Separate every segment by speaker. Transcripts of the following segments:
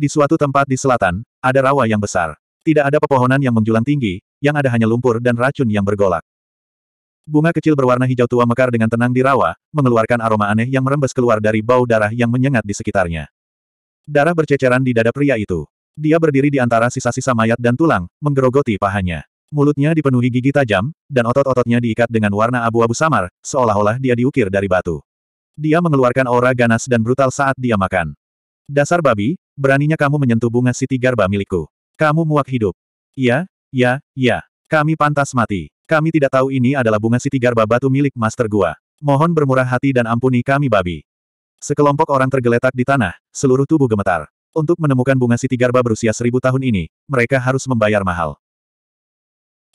Speaker 1: Di suatu tempat di selatan, ada rawa yang besar. Tidak ada pepohonan yang menjulang tinggi, yang ada hanya lumpur dan racun yang bergolak. Bunga kecil berwarna hijau tua mekar dengan tenang di rawa, mengeluarkan aroma aneh yang merembes keluar dari bau darah yang menyengat di sekitarnya. Darah berceceran di dada pria itu. Dia berdiri di antara sisa-sisa mayat dan tulang, menggerogoti pahanya. Mulutnya dipenuhi gigi tajam, dan otot-ototnya diikat dengan warna abu-abu samar, seolah-olah dia diukir dari batu. Dia mengeluarkan aura ganas dan brutal saat dia makan. Dasar babi, Beraninya kamu menyentuh bunga siti garba milikku. Kamu muak hidup. Ya, ya, ya. Kami pantas mati. Kami tidak tahu ini adalah bunga siti garba batu milik master gua. Mohon bermurah hati dan ampuni kami babi. Sekelompok orang tergeletak di tanah, seluruh tubuh gemetar. Untuk menemukan bunga siti garba berusia seribu tahun ini, mereka harus membayar mahal.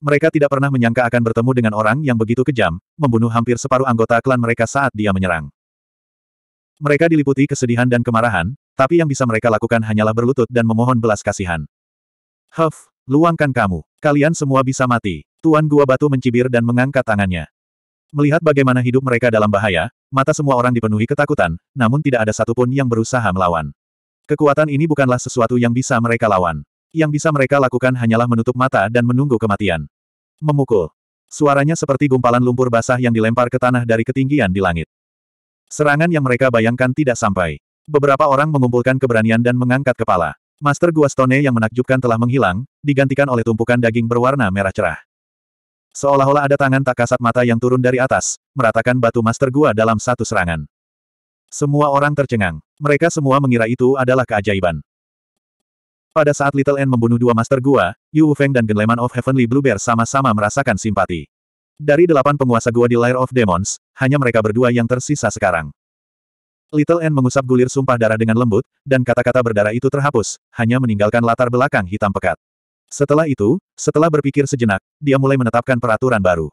Speaker 1: Mereka tidak pernah menyangka akan bertemu dengan orang yang begitu kejam, membunuh hampir separuh anggota klan mereka saat dia menyerang. Mereka diliputi kesedihan dan kemarahan, tapi yang bisa mereka lakukan hanyalah berlutut dan memohon belas kasihan. Huff, luangkan kamu. Kalian semua bisa mati. Tuan Gua Batu mencibir dan mengangkat tangannya. Melihat bagaimana hidup mereka dalam bahaya, mata semua orang dipenuhi ketakutan, namun tidak ada satupun yang berusaha melawan. Kekuatan ini bukanlah sesuatu yang bisa mereka lawan. Yang bisa mereka lakukan hanyalah menutup mata dan menunggu kematian. Memukul. Suaranya seperti gumpalan lumpur basah yang dilempar ke tanah dari ketinggian di langit. Serangan yang mereka bayangkan tidak sampai. Beberapa orang mengumpulkan keberanian dan mengangkat kepala. Master Gua Stone yang menakjubkan telah menghilang, digantikan oleh tumpukan daging berwarna merah cerah. Seolah-olah ada tangan tak kasat mata yang turun dari atas, meratakan batu Master Gua dalam satu serangan. Semua orang tercengang. Mereka semua mengira itu adalah keajaiban. Pada saat Little N membunuh dua Master Gua, Yu Feng dan Genleman of Heavenly Blue Bear sama-sama merasakan simpati. Dari delapan penguasa gua di Lair of Demons, hanya mereka berdua yang tersisa sekarang. Little N mengusap gulir sumpah darah dengan lembut, dan kata-kata berdarah itu terhapus, hanya meninggalkan latar belakang hitam pekat. Setelah itu, setelah berpikir sejenak, dia mulai menetapkan peraturan baru.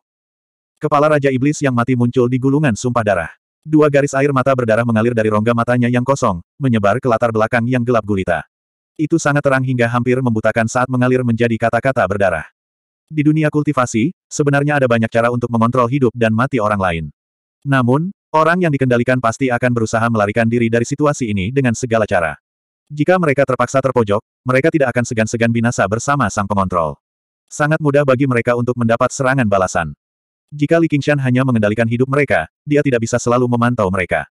Speaker 1: Kepala Raja Iblis yang mati muncul di gulungan sumpah darah. Dua garis air mata berdarah mengalir dari rongga matanya yang kosong, menyebar ke latar belakang yang gelap gulita. Itu sangat terang hingga hampir membutakan saat mengalir menjadi kata-kata berdarah. Di dunia kultivasi, sebenarnya ada banyak cara untuk mengontrol hidup dan mati orang lain. Namun, Orang yang dikendalikan pasti akan berusaha melarikan diri dari situasi ini dengan segala cara. Jika mereka terpaksa terpojok, mereka tidak akan segan-segan binasa bersama sang pengontrol. Sangat mudah bagi mereka untuk mendapat serangan balasan. Jika Li Qingshan hanya mengendalikan hidup mereka, dia tidak bisa selalu memantau mereka.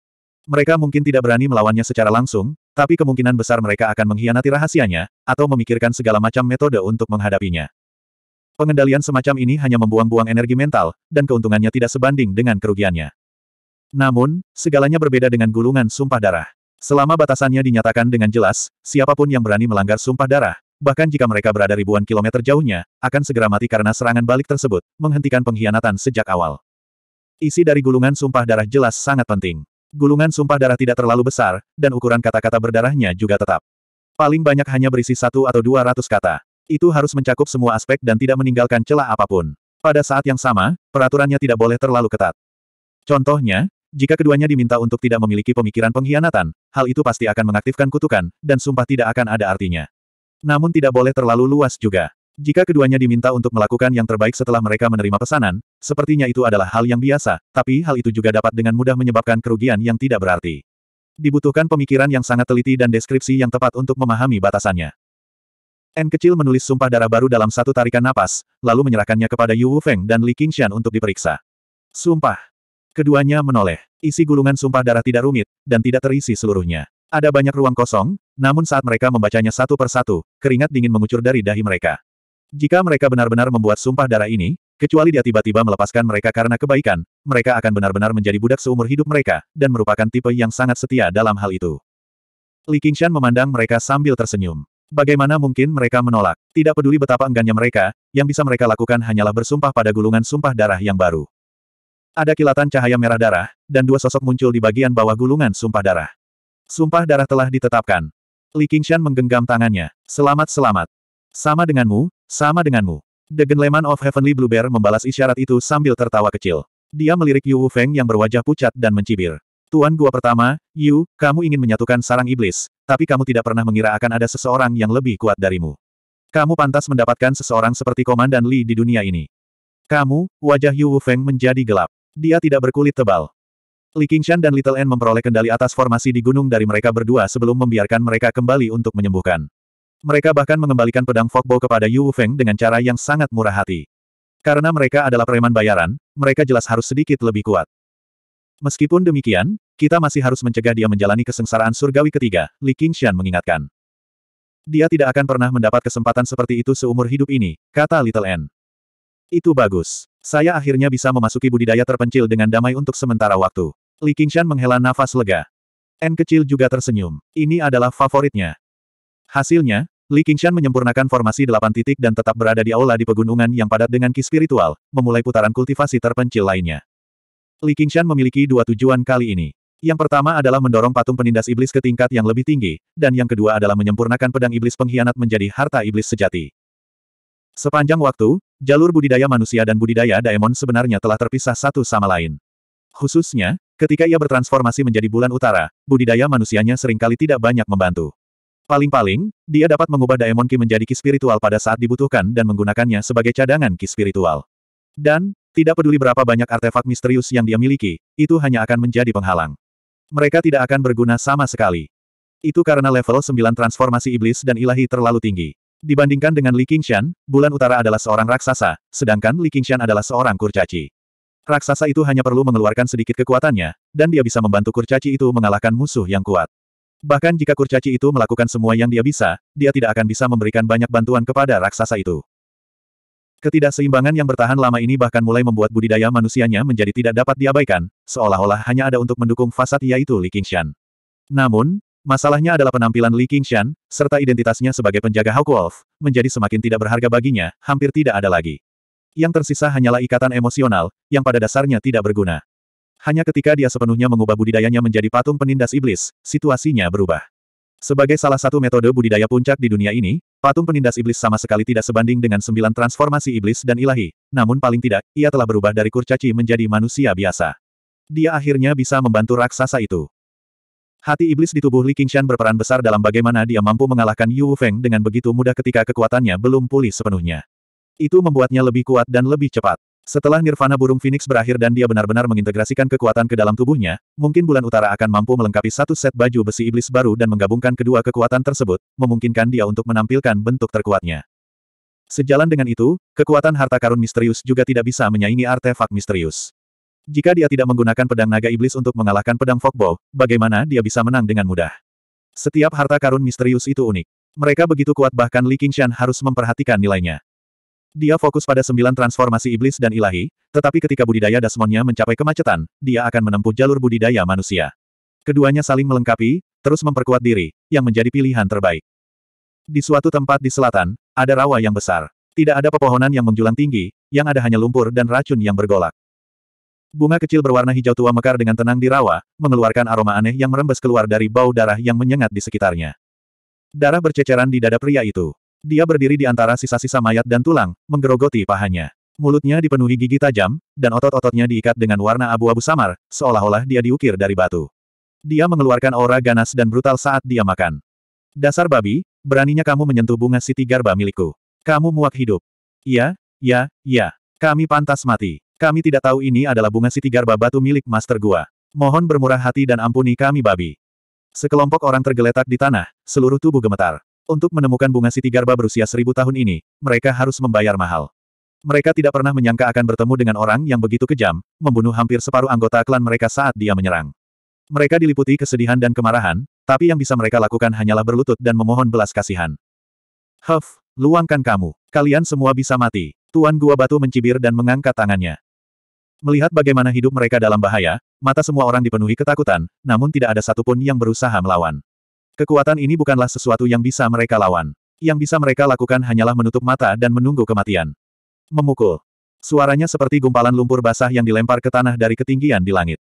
Speaker 1: Mereka mungkin tidak berani melawannya secara langsung, tapi kemungkinan besar mereka akan mengkhianati rahasianya, atau memikirkan segala macam metode untuk menghadapinya. Pengendalian semacam ini hanya membuang-buang energi mental, dan keuntungannya tidak sebanding dengan kerugiannya. Namun, segalanya berbeda dengan gulungan sumpah darah. Selama batasannya dinyatakan dengan jelas, siapapun yang berani melanggar sumpah darah, bahkan jika mereka berada ribuan kilometer jauhnya, akan segera mati karena serangan balik tersebut, menghentikan pengkhianatan sejak awal. Isi dari gulungan sumpah darah jelas sangat penting. Gulungan sumpah darah tidak terlalu besar, dan ukuran kata-kata berdarahnya juga tetap. Paling banyak hanya berisi satu atau dua ratus kata. Itu harus mencakup semua aspek dan tidak meninggalkan celah apapun. Pada saat yang sama, peraturannya tidak boleh terlalu ketat. Contohnya, jika keduanya diminta untuk tidak memiliki pemikiran pengkhianatan, hal itu pasti akan mengaktifkan kutukan, dan sumpah tidak akan ada artinya. Namun tidak boleh terlalu luas juga. Jika keduanya diminta untuk melakukan yang terbaik setelah mereka menerima pesanan, sepertinya itu adalah hal yang biasa, tapi hal itu juga dapat dengan mudah menyebabkan kerugian yang tidak berarti. Dibutuhkan pemikiran yang sangat teliti dan deskripsi yang tepat untuk memahami batasannya. N kecil menulis sumpah darah baru dalam satu tarikan napas, lalu menyerahkannya kepada Yu Wu Feng dan Li Qingxian untuk diperiksa. Sumpah, Keduanya menoleh. Isi gulungan sumpah darah tidak rumit, dan tidak terisi seluruhnya. Ada banyak ruang kosong, namun saat mereka membacanya satu persatu, keringat dingin mengucur dari dahi mereka. Jika mereka benar-benar membuat sumpah darah ini, kecuali dia tiba-tiba melepaskan mereka karena kebaikan, mereka akan benar-benar menjadi budak seumur hidup mereka, dan merupakan tipe yang sangat setia dalam hal itu. Li Qingshan memandang mereka sambil tersenyum. Bagaimana mungkin mereka menolak? Tidak peduli betapa enggannya mereka, yang bisa mereka lakukan hanyalah bersumpah pada gulungan sumpah darah yang baru. Ada kilatan cahaya merah darah, dan dua sosok muncul di bagian bawah gulungan sumpah darah. Sumpah darah telah ditetapkan. Li Qingshan menggenggam tangannya. Selamat-selamat. Sama denganmu, sama denganmu. The Genleman of Heavenly Blue Bear membalas isyarat itu sambil tertawa kecil. Dia melirik Yu Feng yang berwajah pucat dan mencibir. Tuan gua pertama, Yu, kamu ingin menyatukan sarang iblis, tapi kamu tidak pernah mengira akan ada seseorang yang lebih kuat darimu. Kamu pantas mendapatkan seseorang seperti Komandan Li di dunia ini. Kamu, wajah Yu Feng menjadi gelap. Dia tidak berkulit tebal. Li Qingshan dan Little N memperoleh kendali atas formasi di gunung dari mereka berdua sebelum membiarkan mereka kembali untuk menyembuhkan. Mereka bahkan mengembalikan pedang Fokbo kepada Yu Feng dengan cara yang sangat murah hati. Karena mereka adalah preman bayaran, mereka jelas harus sedikit lebih kuat. Meskipun demikian, kita masih harus mencegah dia menjalani kesengsaraan surgawi ketiga, Li Qingshan mengingatkan. Dia tidak akan pernah mendapat kesempatan seperti itu seumur hidup ini, kata Little N. Itu bagus. Saya akhirnya bisa memasuki budidaya terpencil dengan damai untuk sementara waktu. Li Qingshan menghela nafas lega. N kecil juga tersenyum. Ini adalah favoritnya. Hasilnya, Li Qingshan menyempurnakan formasi delapan titik dan tetap berada di aula di pegunungan yang padat dengan ki spiritual, memulai putaran kultivasi terpencil lainnya. Li Qingshan memiliki dua tujuan kali ini. Yang pertama adalah mendorong patung penindas iblis ke tingkat yang lebih tinggi, dan yang kedua adalah menyempurnakan pedang iblis pengkhianat menjadi harta iblis sejati. Sepanjang waktu, Jalur budidaya manusia dan budidaya daemon sebenarnya telah terpisah satu sama lain. Khususnya, ketika ia bertransformasi menjadi bulan utara, budidaya manusianya seringkali tidak banyak membantu. Paling-paling, dia dapat mengubah Daemon Ki menjadi ki spiritual pada saat dibutuhkan dan menggunakannya sebagai cadangan ki spiritual. Dan, tidak peduli berapa banyak artefak misterius yang dia miliki, itu hanya akan menjadi penghalang. Mereka tidak akan berguna sama sekali. Itu karena level 9 transformasi iblis dan ilahi terlalu tinggi. Dibandingkan dengan Li Qingshan, bulan utara adalah seorang raksasa, sedangkan Li Qingshan adalah seorang kurcaci. Raksasa itu hanya perlu mengeluarkan sedikit kekuatannya, dan dia bisa membantu kurcaci itu mengalahkan musuh yang kuat. Bahkan jika kurcaci itu melakukan semua yang dia bisa, dia tidak akan bisa memberikan banyak bantuan kepada raksasa itu. Ketidakseimbangan yang bertahan lama ini bahkan mulai membuat budidaya manusianya menjadi tidak dapat diabaikan, seolah-olah hanya ada untuk mendukung fasad yaitu Li Qingshan. Namun, Masalahnya adalah penampilan Li Qingshan, serta identitasnya sebagai penjaga Hawk Wolf, menjadi semakin tidak berharga baginya, hampir tidak ada lagi. Yang tersisa hanyalah ikatan emosional, yang pada dasarnya tidak berguna. Hanya ketika dia sepenuhnya mengubah budidayanya menjadi patung penindas iblis, situasinya berubah. Sebagai salah satu metode budidaya puncak di dunia ini, patung penindas iblis sama sekali tidak sebanding dengan sembilan transformasi iblis dan ilahi, namun paling tidak, ia telah berubah dari kurcaci menjadi manusia biasa. Dia akhirnya bisa membantu raksasa itu. Hati iblis di tubuh Li Qingshan berperan besar dalam bagaimana dia mampu mengalahkan Yu Feng dengan begitu mudah ketika kekuatannya belum pulih sepenuhnya. Itu membuatnya lebih kuat dan lebih cepat. Setelah nirvana burung Phoenix berakhir dan dia benar-benar mengintegrasikan kekuatan ke dalam tubuhnya, mungkin bulan utara akan mampu melengkapi satu set baju besi iblis baru dan menggabungkan kedua kekuatan tersebut, memungkinkan dia untuk menampilkan bentuk terkuatnya. Sejalan dengan itu, kekuatan harta karun misterius juga tidak bisa menyaingi artefak misterius. Jika dia tidak menggunakan pedang naga iblis untuk mengalahkan pedang Fogbo, bagaimana dia bisa menang dengan mudah? Setiap harta karun misterius itu unik. Mereka begitu kuat bahkan Li Qingshan harus memperhatikan nilainya. Dia fokus pada sembilan transformasi iblis dan ilahi, tetapi ketika budidaya Dasmonnya mencapai kemacetan, dia akan menempuh jalur budidaya manusia. Keduanya saling melengkapi, terus memperkuat diri, yang menjadi pilihan terbaik. Di suatu tempat di selatan, ada rawa yang besar. Tidak ada pepohonan yang menjulang tinggi, yang ada hanya lumpur dan racun yang bergolak. Bunga kecil berwarna hijau tua mekar dengan tenang di rawa, mengeluarkan aroma aneh yang merembes keluar dari bau darah yang menyengat di sekitarnya. Darah berceceran di dada pria itu. Dia berdiri di antara sisa-sisa mayat dan tulang, menggerogoti pahanya. Mulutnya dipenuhi gigi tajam, dan otot-ototnya diikat dengan warna abu-abu samar, seolah-olah dia diukir dari batu. Dia mengeluarkan aura ganas dan brutal saat dia makan. Dasar babi, beraninya kamu menyentuh bunga siti garba milikku. Kamu muak hidup. Ya, ya, ya. Kami pantas mati. Kami tidak tahu ini adalah bunga sitigarba batu milik master gua. Mohon bermurah hati dan ampuni kami babi. Sekelompok orang tergeletak di tanah, seluruh tubuh gemetar. Untuk menemukan bunga sitigarba berusia seribu tahun ini, mereka harus membayar mahal. Mereka tidak pernah menyangka akan bertemu dengan orang yang begitu kejam, membunuh hampir separuh anggota klan mereka saat dia menyerang. Mereka diliputi kesedihan dan kemarahan, tapi yang bisa mereka lakukan hanyalah berlutut dan memohon belas kasihan. Huff, luangkan kamu. Kalian semua bisa mati. Tuan Gua Batu mencibir dan mengangkat tangannya. Melihat bagaimana hidup mereka dalam bahaya, mata semua orang dipenuhi ketakutan, namun tidak ada satupun yang berusaha melawan. Kekuatan ini bukanlah sesuatu yang bisa mereka lawan. Yang bisa mereka lakukan hanyalah menutup mata dan menunggu kematian. Memukul. Suaranya seperti gumpalan lumpur basah yang dilempar ke tanah dari ketinggian di langit.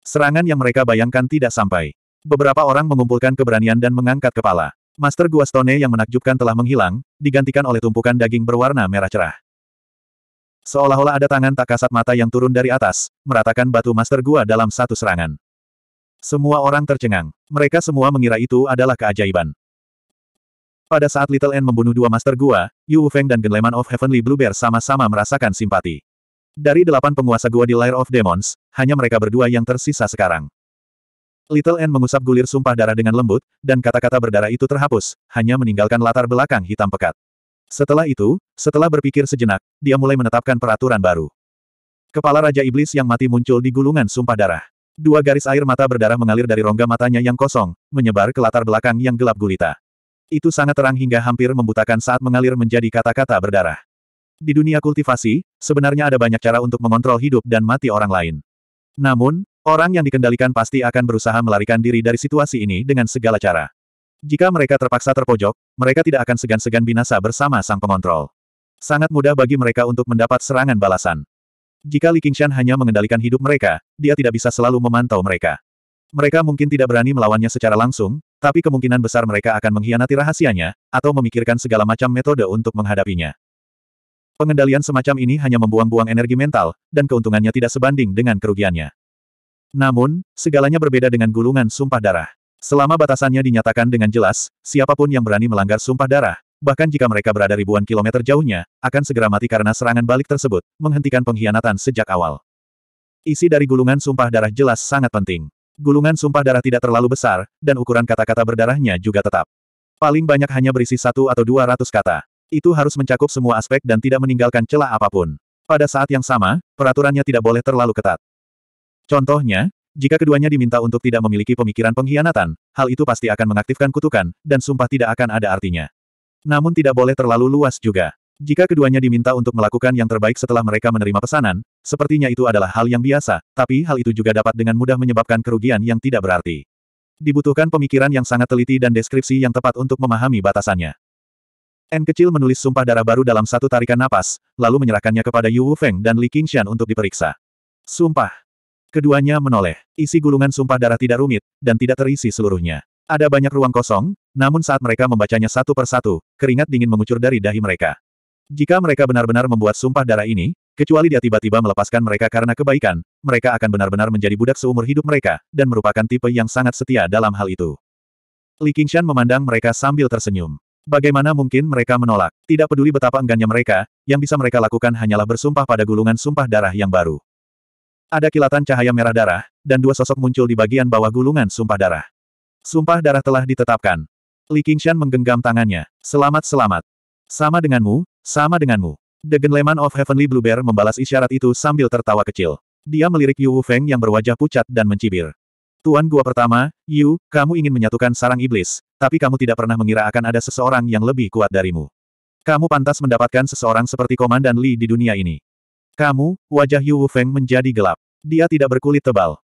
Speaker 1: Serangan yang mereka bayangkan tidak sampai. Beberapa orang mengumpulkan keberanian dan mengangkat kepala. Master Guastone yang menakjubkan telah menghilang, digantikan oleh tumpukan daging berwarna merah cerah. Seolah-olah ada tangan tak kasat mata yang turun dari atas, meratakan batu master gua dalam satu serangan. Semua orang tercengang. Mereka semua mengira itu adalah keajaiban. Pada saat Little N membunuh dua master gua, Yu Feng dan Genleman of Heavenly Blue Bear sama-sama merasakan simpati. Dari delapan penguasa gua di Lair of Demons, hanya mereka berdua yang tersisa sekarang. Little N mengusap gulir sumpah darah dengan lembut, dan kata-kata berdarah itu terhapus, hanya meninggalkan latar belakang hitam pekat. Setelah itu, setelah berpikir sejenak, dia mulai menetapkan peraturan baru. Kepala Raja Iblis yang mati muncul di gulungan sumpah darah. Dua garis air mata berdarah mengalir dari rongga matanya yang kosong, menyebar ke latar belakang yang gelap gulita. Itu sangat terang hingga hampir membutakan saat mengalir menjadi kata-kata berdarah. Di dunia kultivasi, sebenarnya ada banyak cara untuk mengontrol hidup dan mati orang lain. Namun, orang yang dikendalikan pasti akan berusaha melarikan diri dari situasi ini dengan segala cara. Jika mereka terpaksa terpojok, mereka tidak akan segan-segan binasa bersama sang pengontrol. Sangat mudah bagi mereka untuk mendapat serangan balasan. Jika Li Qingshan hanya mengendalikan hidup mereka, dia tidak bisa selalu memantau mereka. Mereka mungkin tidak berani melawannya secara langsung, tapi kemungkinan besar mereka akan mengkhianati rahasianya, atau memikirkan segala macam metode untuk menghadapinya. Pengendalian semacam ini hanya membuang-buang energi mental, dan keuntungannya tidak sebanding dengan kerugiannya. Namun, segalanya berbeda dengan gulungan sumpah darah. Selama batasannya dinyatakan dengan jelas, siapapun yang berani melanggar sumpah darah, bahkan jika mereka berada ribuan kilometer jauhnya, akan segera mati karena serangan balik tersebut, menghentikan pengkhianatan sejak awal. Isi dari gulungan sumpah darah jelas sangat penting. Gulungan sumpah darah tidak terlalu besar, dan ukuran kata-kata berdarahnya juga tetap. Paling banyak hanya berisi satu atau dua ratus kata. Itu harus mencakup semua aspek dan tidak meninggalkan celah apapun. Pada saat yang sama, peraturannya tidak boleh terlalu ketat. Contohnya, jika keduanya diminta untuk tidak memiliki pemikiran pengkhianatan, hal itu pasti akan mengaktifkan kutukan, dan sumpah tidak akan ada artinya. Namun tidak boleh terlalu luas juga. Jika keduanya diminta untuk melakukan yang terbaik setelah mereka menerima pesanan, sepertinya itu adalah hal yang biasa, tapi hal itu juga dapat dengan mudah menyebabkan kerugian yang tidak berarti. Dibutuhkan pemikiran yang sangat teliti dan deskripsi yang tepat untuk memahami batasannya. N kecil menulis sumpah darah baru dalam satu tarikan napas, lalu menyerahkannya kepada Yu Feng dan Li Qingshan untuk diperiksa. Sumpah, Keduanya menoleh. Isi gulungan sumpah darah tidak rumit, dan tidak terisi seluruhnya. Ada banyak ruang kosong, namun saat mereka membacanya satu persatu, keringat dingin mengucur dari dahi mereka. Jika mereka benar-benar membuat sumpah darah ini, kecuali dia tiba-tiba melepaskan mereka karena kebaikan, mereka akan benar-benar menjadi budak seumur hidup mereka, dan merupakan tipe yang sangat setia dalam hal itu. Li Qingshan memandang mereka sambil tersenyum. Bagaimana mungkin mereka menolak? Tidak peduli betapa enggannya mereka, yang bisa mereka lakukan hanyalah bersumpah pada gulungan sumpah darah yang baru. Ada kilatan cahaya merah darah, dan dua sosok muncul di bagian bawah gulungan sumpah darah. Sumpah darah telah ditetapkan. Li Qingshan menggenggam tangannya. Selamat-selamat. Sama denganmu, sama denganmu. The Genleman of Heavenly Blue Bear membalas isyarat itu sambil tertawa kecil. Dia melirik Yu Wu Feng yang berwajah pucat dan mencibir. Tuan gua pertama, Yu, kamu ingin menyatukan sarang iblis, tapi kamu tidak pernah mengira akan ada seseorang yang lebih kuat darimu. Kamu pantas mendapatkan seseorang seperti Komandan Li di dunia ini. Kamu, wajah Yu Wufeng menjadi gelap. Dia tidak berkulit tebal.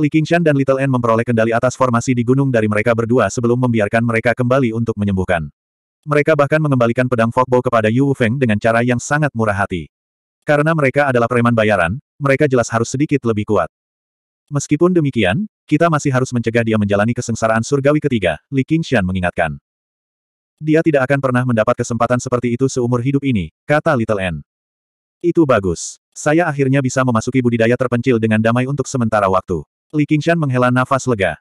Speaker 1: Li Qingshan dan Little N memperoleh kendali atas formasi di gunung dari mereka berdua sebelum membiarkan mereka kembali untuk menyembuhkan. Mereka bahkan mengembalikan pedang Fogbo kepada Yu Wufeng dengan cara yang sangat murah hati. Karena mereka adalah preman bayaran, mereka jelas harus sedikit lebih kuat. Meskipun demikian, kita masih harus mencegah dia menjalani kesengsaraan surgawi ketiga, Li Qingshan mengingatkan. Dia tidak akan pernah mendapat kesempatan seperti itu seumur hidup ini, kata Little N. Itu bagus. Saya akhirnya bisa memasuki budidaya terpencil dengan damai untuk sementara waktu. Li Qingshan menghela nafas lega.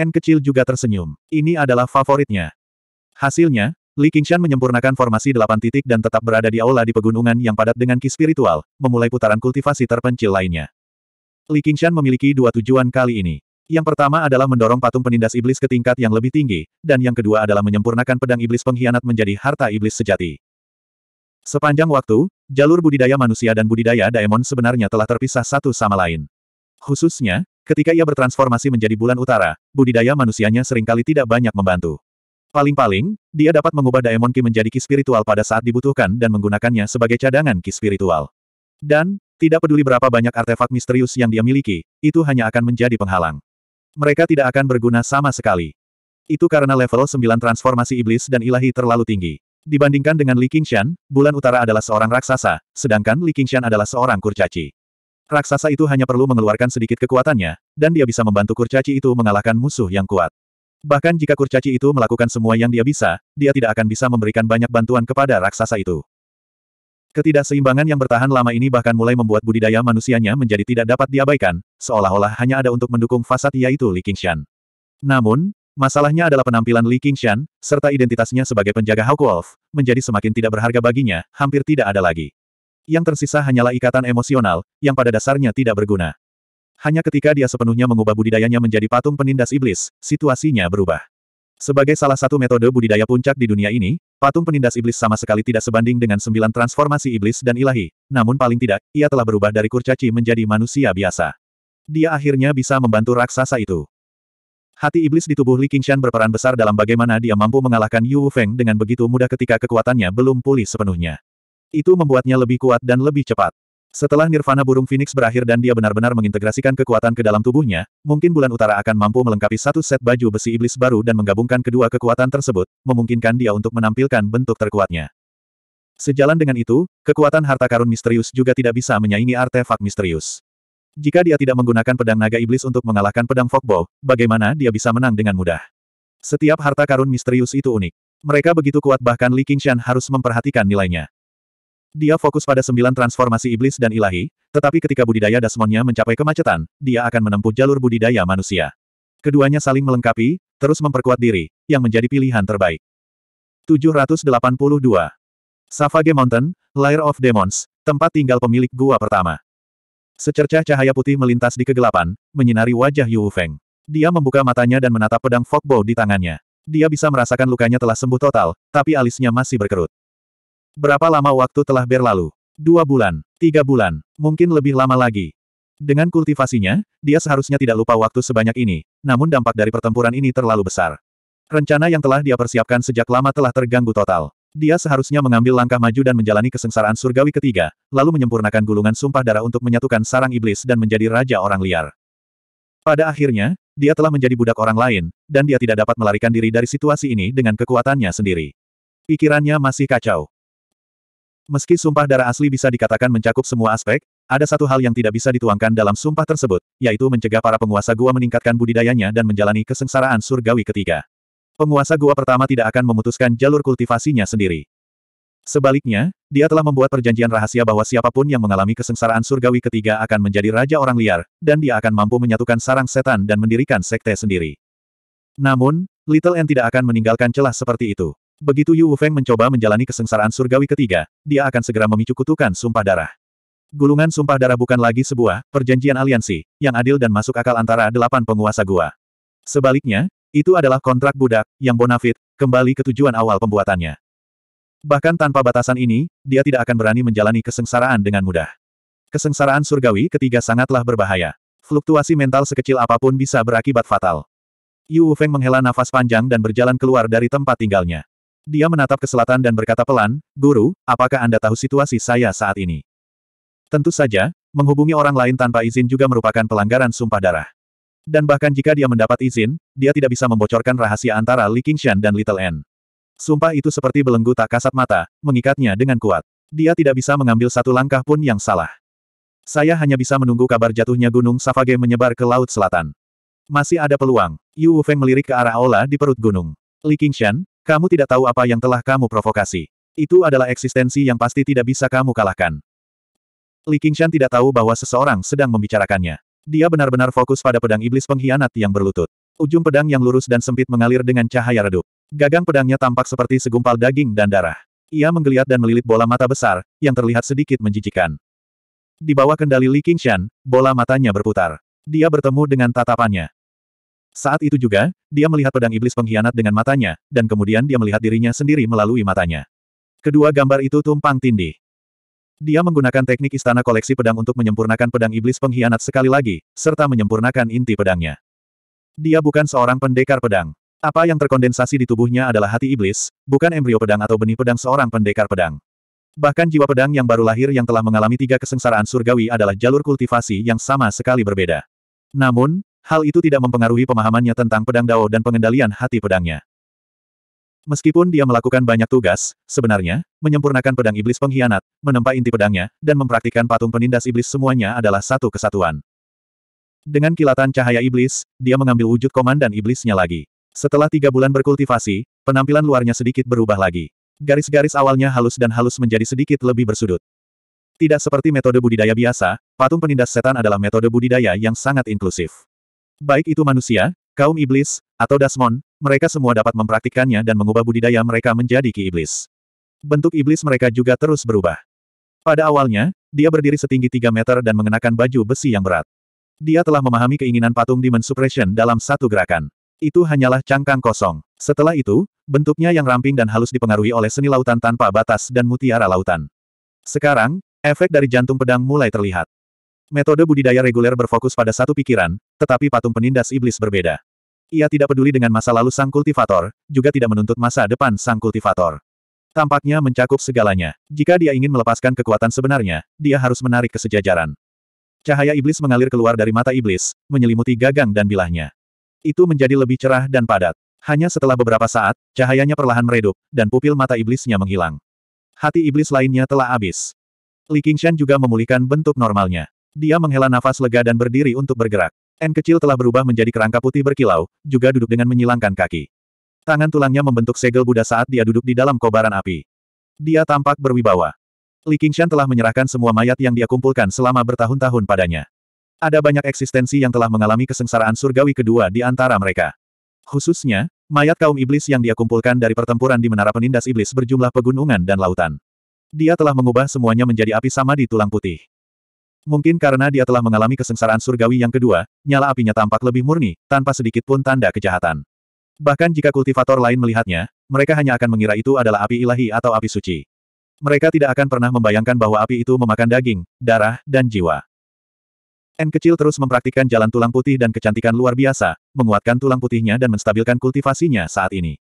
Speaker 1: N kecil juga tersenyum. Ini adalah favoritnya. Hasilnya, Li Qingshan menyempurnakan formasi delapan titik dan tetap berada di aula di pegunungan yang padat dengan ki spiritual, memulai putaran kultivasi terpencil lainnya. Li Qingshan memiliki dua tujuan kali ini. Yang pertama adalah mendorong patung penindas iblis ke tingkat yang lebih tinggi, dan yang kedua adalah menyempurnakan pedang iblis pengkhianat menjadi harta iblis sejati. Sepanjang waktu, jalur budidaya manusia dan budidaya Daemon sebenarnya telah terpisah satu sama lain. Khususnya, ketika ia bertransformasi menjadi bulan utara, budidaya manusianya seringkali tidak banyak membantu. Paling-paling, dia dapat mengubah Daemon Ki menjadi Ki spiritual pada saat dibutuhkan dan menggunakannya sebagai cadangan Ki spiritual. Dan, tidak peduli berapa banyak artefak misterius yang dia miliki, itu hanya akan menjadi penghalang. Mereka tidak akan berguna sama sekali. Itu karena level 9 transformasi iblis dan ilahi terlalu tinggi. Dibandingkan dengan Li Qingshan, bulan utara adalah seorang raksasa, sedangkan Li Qingshan adalah seorang kurcaci. Raksasa itu hanya perlu mengeluarkan sedikit kekuatannya, dan dia bisa membantu kurcaci itu mengalahkan musuh yang kuat. Bahkan jika kurcaci itu melakukan semua yang dia bisa, dia tidak akan bisa memberikan banyak bantuan kepada raksasa itu. Ketidakseimbangan yang bertahan lama ini bahkan mulai membuat budidaya manusianya menjadi tidak dapat diabaikan, seolah-olah hanya ada untuk mendukung fasad yaitu Li Qingshan. Namun, Masalahnya adalah penampilan Li Qingshan, serta identitasnya sebagai penjaga Hawk Wolf, menjadi semakin tidak berharga baginya, hampir tidak ada lagi. Yang tersisa hanyalah ikatan emosional, yang pada dasarnya tidak berguna. Hanya ketika dia sepenuhnya mengubah budidayanya menjadi patung penindas iblis, situasinya berubah. Sebagai salah satu metode budidaya puncak di dunia ini, patung penindas iblis sama sekali tidak sebanding dengan sembilan transformasi iblis dan ilahi, namun paling tidak, ia telah berubah dari kurcaci menjadi manusia biasa. Dia akhirnya bisa membantu raksasa itu. Hati iblis di tubuh Li Qingshan berperan besar dalam bagaimana dia mampu mengalahkan Yu Feng dengan begitu mudah ketika kekuatannya belum pulih sepenuhnya. Itu membuatnya lebih kuat dan lebih cepat. Setelah nirvana burung Phoenix berakhir dan dia benar-benar mengintegrasikan kekuatan ke dalam tubuhnya, mungkin bulan utara akan mampu melengkapi satu set baju besi iblis baru dan menggabungkan kedua kekuatan tersebut, memungkinkan dia untuk menampilkan bentuk terkuatnya. Sejalan dengan itu, kekuatan harta karun misterius juga tidak bisa menyaingi artefak misterius. Jika dia tidak menggunakan pedang naga iblis untuk mengalahkan pedang Fogbo, bagaimana dia bisa menang dengan mudah? Setiap harta karun misterius itu unik. Mereka begitu kuat bahkan Li Qingshan harus memperhatikan nilainya. Dia fokus pada sembilan transformasi iblis dan ilahi, tetapi ketika budidaya dasmonnya mencapai kemacetan, dia akan menempuh jalur budidaya manusia. Keduanya saling melengkapi, terus memperkuat diri, yang menjadi pilihan terbaik. 782. Savage Mountain, Lair of Demons, tempat tinggal pemilik gua pertama. Secercah cahaya putih melintas di kegelapan, menyinari wajah Yu Feng. Dia membuka matanya dan menatap pedang Fogbo di tangannya. Dia bisa merasakan lukanya telah sembuh total, tapi alisnya masih berkerut. Berapa lama waktu telah berlalu? Dua bulan, tiga bulan, mungkin lebih lama lagi. Dengan kultivasinya, dia seharusnya tidak lupa waktu sebanyak ini, namun dampak dari pertempuran ini terlalu besar. Rencana yang telah dia persiapkan sejak lama telah terganggu total. Dia seharusnya mengambil langkah maju dan menjalani kesengsaraan surgawi ketiga, lalu menyempurnakan gulungan sumpah darah untuk menyatukan sarang iblis dan menjadi raja orang liar. Pada akhirnya, dia telah menjadi budak orang lain, dan dia tidak dapat melarikan diri dari situasi ini dengan kekuatannya sendiri. Pikirannya masih kacau. Meski sumpah darah asli bisa dikatakan mencakup semua aspek, ada satu hal yang tidak bisa dituangkan dalam sumpah tersebut, yaitu mencegah para penguasa gua meningkatkan budidayanya dan menjalani kesengsaraan surgawi ketiga. Penguasa gua pertama tidak akan memutuskan jalur kultivasinya sendiri. Sebaliknya, dia telah membuat perjanjian rahasia bahwa siapapun yang mengalami kesengsaraan surgawi ketiga akan menjadi raja orang liar, dan dia akan mampu menyatukan sarang setan dan mendirikan sekte sendiri. Namun, Little N tidak akan meninggalkan celah seperti itu. Begitu Yu Feng mencoba menjalani kesengsaraan surgawi ketiga, dia akan segera memicu kutukan sumpah darah. Gulungan sumpah darah bukan lagi sebuah perjanjian aliansi, yang adil dan masuk akal antara delapan penguasa gua. Sebaliknya, itu adalah kontrak budak, yang bonafit, kembali ke tujuan awal pembuatannya. Bahkan tanpa batasan ini, dia tidak akan berani menjalani kesengsaraan dengan mudah. Kesengsaraan surgawi ketiga sangatlah berbahaya. Fluktuasi mental sekecil apapun bisa berakibat fatal. Yu Feng menghela nafas panjang dan berjalan keluar dari tempat tinggalnya. Dia menatap ke selatan dan berkata pelan, Guru, apakah Anda tahu situasi saya saat ini? Tentu saja, menghubungi orang lain tanpa izin juga merupakan pelanggaran sumpah darah. Dan bahkan jika dia mendapat izin, dia tidak bisa membocorkan rahasia antara Li Qingshan dan Little N. Sumpah itu seperti belenggu tak kasat mata, mengikatnya dengan kuat. Dia tidak bisa mengambil satu langkah pun yang salah. Saya hanya bisa menunggu kabar jatuhnya Gunung Safage menyebar ke Laut Selatan. Masih ada peluang. Yu Wufeng melirik ke arah aula di perut gunung. Li Qingshan, kamu tidak tahu apa yang telah kamu provokasi. Itu adalah eksistensi yang pasti tidak bisa kamu kalahkan. Li Qingshan tidak tahu bahwa seseorang sedang membicarakannya. Dia benar-benar fokus pada pedang iblis pengkhianat yang berlutut. Ujung pedang yang lurus dan sempit mengalir dengan cahaya redup. Gagang pedangnya tampak seperti segumpal daging dan darah. Ia menggeliat dan melilit bola mata besar, yang terlihat sedikit menjijikan. Di bawah kendali Li Qingshan, bola matanya berputar. Dia bertemu dengan tatapannya. Saat itu juga, dia melihat pedang iblis pengkhianat dengan matanya, dan kemudian dia melihat dirinya sendiri melalui matanya. Kedua gambar itu tumpang tindih. Dia menggunakan teknik istana koleksi pedang untuk menyempurnakan pedang iblis pengkhianat sekali lagi, serta menyempurnakan inti pedangnya. Dia bukan seorang pendekar pedang. Apa yang terkondensasi di tubuhnya adalah hati iblis, bukan embrio pedang atau benih pedang seorang pendekar pedang. Bahkan jiwa pedang yang baru lahir yang telah mengalami tiga kesengsaraan surgawi adalah jalur kultivasi yang sama sekali berbeda. Namun, hal itu tidak mempengaruhi pemahamannya tentang pedang dao dan pengendalian hati pedangnya. Meskipun dia melakukan banyak tugas, sebenarnya, menyempurnakan pedang iblis pengkhianat, menempa inti pedangnya, dan mempraktikkan patung penindas iblis semuanya adalah satu kesatuan. Dengan kilatan cahaya iblis, dia mengambil wujud komandan iblisnya lagi. Setelah tiga bulan berkultivasi, penampilan luarnya sedikit berubah lagi. Garis-garis awalnya halus dan halus menjadi sedikit lebih bersudut. Tidak seperti metode budidaya biasa, patung penindas setan adalah metode budidaya yang sangat inklusif. Baik itu manusia, Kaum iblis, atau Dasmon, mereka semua dapat mempraktikkannya dan mengubah budidaya mereka menjadi ki iblis. Bentuk iblis mereka juga terus berubah. Pada awalnya, dia berdiri setinggi 3 meter dan mengenakan baju besi yang berat. Dia telah memahami keinginan patung Demon Suppression dalam satu gerakan. Itu hanyalah cangkang kosong. Setelah itu, bentuknya yang ramping dan halus dipengaruhi oleh seni lautan tanpa batas dan mutiara lautan. Sekarang, efek dari jantung pedang mulai terlihat. Metode budidaya reguler berfokus pada satu pikiran, tetapi patung penindas iblis berbeda. Ia tidak peduli dengan masa lalu sang kultivator, juga tidak menuntut masa depan sang kultivator. Tampaknya mencakup segalanya. Jika dia ingin melepaskan kekuatan sebenarnya, dia harus menarik kesejajaran. Cahaya iblis mengalir keluar dari mata iblis, menyelimuti gagang dan bilahnya. Itu menjadi lebih cerah dan padat. Hanya setelah beberapa saat, cahayanya perlahan meredup, dan pupil mata iblisnya menghilang. Hati iblis lainnya telah habis. Li Qingshan juga memulihkan bentuk normalnya. Dia menghela nafas lega dan berdiri untuk bergerak. N kecil telah berubah menjadi kerangka putih berkilau, juga duduk dengan menyilangkan kaki. Tangan tulangnya membentuk segel Buddha saat dia duduk di dalam kobaran api. Dia tampak berwibawa. Li Qingshan telah menyerahkan semua mayat yang dia kumpulkan selama bertahun-tahun padanya. Ada banyak eksistensi yang telah mengalami kesengsaraan surgawi kedua di antara mereka. Khususnya, mayat kaum iblis yang dia kumpulkan dari pertempuran di Menara Penindas Iblis berjumlah pegunungan dan lautan. Dia telah mengubah semuanya menjadi api sama di tulang putih. Mungkin karena dia telah mengalami kesengsaraan surgawi yang kedua, nyala apinya tampak lebih murni, tanpa sedikit pun tanda kejahatan. Bahkan jika kultivator lain melihatnya, mereka hanya akan mengira itu adalah api ilahi atau api suci. Mereka tidak akan pernah membayangkan bahwa api itu memakan daging, darah, dan jiwa. N kecil terus mempraktikkan jalan tulang putih dan kecantikan luar biasa, menguatkan tulang putihnya dan menstabilkan kultivasinya saat ini.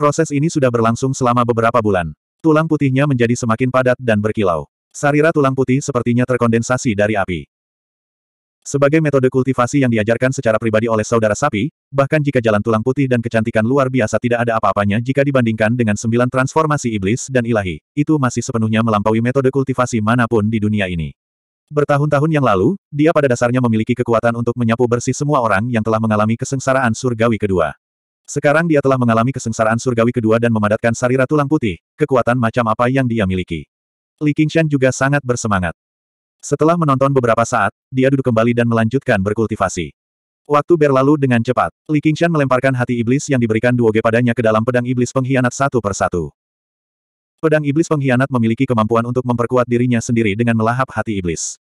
Speaker 1: Proses ini sudah berlangsung selama beberapa bulan. Tulang putihnya menjadi semakin padat dan berkilau. Sarira tulang putih sepertinya terkondensasi dari api. Sebagai metode kultivasi yang diajarkan secara pribadi oleh saudara sapi, bahkan jika jalan tulang putih dan kecantikan luar biasa tidak ada apa-apanya jika dibandingkan dengan sembilan transformasi iblis dan ilahi, itu masih sepenuhnya melampaui metode kultivasi manapun di dunia ini. Bertahun-tahun yang lalu, dia pada dasarnya memiliki kekuatan untuk menyapu bersih semua orang yang telah mengalami kesengsaraan surgawi kedua. Sekarang dia telah mengalami kesengsaraan surgawi kedua dan memadatkan sarira tulang putih, kekuatan macam apa yang dia miliki. Li Qingshan juga sangat bersemangat. Setelah menonton beberapa saat, dia duduk kembali dan melanjutkan berkultivasi. Waktu berlalu dengan cepat, Li Qingshan melemparkan hati iblis yang diberikan Duoge padanya ke dalam pedang iblis pengkhianat satu persatu. Pedang iblis pengkhianat memiliki kemampuan untuk memperkuat dirinya sendiri dengan melahap hati iblis.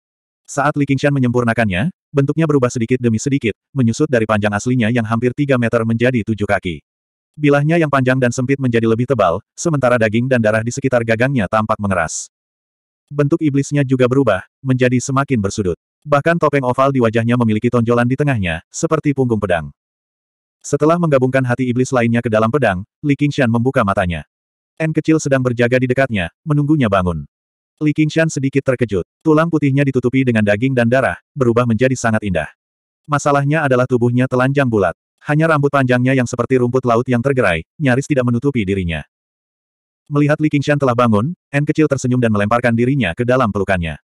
Speaker 1: Saat Li Qingshan menyempurnakannya, bentuknya berubah sedikit demi sedikit, menyusut dari panjang aslinya yang hampir 3 meter menjadi tujuh kaki. Bilahnya yang panjang dan sempit menjadi lebih tebal, sementara daging dan darah di sekitar gagangnya tampak mengeras. Bentuk iblisnya juga berubah, menjadi semakin bersudut. Bahkan topeng oval di wajahnya memiliki tonjolan di tengahnya, seperti punggung pedang. Setelah menggabungkan hati iblis lainnya ke dalam pedang, Li Qingshan membuka matanya. N kecil sedang berjaga di dekatnya, menunggunya bangun. Li Qingshan sedikit terkejut. Tulang putihnya ditutupi dengan daging dan darah, berubah menjadi sangat indah. Masalahnya adalah tubuhnya telanjang bulat. Hanya rambut panjangnya yang seperti rumput laut yang tergerai, nyaris tidak menutupi dirinya. Melihat Li Qingshan telah bangun, N kecil tersenyum dan melemparkan dirinya ke dalam pelukannya.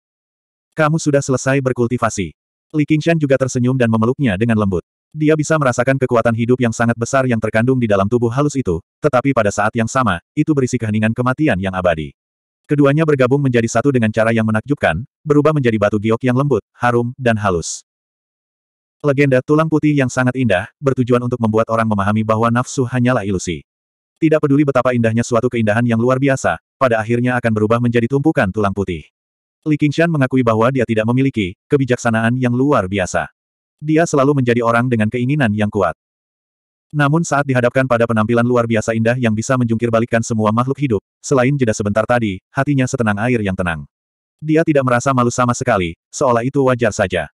Speaker 1: Kamu sudah selesai berkultivasi. Li Qingshan juga tersenyum dan memeluknya dengan lembut. Dia bisa merasakan kekuatan hidup yang sangat besar yang terkandung di dalam tubuh halus itu, tetapi pada saat yang sama, itu berisi keheningan kematian yang abadi. Keduanya bergabung menjadi satu dengan cara yang menakjubkan, berubah menjadi batu giok yang lembut, harum, dan halus. Legenda tulang putih yang sangat indah, bertujuan untuk membuat orang memahami bahwa nafsu hanyalah ilusi. Tidak peduli betapa indahnya suatu keindahan yang luar biasa, pada akhirnya akan berubah menjadi tumpukan tulang putih. Li Qingshan mengakui bahwa dia tidak memiliki kebijaksanaan yang luar biasa. Dia selalu menjadi orang dengan keinginan yang kuat. Namun saat dihadapkan pada penampilan luar biasa indah yang bisa menjungkir semua makhluk hidup, selain jeda sebentar tadi, hatinya setenang air yang tenang. Dia tidak merasa malu sama sekali, seolah itu wajar saja.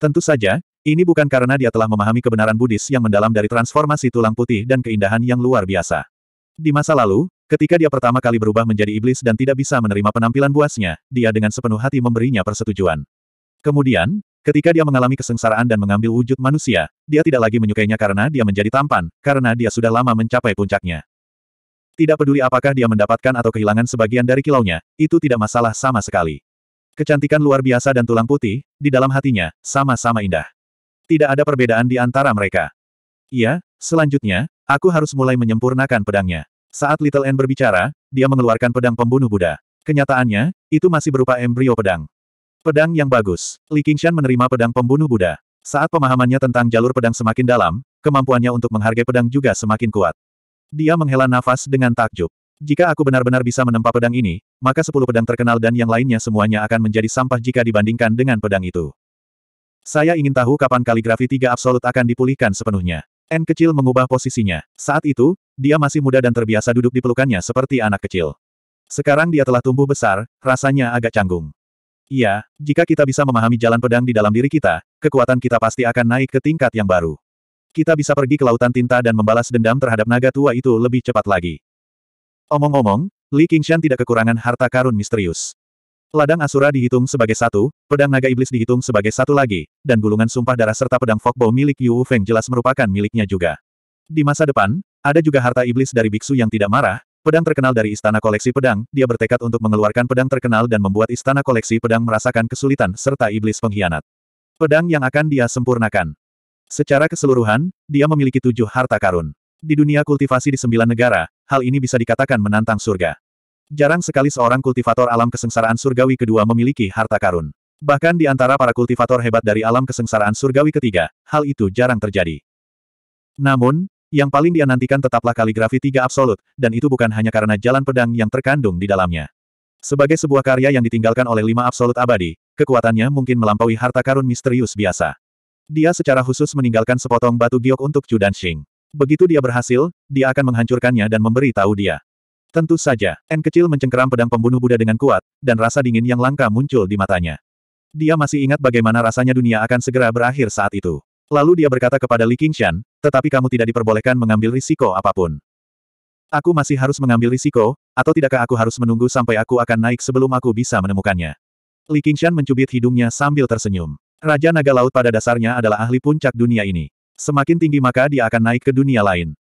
Speaker 1: Tentu saja, ini bukan karena dia telah memahami kebenaran Buddhis yang mendalam dari transformasi tulang putih dan keindahan yang luar biasa. Di masa lalu, ketika dia pertama kali berubah menjadi iblis dan tidak bisa menerima penampilan buasnya, dia dengan sepenuh hati memberinya persetujuan. Kemudian, ketika dia mengalami kesengsaraan dan mengambil wujud manusia, dia tidak lagi menyukainya karena dia menjadi tampan, karena dia sudah lama mencapai puncaknya. Tidak peduli apakah dia mendapatkan atau kehilangan sebagian dari kilaunya, itu tidak masalah sama sekali. Kecantikan luar biasa dan tulang putih, di dalam hatinya, sama-sama indah. Tidak ada perbedaan di antara mereka. Iya, selanjutnya, aku harus mulai menyempurnakan pedangnya. Saat Little N berbicara, dia mengeluarkan pedang pembunuh Buddha. Kenyataannya, itu masih berupa embrio pedang. Pedang yang bagus. Li Qingshan menerima pedang pembunuh Buddha. Saat pemahamannya tentang jalur pedang semakin dalam, kemampuannya untuk menghargai pedang juga semakin kuat. Dia menghela nafas dengan takjub. Jika aku benar-benar bisa menempa pedang ini, maka sepuluh pedang terkenal dan yang lainnya semuanya akan menjadi sampah jika dibandingkan dengan pedang itu. Saya ingin tahu kapan kaligrafi tiga absolut akan dipulihkan sepenuhnya. N kecil mengubah posisinya. Saat itu, dia masih muda dan terbiasa duduk di pelukannya seperti anak kecil. Sekarang dia telah tumbuh besar, rasanya agak canggung. Iya, jika kita bisa memahami jalan pedang di dalam diri kita, kekuatan kita pasti akan naik ke tingkat yang baru. Kita bisa pergi ke lautan tinta dan membalas dendam terhadap naga tua itu lebih cepat lagi. Omong-omong, Li Qingshan tidak kekurangan harta karun misterius. Ladang Asura dihitung sebagai satu, pedang naga iblis dihitung sebagai satu lagi, dan gulungan sumpah darah serta pedang Fokbo milik Yu Feng jelas merupakan miliknya juga. Di masa depan, ada juga harta iblis dari biksu yang tidak marah, pedang terkenal dari istana koleksi pedang, dia bertekad untuk mengeluarkan pedang terkenal dan membuat istana koleksi pedang merasakan kesulitan serta iblis pengkhianat. Pedang yang akan dia sempurnakan. Secara keseluruhan, dia memiliki tujuh harta karun. Di dunia kultivasi di sembilan negara, hal ini bisa dikatakan menantang surga. Jarang sekali seorang kultivator alam kesengsaraan surgawi kedua memiliki harta karun. Bahkan di antara para kultivator hebat dari alam kesengsaraan surgawi ketiga, hal itu jarang terjadi. Namun, yang paling dianantikan tetaplah kaligrafi tiga absolut, dan itu bukan hanya karena jalan pedang yang terkandung di dalamnya. Sebagai sebuah karya yang ditinggalkan oleh lima absolut abadi, kekuatannya mungkin melampaui harta karun misterius biasa. Dia secara khusus meninggalkan sepotong batu giok untuk Judan Xing. Begitu dia berhasil, dia akan menghancurkannya dan memberi tahu dia. Tentu saja, N kecil mencengkeram pedang pembunuh Buddha dengan kuat, dan rasa dingin yang langka muncul di matanya. Dia masih ingat bagaimana rasanya dunia akan segera berakhir saat itu. Lalu dia berkata kepada Li Qingshan, tetapi kamu tidak diperbolehkan mengambil risiko apapun. Aku masih harus mengambil risiko, atau tidakkah aku harus menunggu sampai aku akan naik sebelum aku bisa menemukannya? Li Qingshan mencubit hidungnya sambil tersenyum. Raja Naga Laut pada dasarnya adalah ahli puncak dunia ini. Semakin tinggi maka dia akan naik ke dunia lain.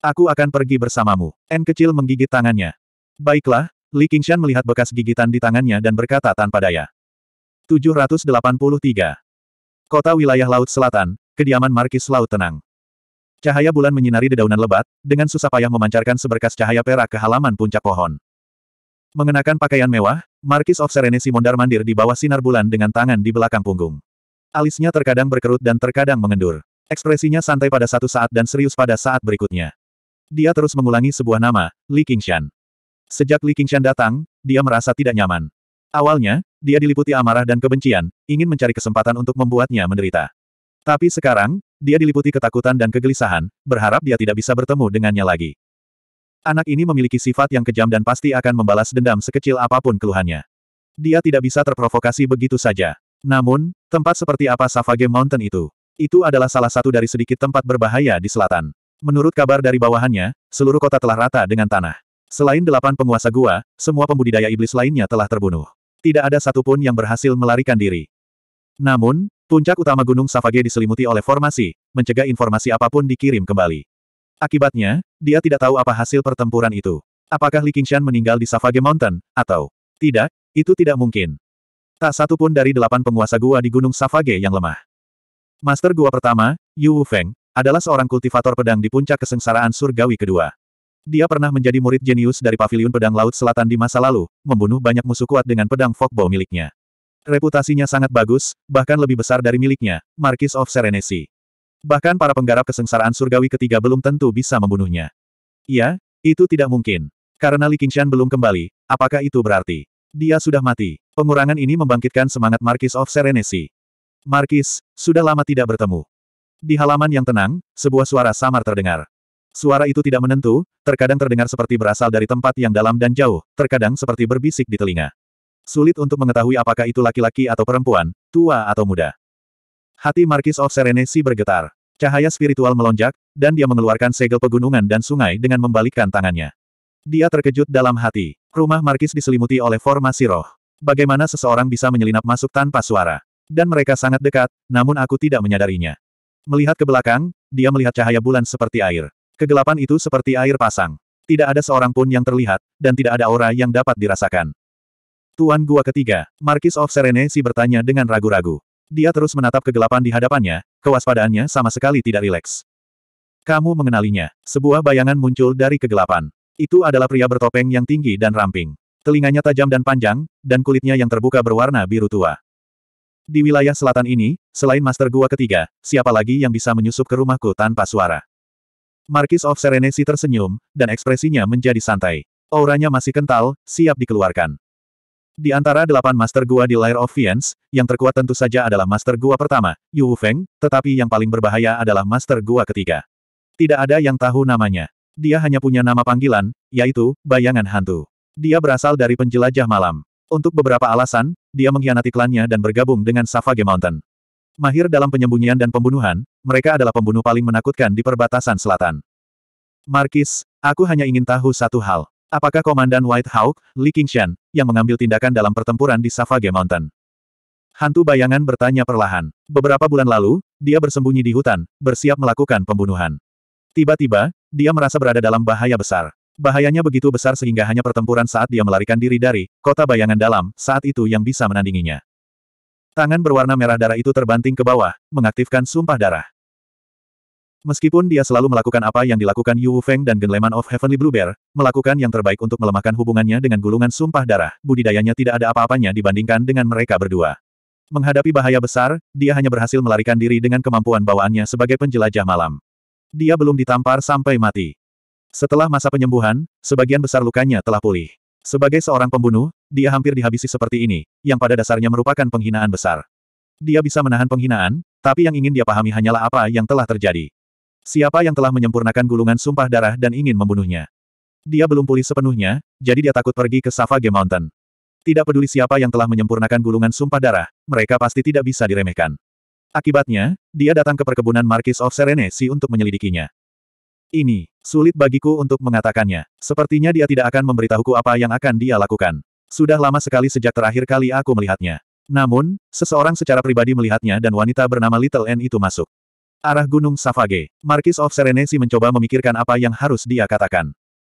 Speaker 1: Aku akan pergi bersamamu. N kecil menggigit tangannya. Baiklah, Li Qingshan melihat bekas gigitan di tangannya dan berkata tanpa daya. 783. Kota wilayah Laut Selatan, kediaman Markis Laut Tenang. Cahaya bulan menyinari dedaunan lebat, dengan susah payah memancarkan seberkas cahaya perak ke halaman puncak pohon. Mengenakan pakaian mewah, Markis of Serenesi mondar mandir di bawah sinar bulan dengan tangan di belakang punggung. Alisnya terkadang berkerut dan terkadang mengendur. Ekspresinya santai pada satu saat dan serius pada saat berikutnya. Dia terus mengulangi sebuah nama, Li Qingshan. Sejak Li Qingshan datang, dia merasa tidak nyaman. Awalnya, dia diliputi amarah dan kebencian, ingin mencari kesempatan untuk membuatnya menderita. Tapi sekarang, dia diliputi ketakutan dan kegelisahan, berharap dia tidak bisa bertemu dengannya lagi. Anak ini memiliki sifat yang kejam dan pasti akan membalas dendam sekecil apapun keluhannya. Dia tidak bisa terprovokasi begitu saja. Namun, tempat seperti apa Savage Mountain itu? Itu adalah salah satu dari sedikit tempat berbahaya di selatan. Menurut kabar dari bawahannya, seluruh kota telah rata dengan tanah. Selain delapan penguasa gua, semua pembudidaya iblis lainnya telah terbunuh. Tidak ada satupun yang berhasil melarikan diri. Namun, puncak utama Gunung Savage diselimuti oleh formasi, mencegah informasi apapun dikirim kembali. Akibatnya, dia tidak tahu apa hasil pertempuran itu. Apakah Li Qingshan meninggal di Savage Mountain, atau tidak, itu tidak mungkin. Tak satupun dari delapan penguasa gua di Gunung Savage yang lemah. Master Gua pertama, Yu Feng, adalah seorang kultivator pedang di puncak kesengsaraan surgawi kedua. Dia pernah menjadi murid jenius dari Paviliun Pedang Laut Selatan di masa lalu, membunuh banyak musuh kuat dengan pedang Fogbo miliknya. Reputasinya sangat bagus, bahkan lebih besar dari miliknya, Marquis of Serenesi. Bahkan para penggarap kesengsaraan surgawi ketiga belum tentu bisa membunuhnya. Ya, itu tidak mungkin. Karena Li Qingshan belum kembali, apakah itu berarti? Dia sudah mati. Pengurangan ini membangkitkan semangat Marquis of Serenesi. Markis, sudah lama tidak bertemu. Di halaman yang tenang, sebuah suara samar terdengar. Suara itu tidak menentu, terkadang terdengar seperti berasal dari tempat yang dalam dan jauh, terkadang seperti berbisik di telinga. Sulit untuk mengetahui apakah itu laki-laki atau perempuan, tua atau muda. Hati Markis of Serenesi bergetar. Cahaya spiritual melonjak, dan dia mengeluarkan segel pegunungan dan sungai dengan membalikkan tangannya. Dia terkejut dalam hati. Rumah Markis diselimuti oleh formasi roh. Bagaimana seseorang bisa menyelinap masuk tanpa suara? Dan mereka sangat dekat, namun aku tidak menyadarinya. Melihat ke belakang, dia melihat cahaya bulan seperti air. Kegelapan itu seperti air pasang. Tidak ada seorang pun yang terlihat, dan tidak ada aura yang dapat dirasakan. Tuan Gua ketiga, Markis of Serenesi bertanya dengan ragu-ragu. Dia terus menatap kegelapan di hadapannya, kewaspadaannya sama sekali tidak rileks. Kamu mengenalinya. Sebuah bayangan muncul dari kegelapan. Itu adalah pria bertopeng yang tinggi dan ramping. Telinganya tajam dan panjang, dan kulitnya yang terbuka berwarna biru tua. Di wilayah selatan ini, selain Master Gua ketiga, siapa lagi yang bisa menyusup ke rumahku tanpa suara? Markis of Serenesi tersenyum, dan ekspresinya menjadi santai. Auranya masih kental, siap dikeluarkan. Di antara delapan Master Gua di Lair of Fiends, yang terkuat tentu saja adalah Master Gua pertama, Yu Feng, tetapi yang paling berbahaya adalah Master Gua ketiga. Tidak ada yang tahu namanya. Dia hanya punya nama panggilan, yaitu, Bayangan Hantu. Dia berasal dari penjelajah malam. Untuk beberapa alasan, dia mengkhianati klannya dan bergabung dengan Savage Mountain. Mahir dalam penyembunyian dan pembunuhan, mereka adalah pembunuh paling menakutkan di perbatasan selatan. Markis, aku hanya ingin tahu satu hal. Apakah Komandan White Hawk, Li Qingshan, yang mengambil tindakan dalam pertempuran di Savage Mountain? Hantu bayangan bertanya perlahan. Beberapa bulan lalu, dia bersembunyi di hutan, bersiap melakukan pembunuhan. Tiba-tiba, dia merasa berada dalam bahaya besar. Bahayanya begitu besar sehingga hanya pertempuran saat dia melarikan diri dari kota bayangan dalam saat itu yang bisa menandinginya. Tangan berwarna merah darah itu terbanting ke bawah, mengaktifkan sumpah darah. Meskipun dia selalu melakukan apa yang dilakukan Yu Feng dan Genleman of Heavenly Blue Bear, melakukan yang terbaik untuk melemahkan hubungannya dengan gulungan sumpah darah, budidayanya tidak ada apa-apanya dibandingkan dengan mereka berdua. Menghadapi bahaya besar, dia hanya berhasil melarikan diri dengan kemampuan bawaannya sebagai penjelajah malam. Dia belum ditampar sampai mati. Setelah masa penyembuhan, sebagian besar lukanya telah pulih. Sebagai seorang pembunuh, dia hampir dihabisi seperti ini, yang pada dasarnya merupakan penghinaan besar. Dia bisa menahan penghinaan, tapi yang ingin dia pahami hanyalah apa yang telah terjadi. Siapa yang telah menyempurnakan gulungan sumpah darah dan ingin membunuhnya. Dia belum pulih sepenuhnya, jadi dia takut pergi ke Savage Mountain. Tidak peduli siapa yang telah menyempurnakan gulungan sumpah darah, mereka pasti tidak bisa diremehkan. Akibatnya, dia datang ke perkebunan Marquis of Serenesi untuk menyelidikinya. Ini, sulit bagiku untuk mengatakannya. Sepertinya dia tidak akan memberitahuku apa yang akan dia lakukan. Sudah lama sekali sejak terakhir kali aku melihatnya. Namun, seseorang secara pribadi melihatnya dan wanita bernama Little N itu masuk. Arah Gunung Savage, Markis of Serenesi mencoba memikirkan apa yang harus dia katakan.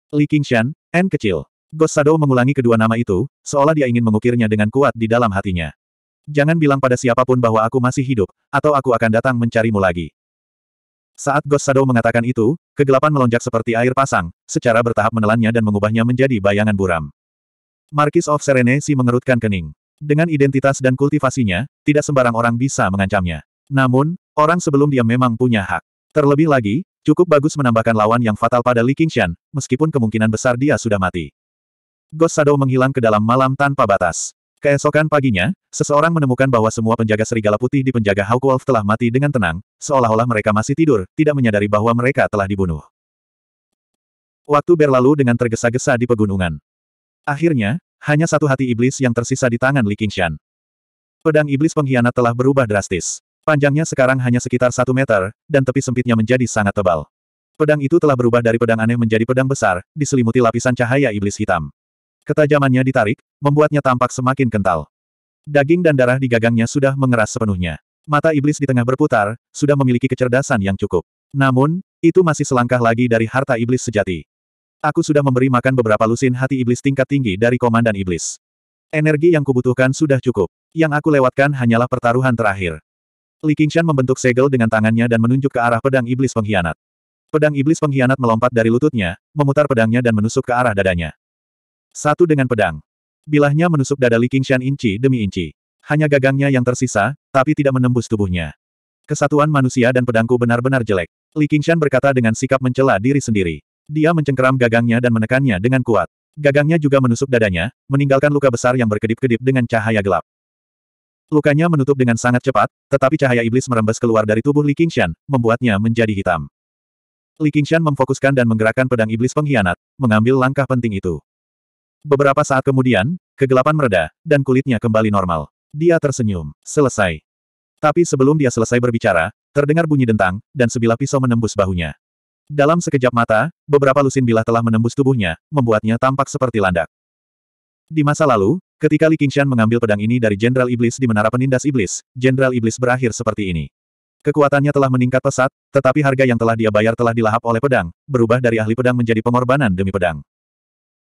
Speaker 1: Li Qingshan, N kecil. Ghost Shadow mengulangi kedua nama itu, seolah dia ingin mengukirnya dengan kuat di dalam hatinya. Jangan bilang pada siapapun bahwa aku masih hidup, atau aku akan datang mencarimu lagi. Saat Ghost Shadow mengatakan itu, kegelapan melonjak seperti air pasang, secara bertahap menelannya dan mengubahnya menjadi bayangan buram. Markis of Serenesi mengerutkan kening. Dengan identitas dan kultivasinya, tidak sembarang orang bisa mengancamnya. Namun, orang sebelum dia memang punya hak. Terlebih lagi, cukup bagus menambahkan lawan yang fatal pada Li Qingshan, meskipun kemungkinan besar dia sudah mati. Ghost Shadow menghilang ke dalam malam tanpa batas. Keesokan paginya, seseorang menemukan bahwa semua penjaga serigala putih di penjaga Hawk Wolf telah mati dengan tenang, seolah-olah mereka masih tidur, tidak menyadari bahwa mereka telah dibunuh. Waktu berlalu dengan tergesa-gesa di pegunungan. Akhirnya, hanya satu hati iblis yang tersisa di tangan Li Qingshan. Pedang iblis pengkhianat telah berubah drastis. Panjangnya sekarang hanya sekitar satu meter, dan tepi sempitnya menjadi sangat tebal. Pedang itu telah berubah dari pedang aneh menjadi pedang besar, diselimuti lapisan cahaya iblis hitam. Ketajamannya ditarik, membuatnya tampak semakin kental. Daging dan darah di gagangnya sudah mengeras sepenuhnya. Mata iblis di tengah berputar, sudah memiliki kecerdasan yang cukup. Namun, itu masih selangkah lagi dari harta iblis sejati. Aku sudah memberi makan beberapa lusin hati iblis tingkat tinggi dari komandan iblis. Energi yang kubutuhkan sudah cukup. Yang aku lewatkan hanyalah pertaruhan terakhir. Li Qingshan membentuk segel dengan tangannya dan menunjuk ke arah pedang iblis pengkhianat. Pedang iblis pengkhianat melompat dari lututnya, memutar pedangnya dan menusuk ke arah dadanya. Satu dengan pedang. Bilahnya menusuk dada Li Qingshan inci demi inci. Hanya gagangnya yang tersisa, tapi tidak menembus tubuhnya. Kesatuan manusia dan pedangku benar-benar jelek. Li Qingshan berkata dengan sikap mencela diri sendiri. Dia mencengkeram gagangnya dan menekannya dengan kuat. Gagangnya juga menusuk dadanya, meninggalkan luka besar yang berkedip-kedip dengan cahaya gelap. Lukanya menutup dengan sangat cepat, tetapi cahaya iblis merembes keluar dari tubuh Li Qingshan, membuatnya menjadi hitam. Li Qingshan memfokuskan dan menggerakkan pedang iblis pengkhianat, mengambil langkah penting itu. Beberapa saat kemudian, kegelapan mereda, dan kulitnya kembali normal. Dia tersenyum. Selesai. Tapi sebelum dia selesai berbicara, terdengar bunyi dentang, dan sebilah pisau menembus bahunya. Dalam sekejap mata, beberapa lusin bilah telah menembus tubuhnya, membuatnya tampak seperti landak. Di masa lalu, ketika Li Qingshan mengambil pedang ini dari Jenderal Iblis di Menara Penindas Iblis, Jenderal Iblis berakhir seperti ini. Kekuatannya telah meningkat pesat, tetapi harga yang telah dia bayar telah dilahap oleh pedang, berubah dari ahli pedang menjadi pengorbanan demi pedang.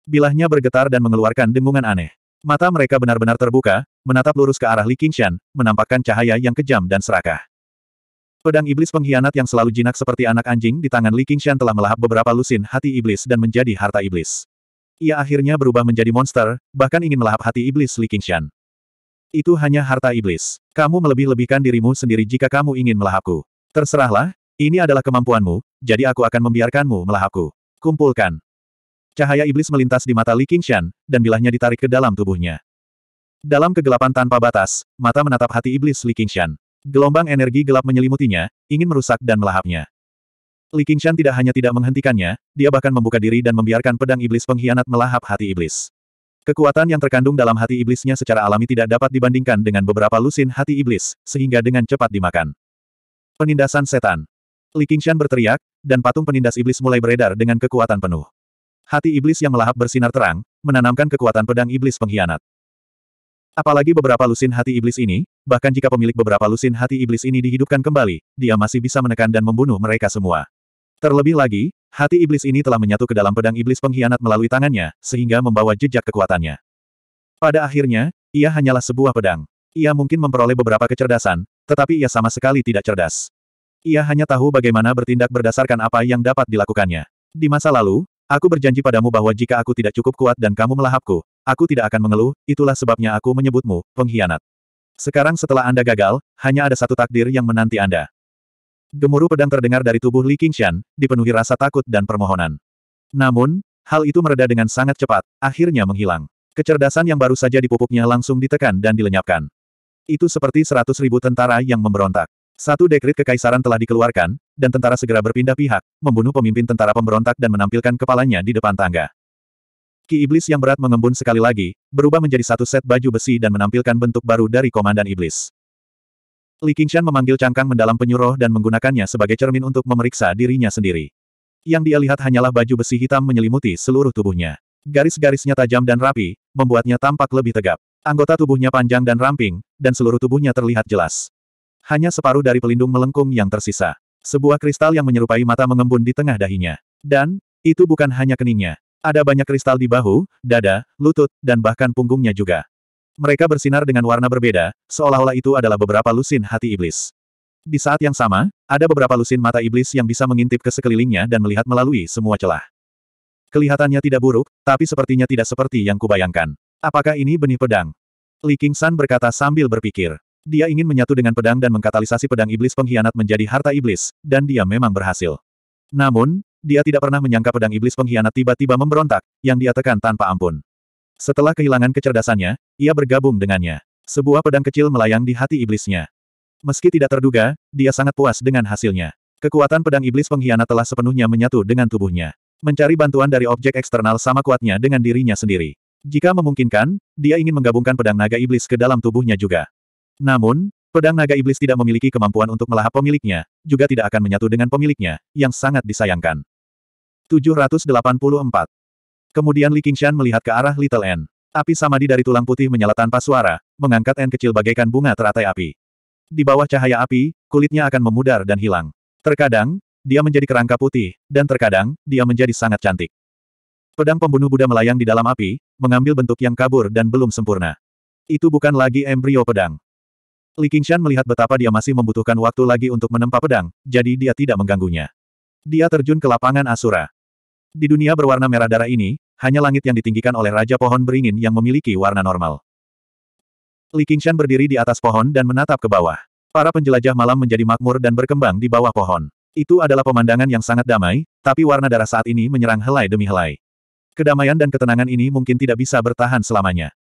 Speaker 1: Bilahnya bergetar dan mengeluarkan dengungan aneh. Mata mereka benar-benar terbuka, menatap lurus ke arah Li Qingshan, menampakkan cahaya yang kejam dan serakah. Pedang iblis pengkhianat yang selalu jinak seperti anak anjing di tangan Li Qingshan telah melahap beberapa lusin hati iblis dan menjadi harta iblis. Ia akhirnya berubah menjadi monster, bahkan ingin melahap hati iblis Li Qingshan. Itu hanya harta iblis. Kamu melebih-lebihkan dirimu sendiri jika kamu ingin melahapku. Terserahlah, ini adalah kemampuanmu, jadi aku akan membiarkanmu melahapku. Kumpulkan. Cahaya iblis melintas di mata Li Qingshan, dan bilahnya ditarik ke dalam tubuhnya. Dalam kegelapan tanpa batas, mata menatap hati iblis Li Qingshan. Gelombang energi gelap menyelimutinya, ingin merusak dan melahapnya. Li Qingshan tidak hanya tidak menghentikannya, dia bahkan membuka diri dan membiarkan pedang iblis pengkhianat melahap hati iblis. Kekuatan yang terkandung dalam hati iblisnya secara alami tidak dapat dibandingkan dengan beberapa lusin hati iblis, sehingga dengan cepat dimakan. Penindasan setan. Li Qingshan berteriak, dan patung penindas iblis mulai beredar dengan kekuatan penuh. Hati iblis yang melahap bersinar terang, menanamkan kekuatan pedang iblis pengkhianat. Apalagi beberapa lusin hati iblis ini, bahkan jika pemilik beberapa lusin hati iblis ini dihidupkan kembali, dia masih bisa menekan dan membunuh mereka semua. Terlebih lagi, hati iblis ini telah menyatu ke dalam pedang iblis pengkhianat melalui tangannya, sehingga membawa jejak kekuatannya. Pada akhirnya, ia hanyalah sebuah pedang. Ia mungkin memperoleh beberapa kecerdasan, tetapi ia sama sekali tidak cerdas. Ia hanya tahu bagaimana bertindak berdasarkan apa yang dapat dilakukannya. Di masa lalu, Aku berjanji padamu bahwa jika aku tidak cukup kuat dan kamu melahapku, aku tidak akan mengeluh, itulah sebabnya aku menyebutmu, pengkhianat. Sekarang setelah Anda gagal, hanya ada satu takdir yang menanti Anda. Gemuruh pedang terdengar dari tubuh Li Qingshan, dipenuhi rasa takut dan permohonan. Namun, hal itu mereda dengan sangat cepat, akhirnya menghilang. Kecerdasan yang baru saja dipupuknya langsung ditekan dan dilenyapkan. Itu seperti seratus ribu tentara yang memberontak. Satu dekrit kekaisaran telah dikeluarkan, dan tentara segera berpindah pihak, membunuh pemimpin tentara pemberontak dan menampilkan kepalanya di depan tangga. Ki Iblis yang berat mengembun sekali lagi, berubah menjadi satu set baju besi dan menampilkan bentuk baru dari Komandan Iblis. Li Qingshan memanggil cangkang mendalam penyuruh dan menggunakannya sebagai cermin untuk memeriksa dirinya sendiri. Yang dia lihat hanyalah baju besi hitam menyelimuti seluruh tubuhnya. Garis-garisnya tajam dan rapi, membuatnya tampak lebih tegap. Anggota tubuhnya panjang dan ramping, dan seluruh tubuhnya terlihat jelas. Hanya separuh dari pelindung melengkung yang tersisa. Sebuah kristal yang menyerupai mata mengembun di tengah dahinya. Dan, itu bukan hanya keningnya. Ada banyak kristal di bahu, dada, lutut, dan bahkan punggungnya juga. Mereka bersinar dengan warna berbeda, seolah-olah itu adalah beberapa lusin hati iblis. Di saat yang sama, ada beberapa lusin mata iblis yang bisa mengintip ke sekelilingnya dan melihat melalui semua celah. Kelihatannya tidak buruk, tapi sepertinya tidak seperti yang kubayangkan. Apakah ini benih pedang? Li Qingshan berkata sambil berpikir. Dia ingin menyatu dengan pedang dan mengkatalisasi pedang iblis pengkhianat menjadi harta iblis, dan dia memang berhasil. Namun, dia tidak pernah menyangka pedang iblis pengkhianat tiba-tiba memberontak, yang dia tekan tanpa ampun. Setelah kehilangan kecerdasannya, ia bergabung dengannya. Sebuah pedang kecil melayang di hati iblisnya. Meski tidak terduga, dia sangat puas dengan hasilnya. Kekuatan pedang iblis pengkhianat telah sepenuhnya menyatu dengan tubuhnya. Mencari bantuan dari objek eksternal sama kuatnya dengan dirinya sendiri. Jika memungkinkan, dia ingin menggabungkan pedang naga iblis ke dalam tubuhnya juga. Namun, pedang naga iblis tidak memiliki kemampuan untuk melahap pemiliknya, juga tidak akan menyatu dengan pemiliknya, yang sangat disayangkan. 784. Kemudian Li Qingshan melihat ke arah Little N. Api samadi dari tulang putih menyala tanpa suara, mengangkat N kecil bagaikan bunga teratai api. Di bawah cahaya api, kulitnya akan memudar dan hilang. Terkadang, dia menjadi kerangka putih, dan terkadang, dia menjadi sangat cantik. Pedang pembunuh Buddha melayang di dalam api, mengambil bentuk yang kabur dan belum sempurna. Itu bukan lagi embrio pedang. Li Qingshan melihat betapa dia masih membutuhkan waktu lagi untuk menempa pedang, jadi dia tidak mengganggunya. Dia terjun ke lapangan Asura. Di dunia berwarna merah darah ini, hanya langit yang ditinggikan oleh Raja Pohon Beringin yang memiliki warna normal. Li Qingshan berdiri di atas pohon dan menatap ke bawah. Para penjelajah malam menjadi makmur dan berkembang di bawah pohon. Itu adalah pemandangan yang sangat damai, tapi warna darah saat ini menyerang helai demi helai. Kedamaian dan ketenangan ini mungkin tidak bisa bertahan selamanya.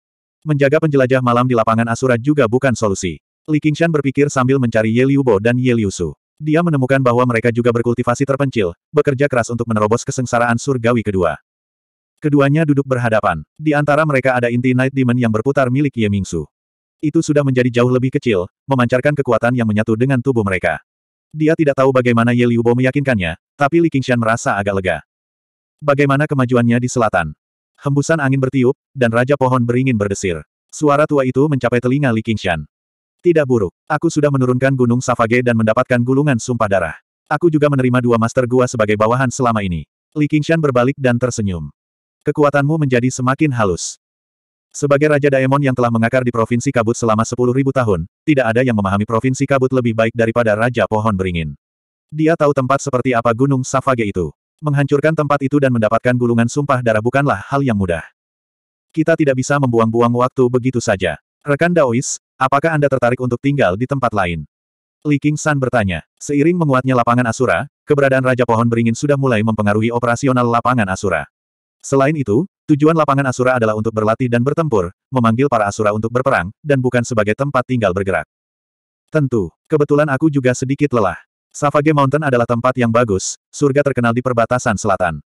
Speaker 1: Menjaga penjelajah malam di lapangan Asura juga bukan solusi. Li Qingshan berpikir sambil mencari Ye Liu dan Ye Liu Dia menemukan bahwa mereka juga berkultivasi terpencil, bekerja keras untuk menerobos kesengsaraan surgawi kedua. Keduanya duduk berhadapan. Di antara mereka ada inti Night Demon yang berputar milik Ye Mingsu. Itu sudah menjadi jauh lebih kecil, memancarkan kekuatan yang menyatu dengan tubuh mereka. Dia tidak tahu bagaimana Ye Liu meyakinkannya, tapi Li Qingshan merasa agak lega. Bagaimana kemajuannya di selatan? Hembusan angin bertiup, dan Raja Pohon beringin berdesir. Suara tua itu mencapai telinga Li Qingshan. Tidak buruk. Aku sudah menurunkan Gunung Savage dan mendapatkan gulungan sumpah darah. Aku juga menerima dua master gua sebagai bawahan selama ini. Li Qingshan berbalik dan tersenyum. Kekuatanmu menjadi semakin halus. Sebagai Raja Daemon yang telah mengakar di Provinsi Kabut selama 10.000 tahun, tidak ada yang memahami Provinsi Kabut lebih baik daripada Raja Pohon Beringin. Dia tahu tempat seperti apa Gunung Savage itu. Menghancurkan tempat itu dan mendapatkan gulungan sumpah darah bukanlah hal yang mudah. Kita tidak bisa membuang-buang waktu begitu saja. Rekan Daois, Apakah Anda tertarik untuk tinggal di tempat lain? Li King San bertanya. Seiring menguatnya lapangan Asura, keberadaan Raja Pohon Beringin sudah mulai mempengaruhi operasional lapangan Asura. Selain itu, tujuan lapangan Asura adalah untuk berlatih dan bertempur, memanggil para Asura untuk berperang, dan bukan sebagai tempat tinggal bergerak. Tentu, kebetulan aku juga sedikit lelah. Savage Mountain adalah tempat yang bagus, surga terkenal di perbatasan selatan.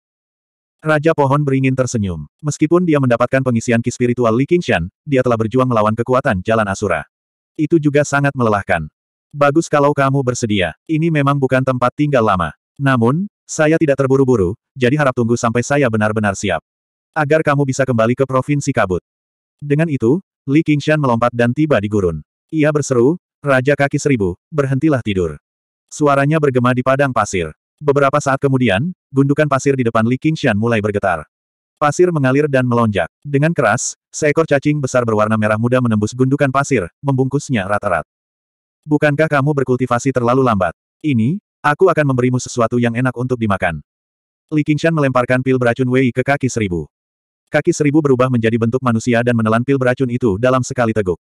Speaker 1: Raja Pohon Beringin tersenyum. Meskipun dia mendapatkan pengisian ki spiritual Li Qingshan, dia telah berjuang melawan kekuatan Jalan Asura. Itu juga sangat melelahkan. Bagus kalau kamu bersedia. Ini memang bukan tempat tinggal lama. Namun, saya tidak terburu-buru, jadi harap tunggu sampai saya benar-benar siap. Agar kamu bisa kembali ke Provinsi Kabut. Dengan itu, Li Qingshan melompat dan tiba di gurun. Ia berseru, Raja Kaki Seribu, berhentilah tidur. Suaranya bergema di padang pasir. Beberapa saat kemudian, gundukan pasir di depan Li Qingshan mulai bergetar. Pasir mengalir dan melonjak. Dengan keras, seekor cacing besar berwarna merah muda menembus gundukan pasir, membungkusnya rata-rata. Bukankah kamu berkultivasi terlalu lambat? Ini, aku akan memberimu sesuatu yang enak untuk dimakan. Li Qingshan melemparkan pil beracun Wei ke kaki seribu. Kaki seribu berubah menjadi bentuk manusia dan menelan pil beracun itu dalam sekali teguk.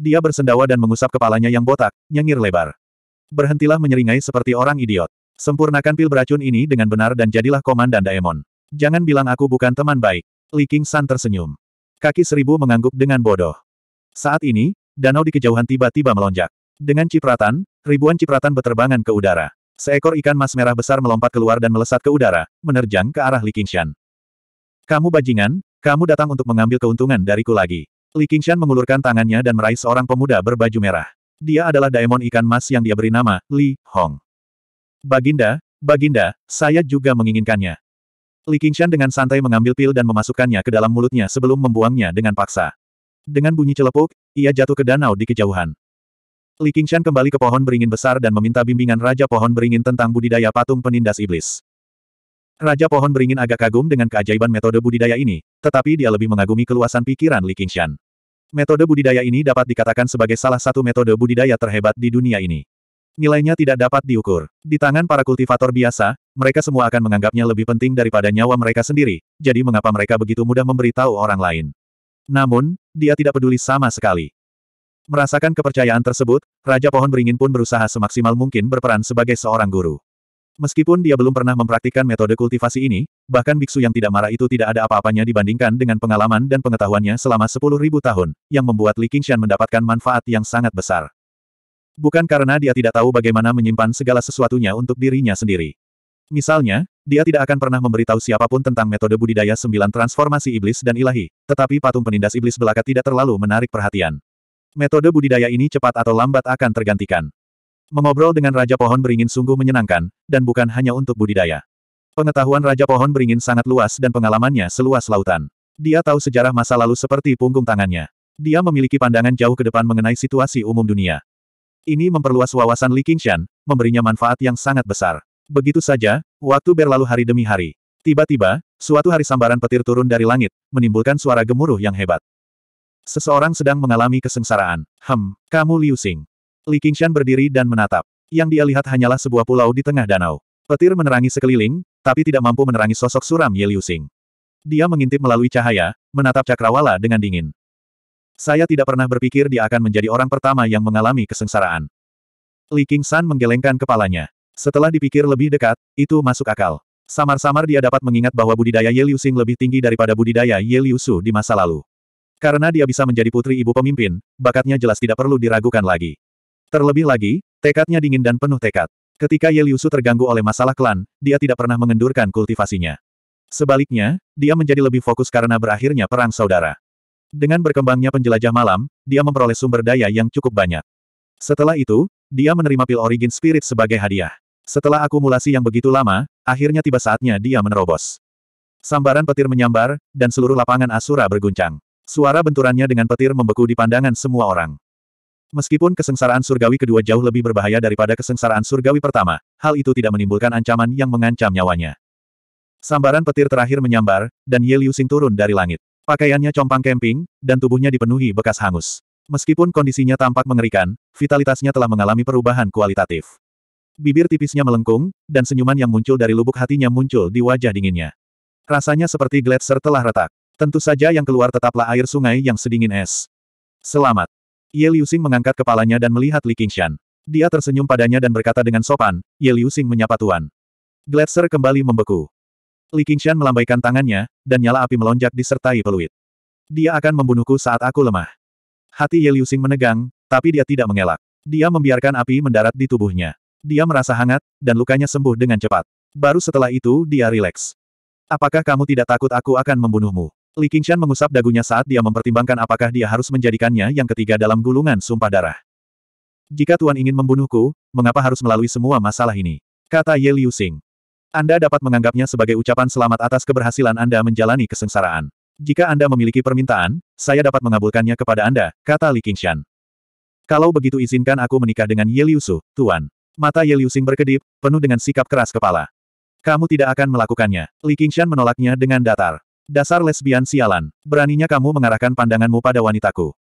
Speaker 1: Dia bersendawa dan mengusap kepalanya yang botak, nyengir lebar. Berhentilah menyeringai seperti orang idiot. Sempurnakan pil beracun ini dengan benar dan jadilah komandan Daemon. Jangan bilang aku bukan teman baik. Li King San tersenyum. Kaki seribu mengangguk dengan bodoh. Saat ini, danau di kejauhan tiba-tiba melonjak. Dengan cipratan, ribuan cipratan berterbangan ke udara. Seekor ikan mas merah besar melompat keluar dan melesat ke udara, menerjang ke arah Li Qingshan. Kamu bajingan, kamu datang untuk mengambil keuntungan dariku lagi. Li Qingshan mengulurkan tangannya dan meraih seorang pemuda berbaju merah. Dia adalah daemon ikan mas yang dia beri nama, Li Hong. Baginda, Baginda, saya juga menginginkannya. Li Qingshan dengan santai mengambil pil dan memasukkannya ke dalam mulutnya sebelum membuangnya dengan paksa. Dengan bunyi celepuk, ia jatuh ke danau di kejauhan. Li Qingshan kembali ke pohon beringin besar dan meminta bimbingan Raja Pohon Beringin tentang budidaya patung penindas iblis. Raja Pohon Beringin agak kagum dengan keajaiban metode budidaya ini, tetapi dia lebih mengagumi keluasan pikiran Li Qingshan. Metode budidaya ini dapat dikatakan sebagai salah satu metode budidaya terhebat di dunia ini nilainya tidak dapat diukur. Di tangan para kultivator biasa, mereka semua akan menganggapnya lebih penting daripada nyawa mereka sendiri, jadi mengapa mereka begitu mudah memberitahu orang lain. Namun, dia tidak peduli sama sekali. Merasakan kepercayaan tersebut, Raja Pohon Beringin pun berusaha semaksimal mungkin berperan sebagai seorang guru. Meskipun dia belum pernah mempraktikkan metode kultivasi ini, bahkan biksu yang tidak marah itu tidak ada apa-apanya dibandingkan dengan pengalaman dan pengetahuannya selama 10.000 tahun, yang membuat Li Qingshan mendapatkan manfaat yang sangat besar. Bukan karena dia tidak tahu bagaimana menyimpan segala sesuatunya untuk dirinya sendiri. Misalnya, dia tidak akan pernah memberitahu siapapun tentang metode budidaya sembilan transformasi iblis dan ilahi, tetapi patung penindas iblis belaka tidak terlalu menarik perhatian. Metode budidaya ini cepat atau lambat akan tergantikan. Mengobrol dengan Raja Pohon Beringin sungguh menyenangkan, dan bukan hanya untuk budidaya. Pengetahuan Raja Pohon Beringin sangat luas dan pengalamannya seluas lautan. Dia tahu sejarah masa lalu seperti punggung tangannya. Dia memiliki pandangan jauh ke depan mengenai situasi umum dunia. Ini memperluas wawasan Li Qingshan, memberinya manfaat yang sangat besar. Begitu saja, waktu berlalu hari demi hari. Tiba-tiba, suatu hari sambaran petir turun dari langit, menimbulkan suara gemuruh yang hebat. Seseorang sedang mengalami kesengsaraan. Hem, kamu Liu Xing. Li Qingshan berdiri dan menatap. Yang dia lihat hanyalah sebuah pulau di tengah danau. Petir menerangi sekeliling, tapi tidak mampu menerangi sosok suram Ye Liu Xing. Dia mengintip melalui cahaya, menatap cakrawala dengan dingin. Saya tidak pernah berpikir dia akan menjadi orang pertama yang mengalami kesengsaraan. Li San menggelengkan kepalanya. Setelah dipikir lebih dekat, itu masuk akal. Samar-samar dia dapat mengingat bahwa budidaya Ye Liu Xing lebih tinggi daripada budidaya Ye Liu Su di masa lalu. Karena dia bisa menjadi putri ibu pemimpin, bakatnya jelas tidak perlu diragukan lagi. Terlebih lagi, tekadnya dingin dan penuh tekad. Ketika Ye Liu Su terganggu oleh masalah klan, dia tidak pernah mengendurkan kultivasinya. Sebaliknya, dia menjadi lebih fokus karena berakhirnya perang saudara. Dengan berkembangnya penjelajah malam, dia memperoleh sumber daya yang cukup banyak. Setelah itu, dia menerima pil origin spirit sebagai hadiah. Setelah akumulasi yang begitu lama, akhirnya tiba saatnya dia menerobos. Sambaran petir menyambar, dan seluruh lapangan Asura berguncang. Suara benturannya dengan petir membeku di pandangan semua orang. Meskipun kesengsaraan surgawi kedua jauh lebih berbahaya daripada kesengsaraan surgawi pertama, hal itu tidak menimbulkan ancaman yang mengancam nyawanya. Sambaran petir terakhir menyambar, dan Ye Liu Xing turun dari langit. Pakaiannya compang kemping, dan tubuhnya dipenuhi bekas hangus. Meskipun kondisinya tampak mengerikan, vitalitasnya telah mengalami perubahan kualitatif. Bibir tipisnya melengkung, dan senyuman yang muncul dari lubuk hatinya muncul di wajah dinginnya. Rasanya seperti gletser telah retak. Tentu saja yang keluar tetaplah air sungai yang sedingin es. Selamat. Ye Liu Xing mengangkat kepalanya dan melihat Li Qingshan. Dia tersenyum padanya dan berkata dengan sopan, Ye Liu Xing menyapa Tuan. Gletser kembali membeku. Li Qingshan melambaikan tangannya, dan nyala api melonjak disertai peluit. Dia akan membunuhku saat aku lemah. Hati Ye Liu menegang, tapi dia tidak mengelak. Dia membiarkan api mendarat di tubuhnya. Dia merasa hangat, dan lukanya sembuh dengan cepat. Baru setelah itu dia rileks. Apakah kamu tidak takut aku akan membunuhmu? Li Qingshan mengusap dagunya saat dia mempertimbangkan apakah dia harus menjadikannya yang ketiga dalam gulungan sumpah darah. Jika Tuan ingin membunuhku, mengapa harus melalui semua masalah ini? Kata Ye Liu anda dapat menganggapnya sebagai ucapan selamat atas keberhasilan Anda menjalani kesengsaraan. Jika Anda memiliki permintaan, saya dapat mengabulkannya kepada Anda, kata Li Qingshan. Kalau begitu izinkan aku menikah dengan Ye Liusu, Tuan. Mata Ye Liu berkedip, penuh dengan sikap keras kepala. Kamu tidak akan melakukannya. Li Qingshan menolaknya dengan datar. Dasar lesbian sialan, beraninya kamu mengarahkan pandanganmu pada wanitaku.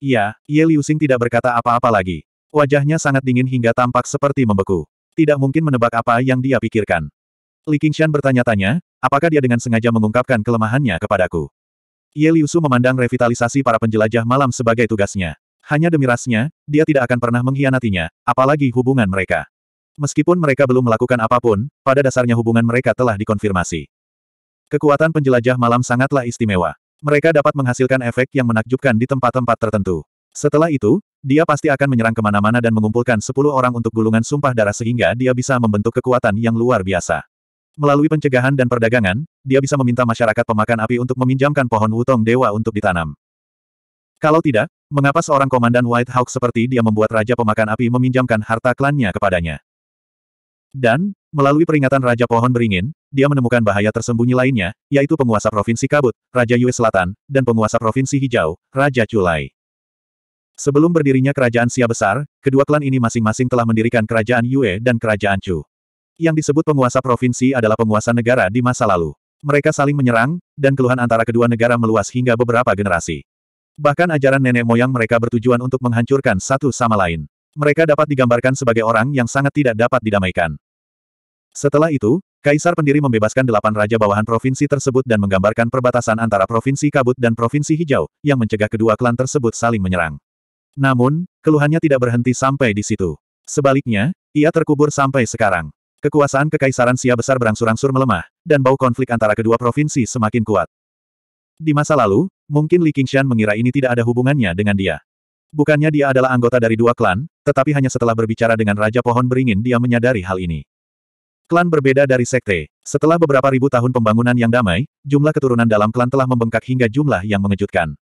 Speaker 1: Iya, Ye Liu tidak berkata apa-apa lagi. Wajahnya sangat dingin hingga tampak seperti membeku. Tidak mungkin menebak apa yang dia pikirkan. Li Qingshan bertanya-tanya, apakah dia dengan sengaja mengungkapkan kelemahannya kepadaku? Ye Liusu memandang revitalisasi para penjelajah malam sebagai tugasnya. Hanya demi rasnya, dia tidak akan pernah mengkhianatinya, apalagi hubungan mereka. Meskipun mereka belum melakukan apapun, pada dasarnya hubungan mereka telah dikonfirmasi. Kekuatan penjelajah malam sangatlah istimewa. Mereka dapat menghasilkan efek yang menakjubkan di tempat-tempat tertentu. Setelah itu, dia pasti akan menyerang kemana-mana dan mengumpulkan 10 orang untuk gulungan sumpah darah sehingga dia bisa membentuk kekuatan yang luar biasa. Melalui pencegahan dan perdagangan, dia bisa meminta masyarakat pemakan api untuk meminjamkan pohon wutong dewa untuk ditanam. Kalau tidak, mengapa seorang komandan White Hawk seperti dia membuat Raja Pemakan Api meminjamkan harta klannya kepadanya? Dan, melalui peringatan Raja Pohon Beringin, dia menemukan bahaya tersembunyi lainnya, yaitu penguasa Provinsi Kabut, Raja Yue Selatan, dan penguasa Provinsi Hijau, Raja Culai. Sebelum berdirinya Kerajaan Sia Besar, kedua klan ini masing-masing telah mendirikan Kerajaan Yue dan Kerajaan Chu. Yang disebut penguasa provinsi adalah penguasa negara di masa lalu. Mereka saling menyerang, dan keluhan antara kedua negara meluas hingga beberapa generasi. Bahkan ajaran nenek moyang mereka bertujuan untuk menghancurkan satu sama lain. Mereka dapat digambarkan sebagai orang yang sangat tidak dapat didamaikan. Setelah itu, Kaisar Pendiri membebaskan delapan raja bawahan provinsi tersebut dan menggambarkan perbatasan antara Provinsi Kabut dan Provinsi Hijau, yang mencegah kedua klan tersebut saling menyerang. Namun, keluhannya tidak berhenti sampai di situ. Sebaliknya, ia terkubur sampai sekarang. Kekuasaan Kekaisaran Sia Besar berangsur-angsur melemah, dan bau konflik antara kedua provinsi semakin kuat. Di masa lalu, mungkin Li Qingshan mengira ini tidak ada hubungannya dengan dia. Bukannya dia adalah anggota dari dua klan, tetapi hanya setelah berbicara dengan Raja Pohon Beringin dia menyadari hal ini. Klan berbeda dari sekte. Setelah beberapa ribu tahun pembangunan yang damai, jumlah keturunan dalam klan telah membengkak hingga jumlah yang mengejutkan.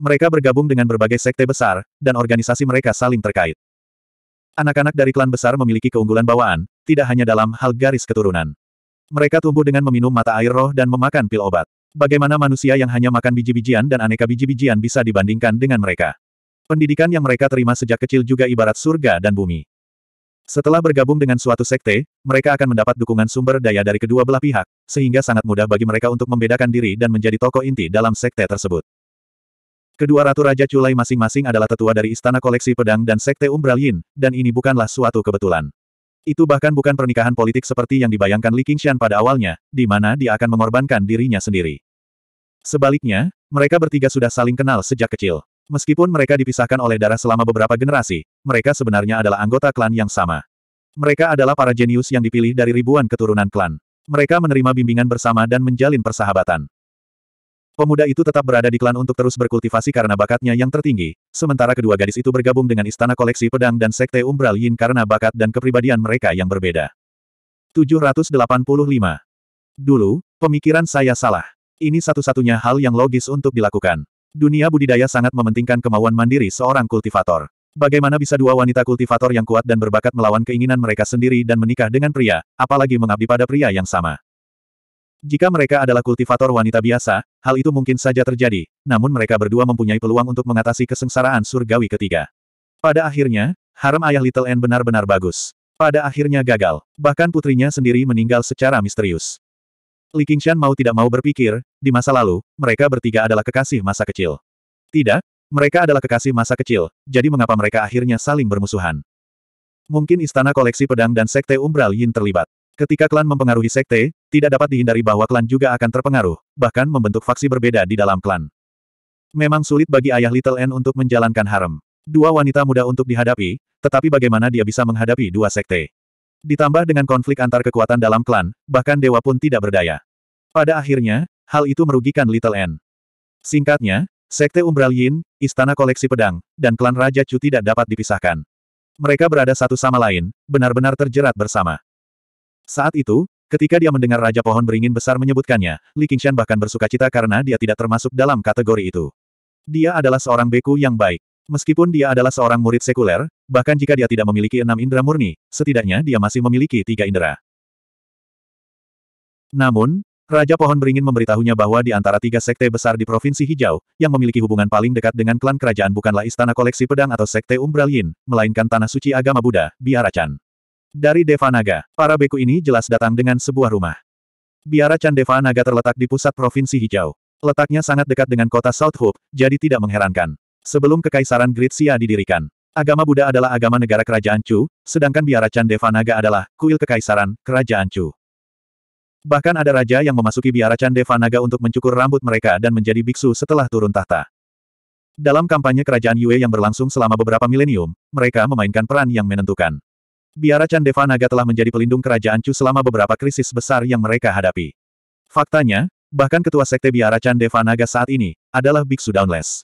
Speaker 1: Mereka bergabung dengan berbagai sekte besar, dan organisasi mereka saling terkait. Anak-anak dari klan besar memiliki keunggulan bawaan, tidak hanya dalam hal garis keturunan. Mereka tumbuh dengan meminum mata air roh dan memakan pil obat. Bagaimana manusia yang hanya makan biji-bijian dan aneka biji-bijian bisa dibandingkan dengan mereka? Pendidikan yang mereka terima sejak kecil juga ibarat surga dan bumi. Setelah bergabung dengan suatu sekte, mereka akan mendapat dukungan sumber daya dari kedua belah pihak, sehingga sangat mudah bagi mereka untuk membedakan diri dan menjadi tokoh inti dalam sekte tersebut. Kedua ratu raja Culai masing-masing adalah tetua dari istana koleksi pedang dan sekte Umbral Yin, dan ini bukanlah suatu kebetulan. Itu bahkan bukan pernikahan politik seperti yang dibayangkan Li Qingshan pada awalnya, di mana dia akan mengorbankan dirinya sendiri. Sebaliknya, mereka bertiga sudah saling kenal sejak kecil. Meskipun mereka dipisahkan oleh darah selama beberapa generasi, mereka sebenarnya adalah anggota klan yang sama. Mereka adalah para jenius yang dipilih dari ribuan keturunan klan. Mereka menerima bimbingan bersama dan menjalin persahabatan. Pemuda itu tetap berada di klan untuk terus berkultivasi karena bakatnya yang tertinggi, sementara kedua gadis itu bergabung dengan Istana Koleksi Pedang dan Sekte Umbral Yin karena bakat dan kepribadian mereka yang berbeda. 785. Dulu, pemikiran saya salah. Ini satu-satunya hal yang logis untuk dilakukan. Dunia budidaya sangat mementingkan kemauan mandiri seorang kultivator. Bagaimana bisa dua wanita kultivator yang kuat dan berbakat melawan keinginan mereka sendiri dan menikah dengan pria, apalagi mengabdi pada pria yang sama? Jika mereka adalah kultivator wanita biasa, hal itu mungkin saja terjadi, namun mereka berdua mempunyai peluang untuk mengatasi kesengsaraan surgawi ketiga. Pada akhirnya, harem ayah Little N benar-benar bagus. Pada akhirnya gagal, bahkan putrinya sendiri meninggal secara misterius. Li Qingshan mau tidak mau berpikir, di masa lalu, mereka bertiga adalah kekasih masa kecil. Tidak, mereka adalah kekasih masa kecil, jadi mengapa mereka akhirnya saling bermusuhan? Mungkin istana koleksi pedang dan sekte umbral Yin terlibat. Ketika klan mempengaruhi sekte, tidak dapat dihindari bahwa klan juga akan terpengaruh, bahkan membentuk faksi berbeda di dalam klan. Memang sulit bagi ayah Little N untuk menjalankan harem. Dua wanita muda untuk dihadapi, tetapi bagaimana dia bisa menghadapi dua sekte? Ditambah dengan konflik antar kekuatan dalam klan, bahkan dewa pun tidak berdaya. Pada akhirnya, hal itu merugikan Little N. Singkatnya, sekte Umbral Yin, Istana Koleksi Pedang, dan klan Raja Chu tidak dapat dipisahkan. Mereka berada satu sama lain, benar-benar terjerat bersama. Saat itu, ketika dia mendengar Raja Pohon Beringin Besar menyebutkannya, Li Qingshan bahkan bersuka cita karena dia tidak termasuk dalam kategori itu. Dia adalah seorang beku yang baik. Meskipun dia adalah seorang murid sekuler, bahkan jika dia tidak memiliki enam indera murni, setidaknya dia masih memiliki tiga indera. Namun, Raja Pohon Beringin memberitahunya bahwa di antara tiga sekte besar di Provinsi Hijau, yang memiliki hubungan paling dekat dengan klan kerajaan bukanlah Istana Koleksi Pedang atau Sekte Umbral Yin, melainkan Tanah Suci Agama Buddha, Biaracan. Dari Devanaga, para beku ini jelas datang dengan sebuah rumah. Biara Chan Naga terletak di pusat Provinsi Hijau. Letaknya sangat dekat dengan kota South Hope, jadi tidak mengherankan. Sebelum Kekaisaran Great didirikan, agama Buddha adalah agama negara Kerajaan Chu, sedangkan Biara Chan Naga adalah kuil Kekaisaran, Kerajaan Chu. Bahkan ada raja yang memasuki Biara Chan Naga untuk mencukur rambut mereka dan menjadi biksu setelah turun tahta. Dalam kampanye kerajaan Yue yang berlangsung selama beberapa milenium, mereka memainkan peran yang menentukan. Biara Chandeva Naga telah menjadi pelindung kerajaan Chu selama beberapa krisis besar yang mereka hadapi. Faktanya, bahkan ketua sekte Biara Chandeva Naga saat ini, adalah Biksu Downless.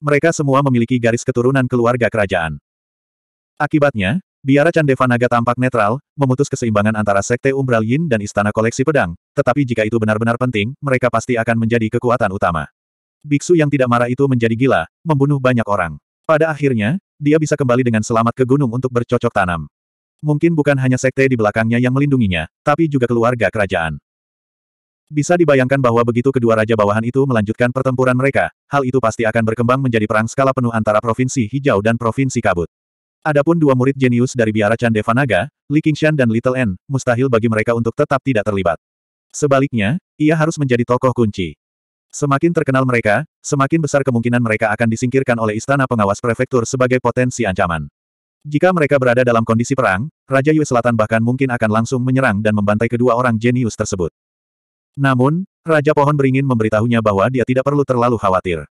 Speaker 1: Mereka semua memiliki garis keturunan keluarga kerajaan. Akibatnya, Biara Chandeva Naga tampak netral, memutus keseimbangan antara sekte Umbral Yin dan Istana Koleksi Pedang, tetapi jika itu benar-benar penting, mereka pasti akan menjadi kekuatan utama. Biksu yang tidak marah itu menjadi gila, membunuh banyak orang. Pada akhirnya, dia bisa kembali dengan selamat ke gunung untuk bercocok tanam. Mungkin bukan hanya sekte di belakangnya yang melindunginya, tapi juga keluarga kerajaan. Bisa dibayangkan bahwa begitu kedua raja bawahan itu melanjutkan pertempuran mereka, hal itu pasti akan berkembang menjadi perang skala penuh antara Provinsi Hijau dan Provinsi Kabut. Adapun dua murid jenius dari biara Chandevanaga, Li Qingshan dan Little N, mustahil bagi mereka untuk tetap tidak terlibat. Sebaliknya, ia harus menjadi tokoh kunci. Semakin terkenal mereka, semakin besar kemungkinan mereka akan disingkirkan oleh istana pengawas prefektur sebagai potensi ancaman. Jika mereka berada dalam kondisi perang, Raja Yue Selatan bahkan mungkin akan langsung menyerang dan membantai kedua orang jenius tersebut. Namun, Raja Pohon beringin memberitahunya bahwa dia tidak perlu terlalu khawatir.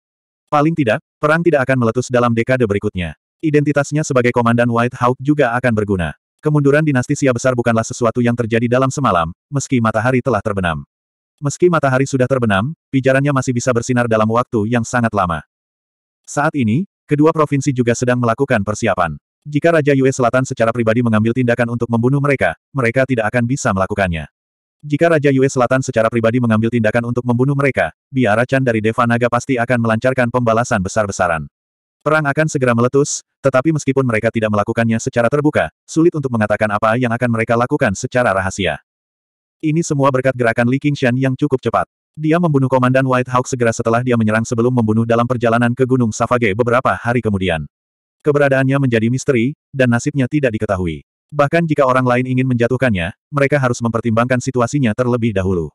Speaker 1: Paling tidak, perang tidak akan meletus dalam dekade berikutnya. Identitasnya sebagai Komandan White Hawk juga akan berguna. Kemunduran dinasti Sia besar bukanlah sesuatu yang terjadi dalam semalam, meski matahari telah terbenam. Meski matahari sudah terbenam, pijarannya masih bisa bersinar dalam waktu yang sangat lama. Saat ini, kedua provinsi juga sedang melakukan persiapan. Jika Raja Yue Selatan secara pribadi mengambil tindakan untuk membunuh mereka, mereka tidak akan bisa melakukannya. Jika Raja Yue Selatan secara pribadi mengambil tindakan untuk membunuh mereka, biara Chan dari Deva Naga pasti akan melancarkan pembalasan besar-besaran. Perang akan segera meletus, tetapi meskipun mereka tidak melakukannya secara terbuka, sulit untuk mengatakan apa yang akan mereka lakukan secara rahasia. Ini semua berkat gerakan Li Qingshan yang cukup cepat. Dia membunuh Komandan White Hawk segera setelah dia menyerang sebelum membunuh dalam perjalanan ke Gunung Savage beberapa hari kemudian. Keberadaannya menjadi misteri, dan nasibnya tidak diketahui. Bahkan jika orang lain ingin menjatuhkannya, mereka harus mempertimbangkan situasinya terlebih dahulu.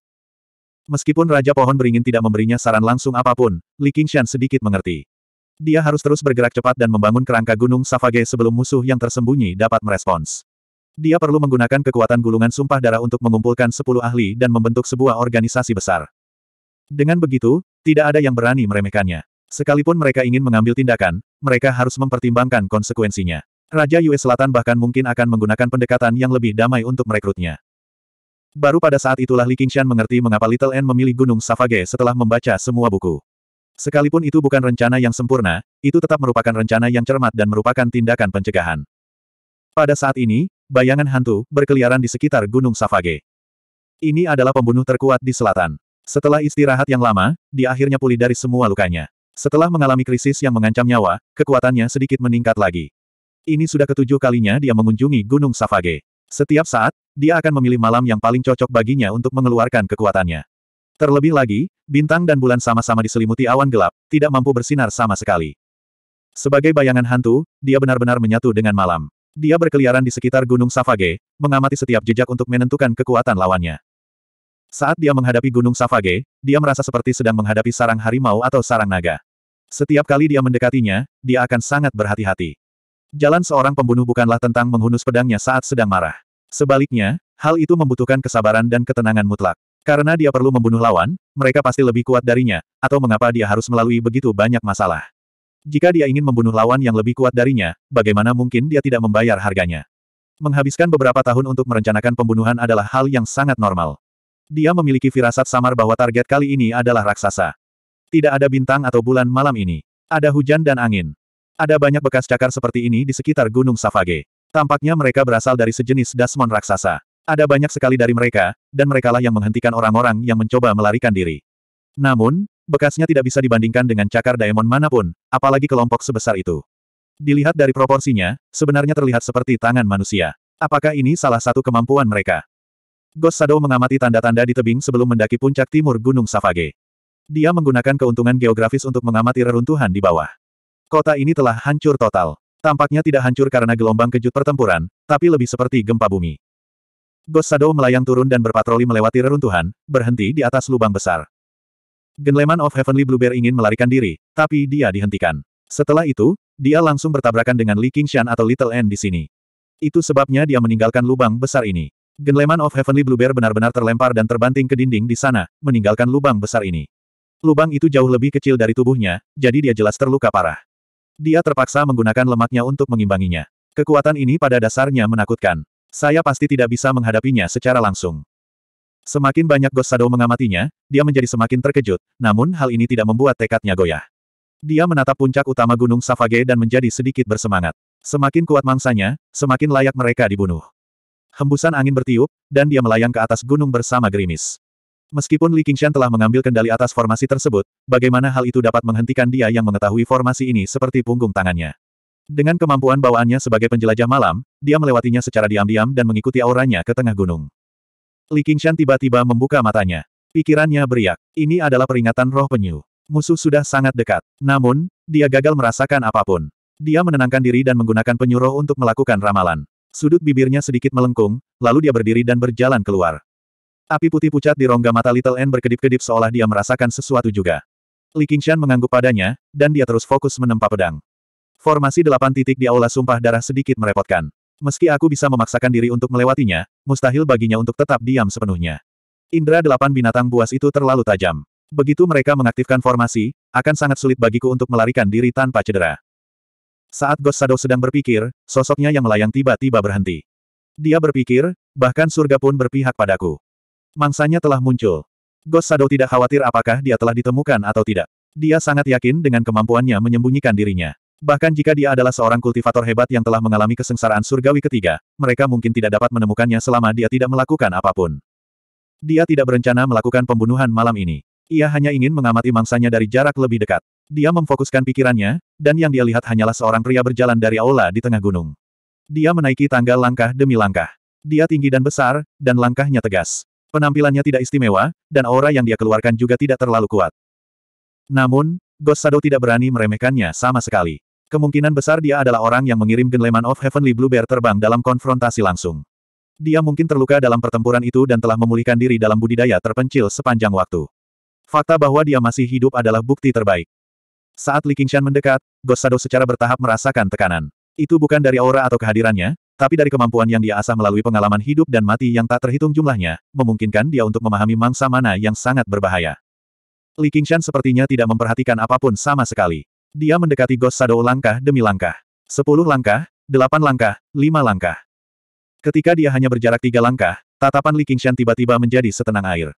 Speaker 1: Meskipun Raja Pohon Beringin tidak memberinya saran langsung apapun, Li Qingshan sedikit mengerti. Dia harus terus bergerak cepat dan membangun kerangka gunung Savage sebelum musuh yang tersembunyi dapat merespons. Dia perlu menggunakan kekuatan gulungan sumpah darah untuk mengumpulkan sepuluh ahli dan membentuk sebuah organisasi besar. Dengan begitu, tidak ada yang berani meremehkannya. Sekalipun mereka ingin mengambil tindakan, mereka harus mempertimbangkan konsekuensinya. Raja Yue Selatan bahkan mungkin akan menggunakan pendekatan yang lebih damai untuk merekrutnya. Baru pada saat itulah Li Qingshan mengerti mengapa Little N memilih Gunung Savage setelah membaca semua buku. Sekalipun itu bukan rencana yang sempurna, itu tetap merupakan rencana yang cermat dan merupakan tindakan pencegahan. Pada saat ini, bayangan hantu berkeliaran di sekitar Gunung Savage. Ini adalah pembunuh terkuat di selatan. Setelah istirahat yang lama, dia akhirnya pulih dari semua lukanya. Setelah mengalami krisis yang mengancam nyawa, kekuatannya sedikit meningkat lagi. Ini sudah ketujuh kalinya dia mengunjungi Gunung Savage. Setiap saat, dia akan memilih malam yang paling cocok baginya untuk mengeluarkan kekuatannya. Terlebih lagi, bintang dan bulan sama-sama diselimuti awan gelap, tidak mampu bersinar sama sekali. Sebagai bayangan hantu, dia benar-benar menyatu dengan malam. Dia berkeliaran di sekitar Gunung Savage, mengamati setiap jejak untuk menentukan kekuatan lawannya. Saat dia menghadapi Gunung Savage, dia merasa seperti sedang menghadapi sarang harimau atau sarang naga. Setiap kali dia mendekatinya, dia akan sangat berhati-hati. Jalan seorang pembunuh bukanlah tentang menghunus pedangnya saat sedang marah. Sebaliknya, hal itu membutuhkan kesabaran dan ketenangan mutlak. Karena dia perlu membunuh lawan, mereka pasti lebih kuat darinya, atau mengapa dia harus melalui begitu banyak masalah. Jika dia ingin membunuh lawan yang lebih kuat darinya, bagaimana mungkin dia tidak membayar harganya? Menghabiskan beberapa tahun untuk merencanakan pembunuhan adalah hal yang sangat normal. Dia memiliki firasat samar bahwa target kali ini adalah raksasa. Tidak ada bintang atau bulan malam ini. Ada hujan dan angin. Ada banyak bekas cakar seperti ini di sekitar Gunung Savage. Tampaknya mereka berasal dari sejenis Dasmon raksasa. Ada banyak sekali dari mereka, dan merekalah yang menghentikan orang-orang yang mencoba melarikan diri. Namun, bekasnya tidak bisa dibandingkan dengan cakar daemon manapun, apalagi kelompok sebesar itu. Dilihat dari proporsinya, sebenarnya terlihat seperti tangan manusia. Apakah ini salah satu kemampuan mereka? Ghost Shadow mengamati tanda-tanda di tebing sebelum mendaki puncak timur Gunung Savage. Dia menggunakan keuntungan geografis untuk mengamati reruntuhan di bawah. Kota ini telah hancur total. Tampaknya tidak hancur karena gelombang kejut pertempuran, tapi lebih seperti gempa bumi. Ghost Shadow melayang turun dan berpatroli melewati reruntuhan, berhenti di atas lubang besar. Genleman of Heavenly Bluebear ingin melarikan diri, tapi dia dihentikan. Setelah itu, dia langsung bertabrakan dengan Li Qingshan atau Little N di sini. Itu sebabnya dia meninggalkan lubang besar ini. Genleman of Heavenly Bluebear benar-benar terlempar dan terbanting ke dinding di sana, meninggalkan lubang besar ini. Lubang itu jauh lebih kecil dari tubuhnya, jadi dia jelas terluka parah. Dia terpaksa menggunakan lemaknya untuk mengimbanginya. Kekuatan ini pada dasarnya menakutkan. Saya pasti tidak bisa menghadapinya secara langsung. Semakin banyak Ghost Shadow mengamatinya, dia menjadi semakin terkejut, namun hal ini tidak membuat tekadnya goyah. Dia menatap puncak utama Gunung Savage dan menjadi sedikit bersemangat. Semakin kuat mangsanya, semakin layak mereka dibunuh. Hembusan angin bertiup, dan dia melayang ke atas gunung bersama gerimis. Meskipun Li Qingshan telah mengambil kendali atas formasi tersebut, bagaimana hal itu dapat menghentikan dia yang mengetahui formasi ini seperti punggung tangannya. Dengan kemampuan bawaannya sebagai penjelajah malam, dia melewatinya secara diam-diam dan mengikuti auranya ke tengah gunung. Li Qingshan tiba-tiba membuka matanya. Pikirannya beriak. Ini adalah peringatan roh penyu. Musuh sudah sangat dekat. Namun, dia gagal merasakan apapun. Dia menenangkan diri dan menggunakan penyuruh untuk melakukan ramalan. Sudut bibirnya sedikit melengkung, lalu dia berdiri dan berjalan keluar. Api putih pucat di rongga mata Little N berkedip-kedip seolah dia merasakan sesuatu juga. Li Qingshan mengangguk padanya, dan dia terus fokus menempa pedang. Formasi delapan titik di aula sumpah darah sedikit merepotkan. Meski aku bisa memaksakan diri untuk melewatinya, mustahil baginya untuk tetap diam sepenuhnya. Indra delapan binatang buas itu terlalu tajam. Begitu mereka mengaktifkan formasi, akan sangat sulit bagiku untuk melarikan diri tanpa cedera. Saat Ghost Shadow sedang berpikir, sosoknya yang melayang tiba-tiba berhenti. Dia berpikir, bahkan surga pun berpihak padaku. Mangsanya telah muncul. Ghost Shadow tidak khawatir apakah dia telah ditemukan atau tidak. Dia sangat yakin dengan kemampuannya menyembunyikan dirinya. Bahkan jika dia adalah seorang kultivator hebat yang telah mengalami kesengsaraan surgawi ketiga, mereka mungkin tidak dapat menemukannya selama dia tidak melakukan apapun. Dia tidak berencana melakukan pembunuhan malam ini. Ia hanya ingin mengamati mangsanya dari jarak lebih dekat. Dia memfokuskan pikirannya, dan yang dia lihat hanyalah seorang pria berjalan dari aula di tengah gunung. Dia menaiki tangga langkah demi langkah. Dia tinggi dan besar, dan langkahnya tegas. Penampilannya tidak istimewa, dan aura yang dia keluarkan juga tidak terlalu kuat. Namun, Ghost Shadow tidak berani meremehkannya sama sekali. Kemungkinan besar dia adalah orang yang mengirim Genleman of Heavenly Blue Bear terbang dalam konfrontasi langsung. Dia mungkin terluka dalam pertempuran itu dan telah memulihkan diri dalam budidaya terpencil sepanjang waktu. Fakta bahwa dia masih hidup adalah bukti terbaik. Saat Li Qingshan mendekat, Ghost Shadow secara bertahap merasakan tekanan. Itu bukan dari aura atau kehadirannya, tapi dari kemampuan yang dia asah melalui pengalaman hidup dan mati yang tak terhitung jumlahnya, memungkinkan dia untuk memahami mangsa mana yang sangat berbahaya. Li Qingshan sepertinya tidak memperhatikan apapun sama sekali. Dia mendekati Ghost Shadow langkah demi langkah. Sepuluh langkah, delapan langkah, lima langkah. Ketika dia hanya berjarak tiga langkah, tatapan Li Qingshan tiba-tiba menjadi setenang air.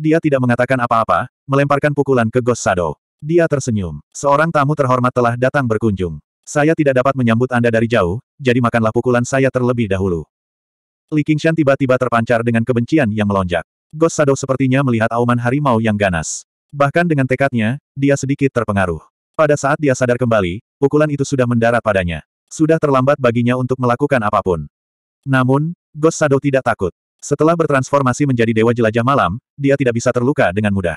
Speaker 1: Dia tidak mengatakan apa-apa, melemparkan pukulan ke Ghost Shadow. Dia tersenyum. Seorang tamu terhormat telah datang berkunjung. Saya tidak dapat menyambut Anda dari jauh, jadi makanlah pukulan saya terlebih dahulu. Li Qingshan tiba-tiba terpancar dengan kebencian yang melonjak. Ghost Shadow sepertinya melihat auman harimau yang ganas. Bahkan dengan tekadnya, dia sedikit terpengaruh. Pada saat dia sadar kembali, pukulan itu sudah mendarat padanya. Sudah terlambat baginya untuk melakukan apapun. Namun, Ghost Shadow tidak takut. Setelah bertransformasi menjadi dewa jelajah malam, dia tidak bisa terluka dengan mudah.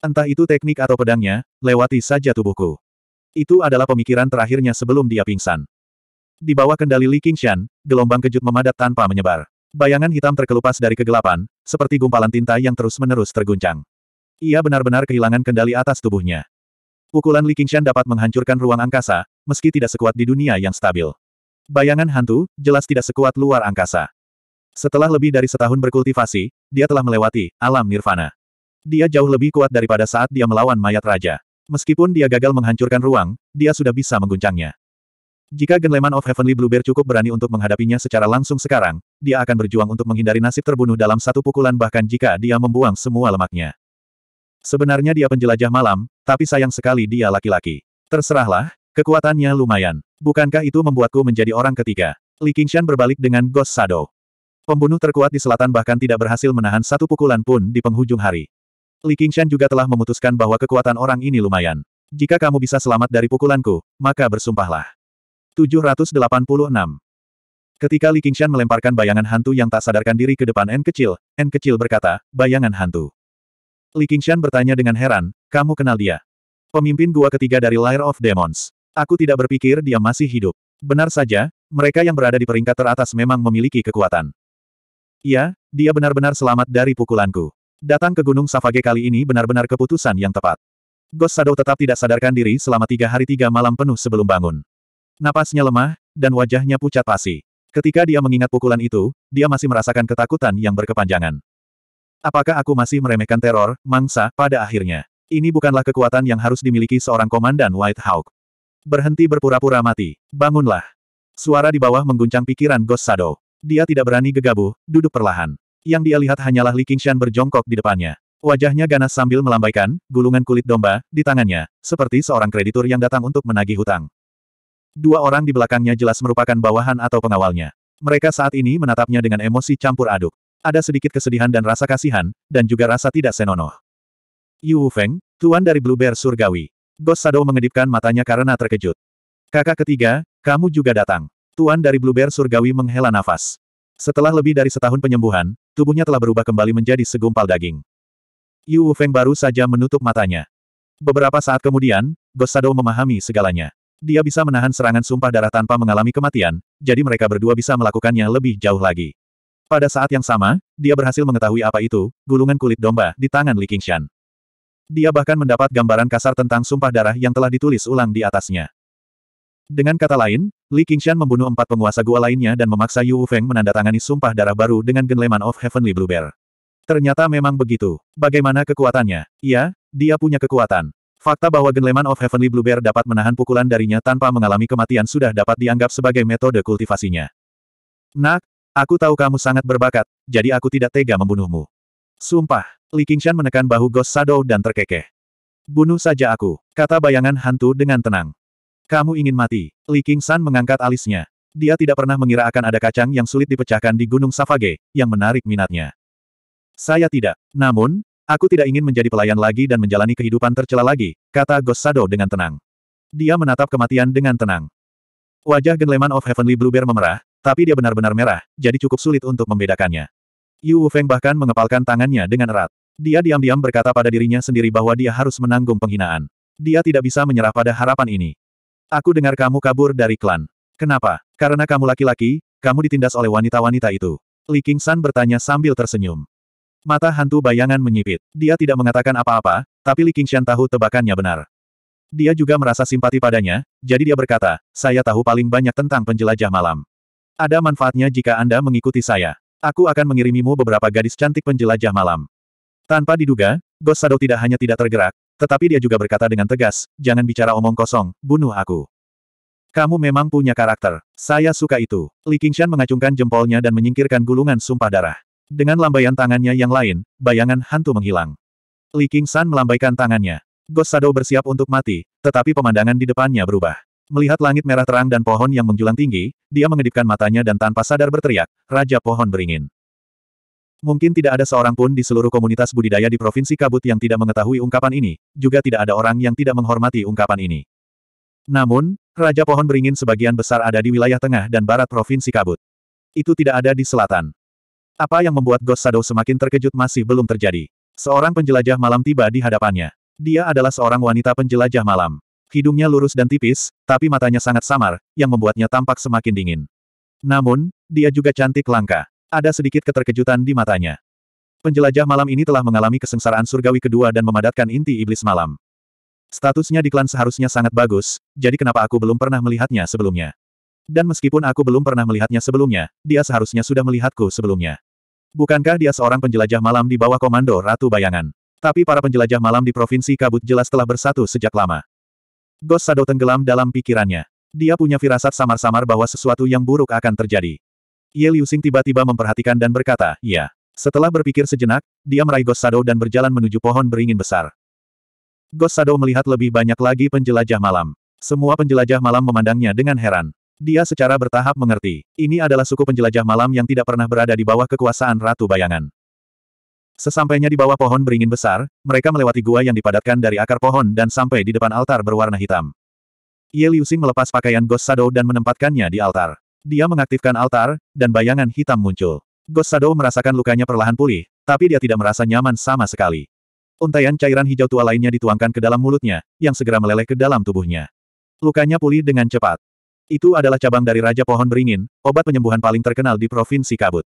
Speaker 1: Entah itu teknik atau pedangnya, lewati saja tubuhku. Itu adalah pemikiran terakhirnya sebelum dia pingsan. Di bawah kendali Li Qingshan, gelombang kejut memadat tanpa menyebar. Bayangan hitam terkelupas dari kegelapan, seperti gumpalan tinta yang terus-menerus terguncang. Ia benar-benar kehilangan kendali atas tubuhnya. Pukulan Li Qingshan dapat menghancurkan ruang angkasa, meski tidak sekuat di dunia yang stabil. Bayangan hantu, jelas tidak sekuat luar angkasa. Setelah lebih dari setahun berkultivasi, dia telah melewati alam nirvana. Dia jauh lebih kuat daripada saat dia melawan mayat raja. Meskipun dia gagal menghancurkan ruang, dia sudah bisa mengguncangnya. Jika Genleman of Heavenly Bluebear cukup berani untuk menghadapinya secara langsung sekarang, dia akan berjuang untuk menghindari nasib terbunuh dalam satu pukulan bahkan jika dia membuang semua lemaknya. Sebenarnya dia penjelajah malam, tapi sayang sekali dia laki-laki. Terserahlah, kekuatannya lumayan. Bukankah itu membuatku menjadi orang ketiga? Li Qingshan berbalik dengan Ghost Shadow. Pembunuh terkuat di selatan bahkan tidak berhasil menahan satu pukulan pun di penghujung hari. Li Qingshan juga telah memutuskan bahwa kekuatan orang ini lumayan. Jika kamu bisa selamat dari pukulanku, maka bersumpahlah. 786. Ketika Li Qingshan melemparkan bayangan hantu yang tak sadarkan diri ke depan N kecil, N kecil berkata, bayangan hantu. Li Qingshan bertanya dengan heran, kamu kenal dia? Pemimpin gua ketiga dari Lair of Demons. Aku tidak berpikir dia masih hidup. Benar saja, mereka yang berada di peringkat teratas memang memiliki kekuatan. Ya, dia benar-benar selamat dari pukulanku. Datang ke Gunung Savage kali ini benar-benar keputusan yang tepat. Ghost Shadow tetap tidak sadarkan diri selama tiga hari tiga malam penuh sebelum bangun. Napasnya lemah, dan wajahnya pucat pasi. Ketika dia mengingat pukulan itu, dia masih merasakan ketakutan yang berkepanjangan. Apakah aku masih meremehkan teror, mangsa, pada akhirnya? Ini bukanlah kekuatan yang harus dimiliki seorang komandan White Hawk. Berhenti berpura-pura mati. Bangunlah. Suara di bawah mengguncang pikiran Ghost Shadow. Dia tidak berani gegabah, duduk perlahan. Yang dia lihat hanyalah Li Qingshan berjongkok di depannya. Wajahnya ganas sambil melambaikan, gulungan kulit domba, di tangannya, seperti seorang kreditur yang datang untuk menagih hutang. Dua orang di belakangnya jelas merupakan bawahan atau pengawalnya. Mereka saat ini menatapnya dengan emosi campur aduk. Ada sedikit kesedihan dan rasa kasihan, dan juga rasa tidak senonoh. Yu Feng, tuan dari Blue Bear Surgawi. Gos Sado mengedipkan matanya karena terkejut. Kakak ketiga, kamu juga datang. Tuan dari Bluebear Surgawi menghela nafas. Setelah lebih dari setahun penyembuhan, tubuhnya telah berubah kembali menjadi segumpal daging. Yu Feng baru saja menutup matanya. Beberapa saat kemudian, Ghost Shadow memahami segalanya. Dia bisa menahan serangan sumpah darah tanpa mengalami kematian, jadi mereka berdua bisa melakukannya lebih jauh lagi. Pada saat yang sama, dia berhasil mengetahui apa itu, gulungan kulit domba di tangan Li Qingshan. Dia bahkan mendapat gambaran kasar tentang sumpah darah yang telah ditulis ulang di atasnya. Dengan kata lain, Li Qingshan membunuh empat penguasa gua lainnya dan memaksa Yu Feng menandatangani sumpah darah baru dengan Genleman of Heavenly Blue Bear. Ternyata memang begitu. Bagaimana kekuatannya? Iya, dia punya kekuatan. Fakta bahwa Genleman of Heavenly Blue Bear dapat menahan pukulan darinya tanpa mengalami kematian sudah dapat dianggap sebagai metode kultivasinya. Nak, aku tahu kamu sangat berbakat, jadi aku tidak tega membunuhmu. Sumpah, Li Qingshan menekan bahu Ghost Shadow dan terkekeh. Bunuh saja aku, kata bayangan hantu dengan tenang. Kamu ingin mati. Li King San mengangkat alisnya. Dia tidak pernah mengira akan ada kacang yang sulit dipecahkan di Gunung Savage, yang menarik minatnya. Saya tidak. Namun, aku tidak ingin menjadi pelayan lagi dan menjalani kehidupan tercela lagi, kata Gosado dengan tenang. Dia menatap kematian dengan tenang. Wajah Genleman of Heavenly Bear memerah, tapi dia benar-benar merah, jadi cukup sulit untuk membedakannya. Yu Feng bahkan mengepalkan tangannya dengan erat. Dia diam-diam berkata pada dirinya sendiri bahwa dia harus menanggung penghinaan. Dia tidak bisa menyerah pada harapan ini. Aku dengar kamu kabur dari klan. Kenapa? Karena kamu laki-laki, kamu ditindas oleh wanita-wanita itu. Li San bertanya sambil tersenyum. Mata hantu bayangan menyipit. Dia tidak mengatakan apa-apa, tapi Li Shan tahu tebakannya benar. Dia juga merasa simpati padanya, jadi dia berkata, saya tahu paling banyak tentang penjelajah malam. Ada manfaatnya jika Anda mengikuti saya. Aku akan mengirimimu beberapa gadis cantik penjelajah malam. Tanpa diduga, Ghost Shadow tidak hanya tidak tergerak, tetapi dia juga berkata dengan tegas, jangan bicara omong kosong, bunuh aku. Kamu memang punya karakter. Saya suka itu. Li Qingshan mengacungkan jempolnya dan menyingkirkan gulungan sumpah darah. Dengan lambaian tangannya yang lain, bayangan hantu menghilang. Li Qingshan melambaikan tangannya. Ghost Shadow bersiap untuk mati, tetapi pemandangan di depannya berubah. Melihat langit merah terang dan pohon yang menjulang tinggi, dia mengedipkan matanya dan tanpa sadar berteriak, Raja Pohon Beringin. Mungkin tidak ada seorang pun di seluruh komunitas budidaya di Provinsi Kabut yang tidak mengetahui ungkapan ini, juga tidak ada orang yang tidak menghormati ungkapan ini. Namun, Raja Pohon Beringin sebagian besar ada di wilayah tengah dan barat Provinsi Kabut. Itu tidak ada di selatan. Apa yang membuat Ghost Shadow semakin terkejut masih belum terjadi. Seorang penjelajah malam tiba di hadapannya. Dia adalah seorang wanita penjelajah malam. Hidungnya lurus dan tipis, tapi matanya sangat samar, yang membuatnya tampak semakin dingin. Namun, dia juga cantik langka. Ada sedikit keterkejutan di matanya. Penjelajah malam ini telah mengalami kesengsaraan surgawi kedua dan memadatkan inti iblis malam. Statusnya di klan seharusnya sangat bagus, jadi kenapa aku belum pernah melihatnya sebelumnya? Dan meskipun aku belum pernah melihatnya sebelumnya, dia seharusnya sudah melihatku sebelumnya. Bukankah dia seorang penjelajah malam di bawah komando Ratu Bayangan? Tapi para penjelajah malam di Provinsi Kabut jelas telah bersatu sejak lama. Ghost Sado tenggelam dalam pikirannya. Dia punya firasat samar-samar bahwa sesuatu yang buruk akan terjadi. Ye Liu Xing tiba-tiba memperhatikan dan berkata, ya. Setelah berpikir sejenak, dia meraih Ghost Shadow dan berjalan menuju pohon beringin besar. Ghost Shadow melihat lebih banyak lagi penjelajah malam. Semua penjelajah malam memandangnya dengan heran. Dia secara bertahap mengerti, ini adalah suku penjelajah malam yang tidak pernah berada di bawah kekuasaan Ratu Bayangan. Sesampainya di bawah pohon beringin besar, mereka melewati gua yang dipadatkan dari akar pohon dan sampai di depan altar berwarna hitam. Ye Liu Xing melepas pakaian Ghost Shadow dan menempatkannya di altar. Dia mengaktifkan altar, dan bayangan hitam muncul. Ghost Shadow merasakan lukanya perlahan pulih, tapi dia tidak merasa nyaman sama sekali. Untaian cairan hijau tua lainnya dituangkan ke dalam mulutnya, yang segera meleleh ke dalam tubuhnya. Lukanya pulih dengan cepat. Itu adalah cabang dari Raja Pohon Beringin, obat penyembuhan paling terkenal di Provinsi Kabut.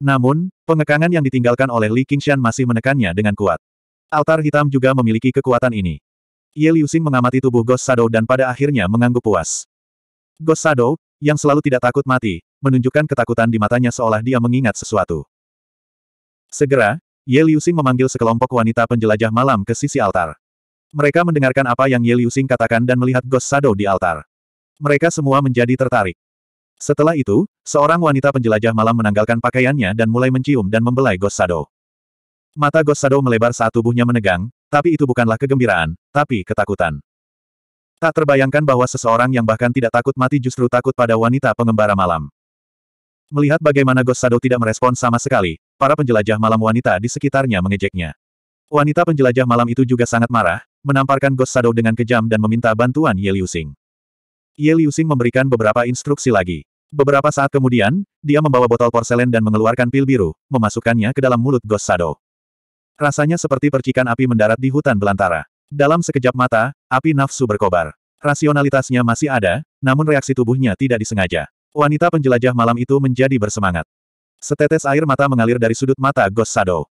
Speaker 1: Namun, pengekangan yang ditinggalkan oleh Li Qingshan masih menekannya dengan kuat. Altar hitam juga memiliki kekuatan ini. Ye Liu Xing mengamati tubuh Ghost Shadow dan pada akhirnya mengangguk puas. Ghost Shadow, yang selalu tidak takut mati, menunjukkan ketakutan di matanya seolah dia mengingat sesuatu. Segera, Ye Liusing memanggil sekelompok wanita penjelajah malam ke sisi altar. Mereka mendengarkan apa yang Ye Liusing katakan dan melihat Ghost Shadow di altar. Mereka semua menjadi tertarik. Setelah itu, seorang wanita penjelajah malam menanggalkan pakaiannya dan mulai mencium dan membelai Ghost Shadow. Mata Ghost Shadow melebar saat tubuhnya menegang, tapi itu bukanlah kegembiraan, tapi ketakutan. Tak terbayangkan bahwa seseorang yang bahkan tidak takut mati justru takut pada wanita pengembara malam. Melihat bagaimana Ghost Shadow tidak merespon sama sekali, para penjelajah malam wanita di sekitarnya mengejeknya. Wanita penjelajah malam itu juga sangat marah, menamparkan Ghost Shadow dengan kejam dan meminta bantuan Ye Liu Xing. Ye Liu Xing memberikan beberapa instruksi lagi. Beberapa saat kemudian, dia membawa botol porselen dan mengeluarkan pil biru, memasukkannya ke dalam mulut Ghost Shadow. Rasanya seperti percikan api mendarat di hutan belantara. Dalam sekejap mata, api nafsu berkobar. Rasionalitasnya masih ada, namun reaksi tubuhnya tidak disengaja. Wanita penjelajah malam itu menjadi bersemangat. Setetes air mata mengalir dari sudut mata Ghost Shadow.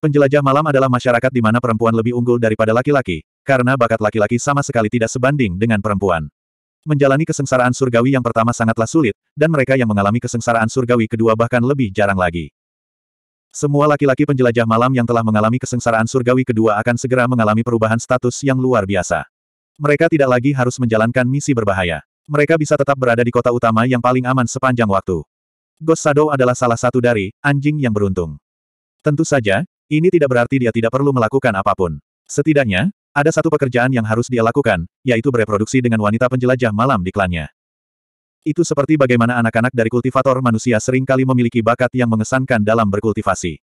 Speaker 1: Penjelajah malam adalah masyarakat di mana perempuan lebih unggul daripada laki-laki, karena bakat laki-laki sama sekali tidak sebanding dengan perempuan. Menjalani kesengsaraan surgawi yang pertama sangatlah sulit, dan mereka yang mengalami kesengsaraan surgawi kedua bahkan lebih jarang lagi. Semua laki-laki penjelajah malam yang telah mengalami kesengsaraan surgawi kedua akan segera mengalami perubahan status yang luar biasa. Mereka tidak lagi harus menjalankan misi berbahaya. Mereka bisa tetap berada di kota utama yang paling aman sepanjang waktu. Ghost Shadow adalah salah satu dari anjing yang beruntung. Tentu saja, ini tidak berarti dia tidak perlu melakukan apapun. Setidaknya, ada satu pekerjaan yang harus dia lakukan, yaitu bereproduksi dengan wanita penjelajah malam di klannya. Itu seperti bagaimana anak-anak dari kultivator manusia seringkali memiliki bakat yang mengesankan dalam berkultivasi.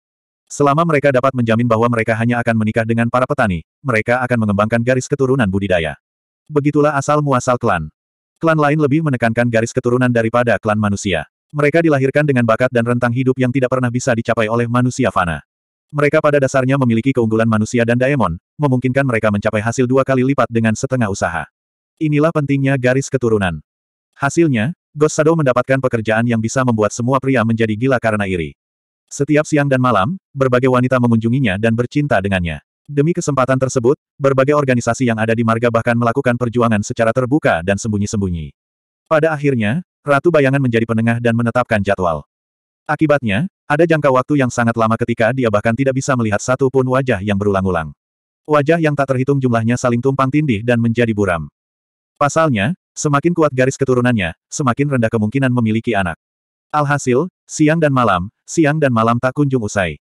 Speaker 1: Selama mereka dapat menjamin bahwa mereka hanya akan menikah dengan para petani, mereka akan mengembangkan garis keturunan budidaya. Begitulah asal-muasal klan. Klan lain lebih menekankan garis keturunan daripada klan manusia. Mereka dilahirkan dengan bakat dan rentang hidup yang tidak pernah bisa dicapai oleh manusia fana. Mereka pada dasarnya memiliki keunggulan manusia dan daemon, memungkinkan mereka mencapai hasil dua kali lipat dengan setengah usaha. Inilah pentingnya garis keturunan. Hasilnya, Ghost Shadow mendapatkan pekerjaan yang bisa membuat semua pria menjadi gila karena iri. Setiap siang dan malam, berbagai wanita mengunjunginya dan bercinta dengannya. Demi kesempatan tersebut, berbagai organisasi yang ada di marga bahkan melakukan perjuangan secara terbuka dan sembunyi-sembunyi. Pada akhirnya, Ratu Bayangan menjadi penengah dan menetapkan jadwal. Akibatnya, ada jangka waktu yang sangat lama ketika dia bahkan tidak bisa melihat satu pun wajah yang berulang-ulang. Wajah yang tak terhitung jumlahnya saling tumpang tindih dan menjadi buram. Pasalnya, Semakin kuat garis keturunannya, semakin rendah kemungkinan memiliki anak. Alhasil, siang dan malam, siang dan malam tak kunjung usai.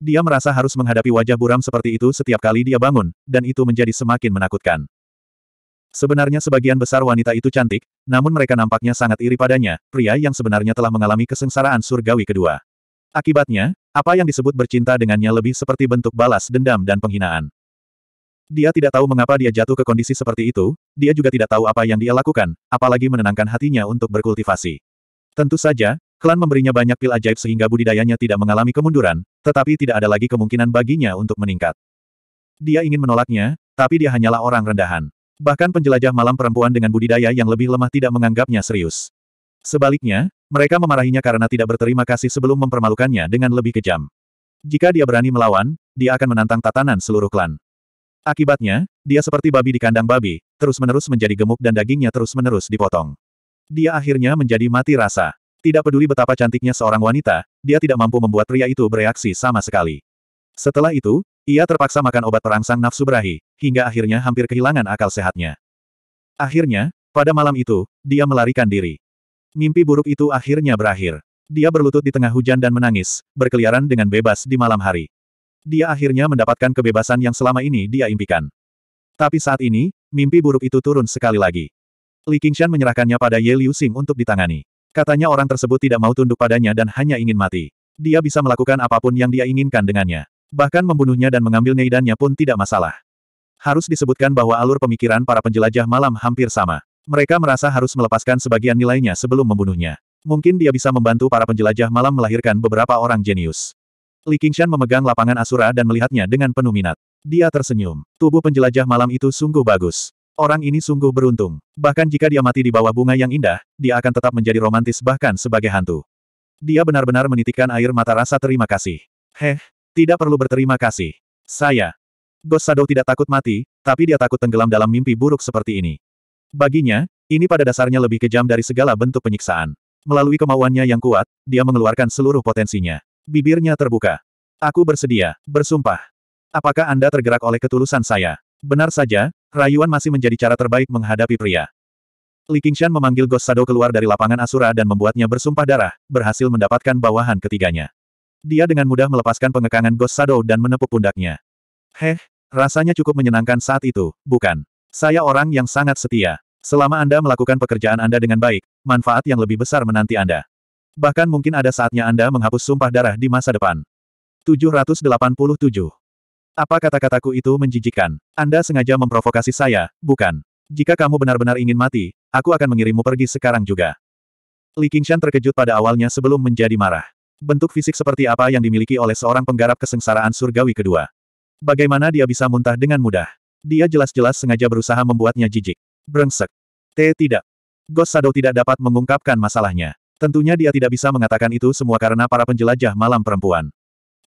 Speaker 1: Dia merasa harus menghadapi wajah buram seperti itu setiap kali dia bangun, dan itu menjadi semakin menakutkan. Sebenarnya sebagian besar wanita itu cantik, namun mereka nampaknya sangat iri padanya, pria yang sebenarnya telah mengalami kesengsaraan surgawi kedua. Akibatnya, apa yang disebut bercinta dengannya lebih seperti bentuk balas dendam dan penghinaan. Dia tidak tahu mengapa dia jatuh ke kondisi seperti itu, dia juga tidak tahu apa yang dia lakukan, apalagi menenangkan hatinya untuk berkultivasi. Tentu saja, klan memberinya banyak pil ajaib sehingga budidayanya tidak mengalami kemunduran, tetapi tidak ada lagi kemungkinan baginya untuk meningkat. Dia ingin menolaknya, tapi dia hanyalah orang rendahan. Bahkan penjelajah malam perempuan dengan budidaya yang lebih lemah tidak menganggapnya serius. Sebaliknya, mereka memarahinya karena tidak berterima kasih sebelum mempermalukannya dengan lebih kejam. Jika dia berani melawan, dia akan menantang tatanan seluruh klan. Akibatnya, dia seperti babi di kandang babi, terus-menerus menjadi gemuk dan dagingnya terus-menerus dipotong. Dia akhirnya menjadi mati rasa. Tidak peduli betapa cantiknya seorang wanita, dia tidak mampu membuat pria itu bereaksi sama sekali. Setelah itu, ia terpaksa makan obat perangsang nafsu berahi, hingga akhirnya hampir kehilangan akal sehatnya. Akhirnya, pada malam itu, dia melarikan diri. Mimpi buruk itu akhirnya berakhir. Dia berlutut di tengah hujan dan menangis, berkeliaran dengan bebas di malam hari. Dia akhirnya mendapatkan kebebasan yang selama ini dia impikan. Tapi saat ini, mimpi buruk itu turun sekali lagi. Li Qingshan menyerahkannya pada Ye Liu Xing untuk ditangani. Katanya orang tersebut tidak mau tunduk padanya dan hanya ingin mati. Dia bisa melakukan apapun yang dia inginkan dengannya. Bahkan membunuhnya dan mengambil neidannya pun tidak masalah. Harus disebutkan bahwa alur pemikiran para penjelajah malam hampir sama. Mereka merasa harus melepaskan sebagian nilainya sebelum membunuhnya. Mungkin dia bisa membantu para penjelajah malam melahirkan beberapa orang jenius. Li Qingshan memegang lapangan Asura dan melihatnya dengan penuh minat. Dia tersenyum. Tubuh penjelajah malam itu sungguh bagus. Orang ini sungguh beruntung. Bahkan jika dia mati di bawah bunga yang indah, dia akan tetap menjadi romantis bahkan sebagai hantu. Dia benar-benar menitikkan air mata rasa terima kasih. Heh, tidak perlu berterima kasih. Saya. Ghost Shadow tidak takut mati, tapi dia takut tenggelam dalam mimpi buruk seperti ini. Baginya, ini pada dasarnya lebih kejam dari segala bentuk penyiksaan. Melalui kemauannya yang kuat, dia mengeluarkan seluruh potensinya. Bibirnya terbuka. Aku bersedia, bersumpah. Apakah Anda tergerak oleh ketulusan saya? Benar saja, rayuan masih menjadi cara terbaik menghadapi pria. Li Qingshan memanggil Ghost Shadow keluar dari lapangan Asura dan membuatnya bersumpah darah, berhasil mendapatkan bawahan ketiganya. Dia dengan mudah melepaskan pengekangan Ghost Shadow dan menepuk pundaknya. Heh, rasanya cukup menyenangkan saat itu, bukan? Saya orang yang sangat setia. Selama Anda melakukan pekerjaan Anda dengan baik, manfaat yang lebih besar menanti Anda. Bahkan mungkin ada saatnya Anda menghapus sumpah darah di masa depan. 787. Apa kata-kataku itu menjijikan? Anda sengaja memprovokasi saya, bukan? Jika kamu benar-benar ingin mati, aku akan mengirimmu pergi sekarang juga. Li Qingshan terkejut pada awalnya sebelum menjadi marah. Bentuk fisik seperti apa yang dimiliki oleh seorang penggarap kesengsaraan surgawi kedua. Bagaimana dia bisa muntah dengan mudah? Dia jelas-jelas sengaja berusaha membuatnya jijik. Brengsek. T. Tidak. Gosado tidak dapat mengungkapkan masalahnya. Tentunya dia tidak bisa mengatakan itu semua karena para penjelajah malam perempuan.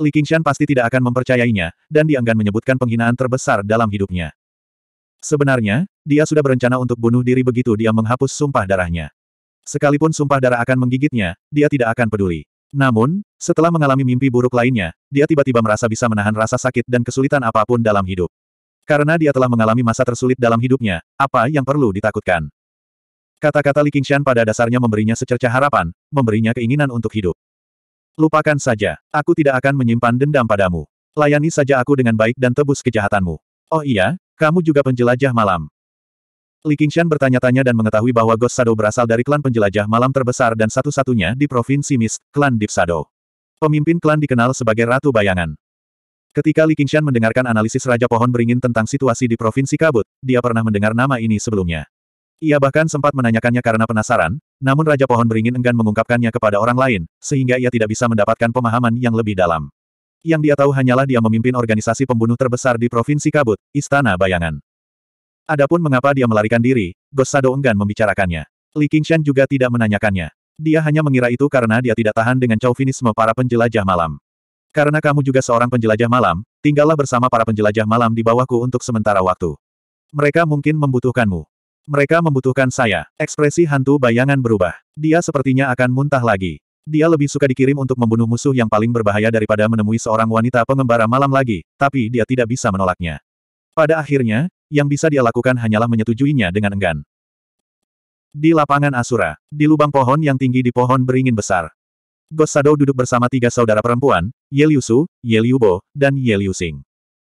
Speaker 1: Li Qingshan pasti tidak akan mempercayainya, dan dia menyebutkan penghinaan terbesar dalam hidupnya. Sebenarnya, dia sudah berencana untuk bunuh diri begitu dia menghapus sumpah darahnya. Sekalipun sumpah darah akan menggigitnya, dia tidak akan peduli. Namun, setelah mengalami mimpi buruk lainnya, dia tiba-tiba merasa bisa menahan rasa sakit dan kesulitan apapun dalam hidup. Karena dia telah mengalami masa tersulit dalam hidupnya, apa yang perlu ditakutkan? Kata-kata Li Qingshan pada dasarnya memberinya secerca harapan, memberinya keinginan untuk hidup. Lupakan saja, aku tidak akan menyimpan dendam padamu. Layani saja aku dengan baik dan tebus kejahatanmu. Oh iya, kamu juga penjelajah malam. Li Qingshan bertanya-tanya dan mengetahui bahwa Ghost Shadow berasal dari klan penjelajah malam terbesar dan satu-satunya di Provinsi Mist, klan Deep Shadow. Pemimpin klan dikenal sebagai Ratu Bayangan. Ketika Li Qingshan mendengarkan analisis Raja Pohon Beringin tentang situasi di Provinsi Kabut, dia pernah mendengar nama ini sebelumnya. Ia bahkan sempat menanyakannya karena penasaran, namun Raja Pohon Beringin enggan mengungkapkannya kepada orang lain, sehingga ia tidak bisa mendapatkan pemahaman yang lebih dalam. Yang dia tahu hanyalah dia memimpin organisasi pembunuh terbesar di Provinsi Kabut, Istana Bayangan. Adapun mengapa dia melarikan diri, Ghost Shadow enggan membicarakannya. Li Qingshan juga tidak menanyakannya. Dia hanya mengira itu karena dia tidak tahan dengan chauvinisme para penjelajah malam. Karena kamu juga seorang penjelajah malam, tinggallah bersama para penjelajah malam di bawahku untuk sementara waktu. Mereka mungkin membutuhkanmu. Mereka membutuhkan saya. Ekspresi hantu bayangan berubah. Dia sepertinya akan muntah lagi. Dia lebih suka dikirim untuk membunuh musuh yang paling berbahaya daripada menemui seorang wanita pengembara malam lagi, tapi dia tidak bisa menolaknya. Pada akhirnya, yang bisa dia lakukan hanyalah menyetujuinya dengan enggan. Di lapangan Asura, di lubang pohon yang tinggi di pohon beringin besar, Gosado duduk bersama tiga saudara perempuan, Yeliusu, Yeliubo, dan Yeliusing.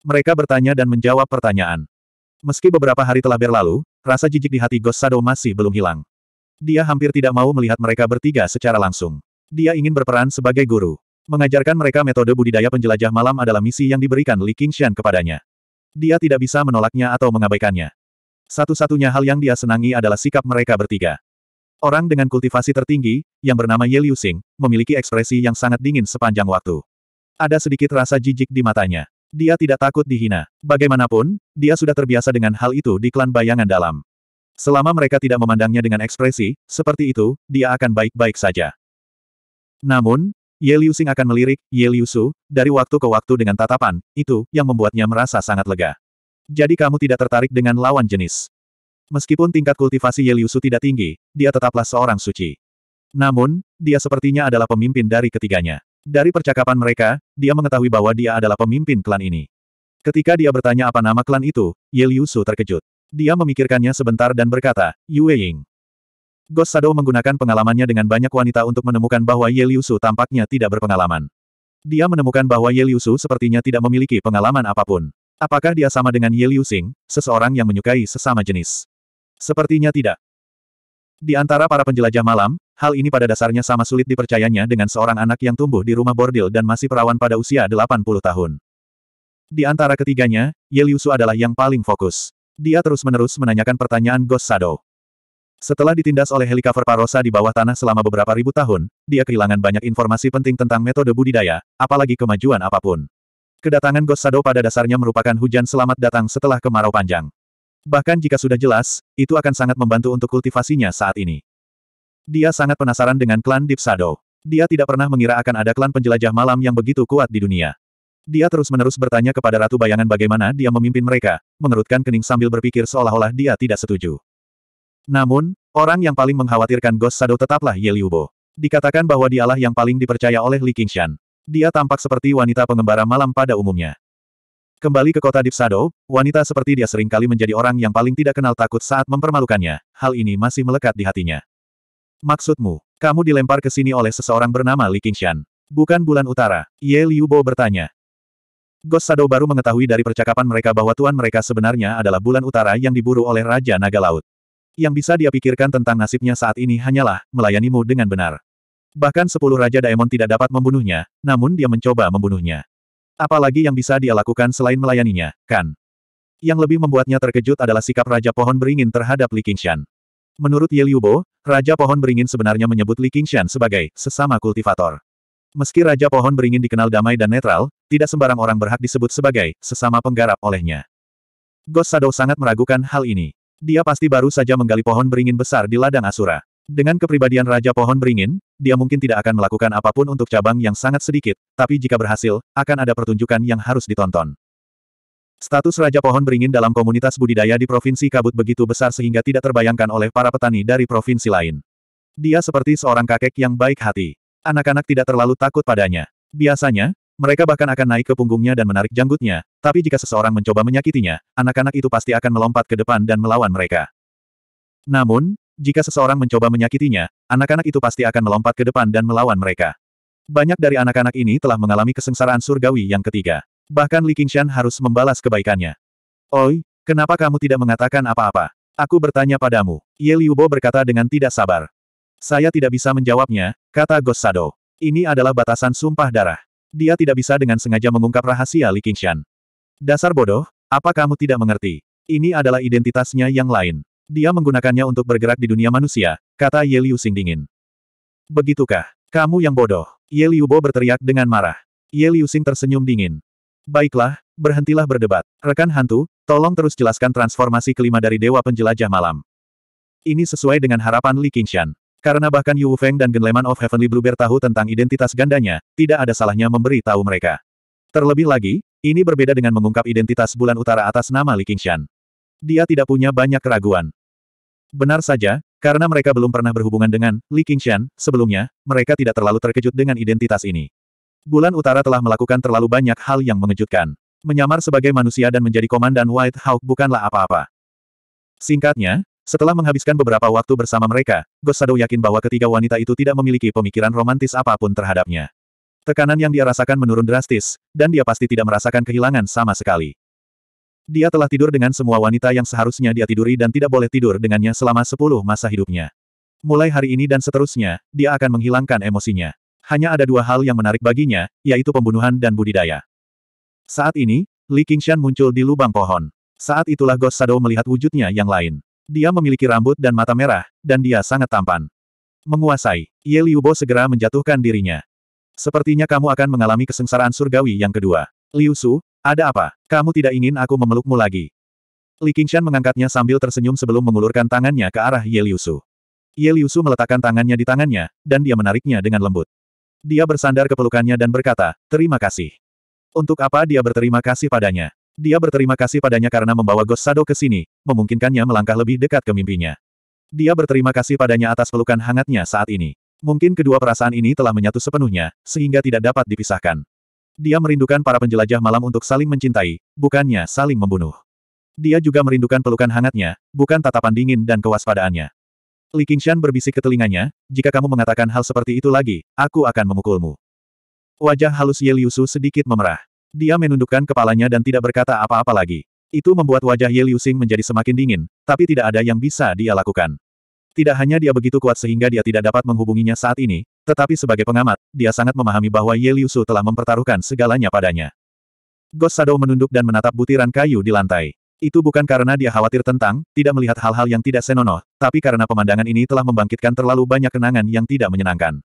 Speaker 1: Mereka bertanya dan menjawab pertanyaan. Meski beberapa hari telah berlalu, Rasa jijik di hati Ghost Shadow masih belum hilang. Dia hampir tidak mau melihat mereka bertiga secara langsung. Dia ingin berperan sebagai guru. Mengajarkan mereka metode budidaya penjelajah malam adalah misi yang diberikan Li Qingshan kepadanya. Dia tidak bisa menolaknya atau mengabaikannya. Satu-satunya hal yang dia senangi adalah sikap mereka bertiga. Orang dengan kultivasi tertinggi, yang bernama Ye Liu Xing, memiliki ekspresi yang sangat dingin sepanjang waktu. Ada sedikit rasa jijik di matanya. Dia tidak takut dihina. Bagaimanapun, dia sudah terbiasa dengan hal itu di klan bayangan dalam. Selama mereka tidak memandangnya dengan ekspresi, seperti itu, dia akan baik-baik saja. Namun, Ye Liu Xing akan melirik Ye Liu Su dari waktu ke waktu dengan tatapan, itu yang membuatnya merasa sangat lega. Jadi kamu tidak tertarik dengan lawan jenis. Meskipun tingkat kultivasi Ye Liu Su tidak tinggi, dia tetaplah seorang suci. Namun, dia sepertinya adalah pemimpin dari ketiganya. Dari percakapan mereka, dia mengetahui bahwa dia adalah pemimpin klan ini. Ketika dia bertanya apa nama klan itu, Ye Liu Su terkejut. Dia memikirkannya sebentar dan berkata, Yue Ying. Ghost Shadow menggunakan pengalamannya dengan banyak wanita untuk menemukan bahwa Ye Liu Su tampaknya tidak berpengalaman. Dia menemukan bahwa Ye Liu Su sepertinya tidak memiliki pengalaman apapun. Apakah dia sama dengan Ye Liu Xing, seseorang yang menyukai sesama jenis? Sepertinya tidak. Di antara para penjelajah malam, Hal ini pada dasarnya sama sulit dipercayanya dengan seorang anak yang tumbuh di rumah bordil dan masih perawan pada usia 80 tahun. Di antara ketiganya, Ye Liusu adalah yang paling fokus. Dia terus-menerus menanyakan pertanyaan Ghost Shadow. Setelah ditindas oleh helikopter Parosa di bawah tanah selama beberapa ribu tahun, dia kehilangan banyak informasi penting tentang metode budidaya, apalagi kemajuan apapun. Kedatangan Ghost Shadow pada dasarnya merupakan hujan selamat datang setelah kemarau panjang. Bahkan jika sudah jelas, itu akan sangat membantu untuk kultivasinya saat ini. Dia sangat penasaran dengan klan Dipsado. Dia tidak pernah mengira akan ada klan penjelajah malam yang begitu kuat di dunia. Dia terus-menerus bertanya kepada Ratu Bayangan bagaimana dia memimpin mereka, mengerutkan kening sambil berpikir seolah-olah dia tidak setuju. Namun, orang yang paling mengkhawatirkan Ghost Shadow tetaplah Ye Liubo. Dikatakan bahwa dialah yang paling dipercaya oleh Li Qingshan. Dia tampak seperti wanita pengembara malam pada umumnya. Kembali ke kota Dipsado, wanita seperti dia seringkali menjadi orang yang paling tidak kenal takut saat mempermalukannya. Hal ini masih melekat di hatinya. Maksudmu, kamu dilempar ke sini oleh seseorang bernama Li Qingshan. Bukan bulan utara, Ye Liu Bo bertanya. Ghost Shadow baru mengetahui dari percakapan mereka bahwa tuan mereka sebenarnya adalah bulan utara yang diburu oleh Raja Naga Laut. Yang bisa dia pikirkan tentang nasibnya saat ini hanyalah, melayanimu dengan benar. Bahkan sepuluh Raja Daemon tidak dapat membunuhnya, namun dia mencoba membunuhnya. Apalagi yang bisa dia lakukan selain melayaninya, kan? Yang lebih membuatnya terkejut adalah sikap Raja Pohon Beringin terhadap Li Qingshan. Menurut Ye Liubo, Raja Pohon Beringin sebenarnya menyebut Li Qingshan sebagai sesama kultivator. Meski Raja Pohon Beringin dikenal damai dan netral, tidak sembarang orang berhak disebut sebagai sesama penggarap olehnya. Ghost Shadow sangat meragukan hal ini. Dia pasti baru saja menggali pohon beringin besar di ladang Asura. Dengan kepribadian Raja Pohon Beringin, dia mungkin tidak akan melakukan apapun untuk cabang yang sangat sedikit, tapi jika berhasil, akan ada pertunjukan yang harus ditonton. Status Raja Pohon Beringin dalam komunitas budidaya di Provinsi Kabut begitu besar sehingga tidak terbayangkan oleh para petani dari provinsi lain. Dia seperti seorang kakek yang baik hati. Anak-anak tidak terlalu takut padanya. Biasanya, mereka bahkan akan naik ke punggungnya dan menarik janggutnya, tapi jika seseorang mencoba menyakitinya, anak-anak itu pasti akan melompat ke depan dan melawan mereka. Namun, jika seseorang mencoba menyakitinya, anak-anak itu pasti akan melompat ke depan dan melawan mereka. Banyak dari anak-anak ini telah mengalami kesengsaraan surgawi yang ketiga. Bahkan Li Qingshan harus membalas kebaikannya. Oi, kenapa kamu tidak mengatakan apa-apa? Aku bertanya padamu. Ye Liubo berkata dengan tidak sabar. Saya tidak bisa menjawabnya, kata Ghost Sado. Ini adalah batasan sumpah darah. Dia tidak bisa dengan sengaja mengungkap rahasia Li Qingshan. Dasar bodoh, apa kamu tidak mengerti? Ini adalah identitasnya yang lain. Dia menggunakannya untuk bergerak di dunia manusia, kata Ye Liu Sing dingin. Begitukah? Kamu yang bodoh. Ye Liu berteriak dengan marah. Ye Liu Sing tersenyum dingin. Baiklah, berhentilah berdebat. Rekan hantu, tolong terus jelaskan transformasi kelima dari Dewa Penjelajah Malam. Ini sesuai dengan harapan Li Qingshan. Karena bahkan Yu Feng dan Genleman of Heavenly Bear tahu tentang identitas gandanya, tidak ada salahnya memberi tahu mereka. Terlebih lagi, ini berbeda dengan mengungkap identitas bulan utara atas nama Li Qingshan. Dia tidak punya banyak keraguan. Benar saja, karena mereka belum pernah berhubungan dengan Li Qingshan, sebelumnya, mereka tidak terlalu terkejut dengan identitas ini. Bulan Utara telah melakukan terlalu banyak hal yang mengejutkan. Menyamar sebagai manusia dan menjadi komandan White Hawk bukanlah apa-apa. Singkatnya, setelah menghabiskan beberapa waktu bersama mereka, Gosado yakin bahwa ketiga wanita itu tidak memiliki pemikiran romantis apapun terhadapnya. Tekanan yang dia rasakan menurun drastis, dan dia pasti tidak merasakan kehilangan sama sekali. Dia telah tidur dengan semua wanita yang seharusnya dia tiduri dan tidak boleh tidur dengannya selama sepuluh masa hidupnya. Mulai hari ini dan seterusnya, dia akan menghilangkan emosinya hanya ada dua hal yang menarik baginya, yaitu pembunuhan dan budidaya. Saat ini, Li Qingshan muncul di lubang pohon. Saat itulah Ghost Shadow melihat wujudnya yang lain. Dia memiliki rambut dan mata merah, dan dia sangat tampan. Menguasai, Ye Liubo segera menjatuhkan dirinya. Sepertinya kamu akan mengalami kesengsaraan surgawi yang kedua. Liu Su, ada apa? Kamu tidak ingin aku memelukmu lagi. Li Qingshan mengangkatnya sambil tersenyum sebelum mengulurkan tangannya ke arah Ye Liu Su. Ye Liu Su meletakkan tangannya di tangannya, dan dia menariknya dengan lembut. Dia bersandar ke pelukannya dan berkata, terima kasih. Untuk apa dia berterima kasih padanya? Dia berterima kasih padanya karena membawa Ghost Shadow ke sini, memungkinkannya melangkah lebih dekat ke mimpinya. Dia berterima kasih padanya atas pelukan hangatnya saat ini. Mungkin kedua perasaan ini telah menyatu sepenuhnya, sehingga tidak dapat dipisahkan. Dia merindukan para penjelajah malam untuk saling mencintai, bukannya saling membunuh. Dia juga merindukan pelukan hangatnya, bukan tatapan dingin dan kewaspadaannya. Li Qingshan berbisik ke telinganya, jika kamu mengatakan hal seperti itu lagi, aku akan memukulmu. Wajah halus Ye Liusu sedikit memerah. Dia menundukkan kepalanya dan tidak berkata apa-apa lagi. Itu membuat wajah Ye Liusing menjadi semakin dingin, tapi tidak ada yang bisa dia lakukan. Tidak hanya dia begitu kuat sehingga dia tidak dapat menghubunginya saat ini, tetapi sebagai pengamat, dia sangat memahami bahwa Ye Liusu telah mempertaruhkan segalanya padanya. Ghost Shadow menunduk dan menatap butiran kayu di lantai. Itu bukan karena dia khawatir tentang, tidak melihat hal-hal yang tidak senonoh, tapi karena pemandangan ini telah membangkitkan terlalu banyak kenangan yang tidak menyenangkan.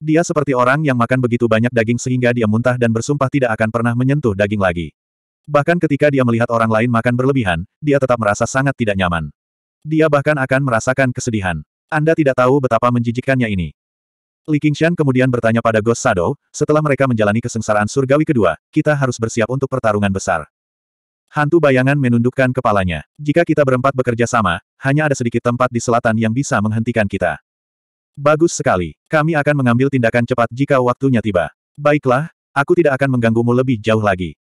Speaker 1: Dia seperti orang yang makan begitu banyak daging sehingga dia muntah dan bersumpah tidak akan pernah menyentuh daging lagi. Bahkan ketika dia melihat orang lain makan berlebihan, dia tetap merasa sangat tidak nyaman. Dia bahkan akan merasakan kesedihan. Anda tidak tahu betapa menjijikkannya ini. Li Qingshan kemudian bertanya pada Ghost Shadow, setelah mereka menjalani kesengsaraan surgawi kedua, kita harus bersiap untuk pertarungan besar. Hantu bayangan menundukkan kepalanya. Jika kita berempat bekerja sama, hanya ada sedikit tempat di selatan yang bisa menghentikan kita. Bagus sekali. Kami akan mengambil tindakan cepat jika waktunya tiba. Baiklah, aku tidak akan mengganggumu lebih jauh lagi.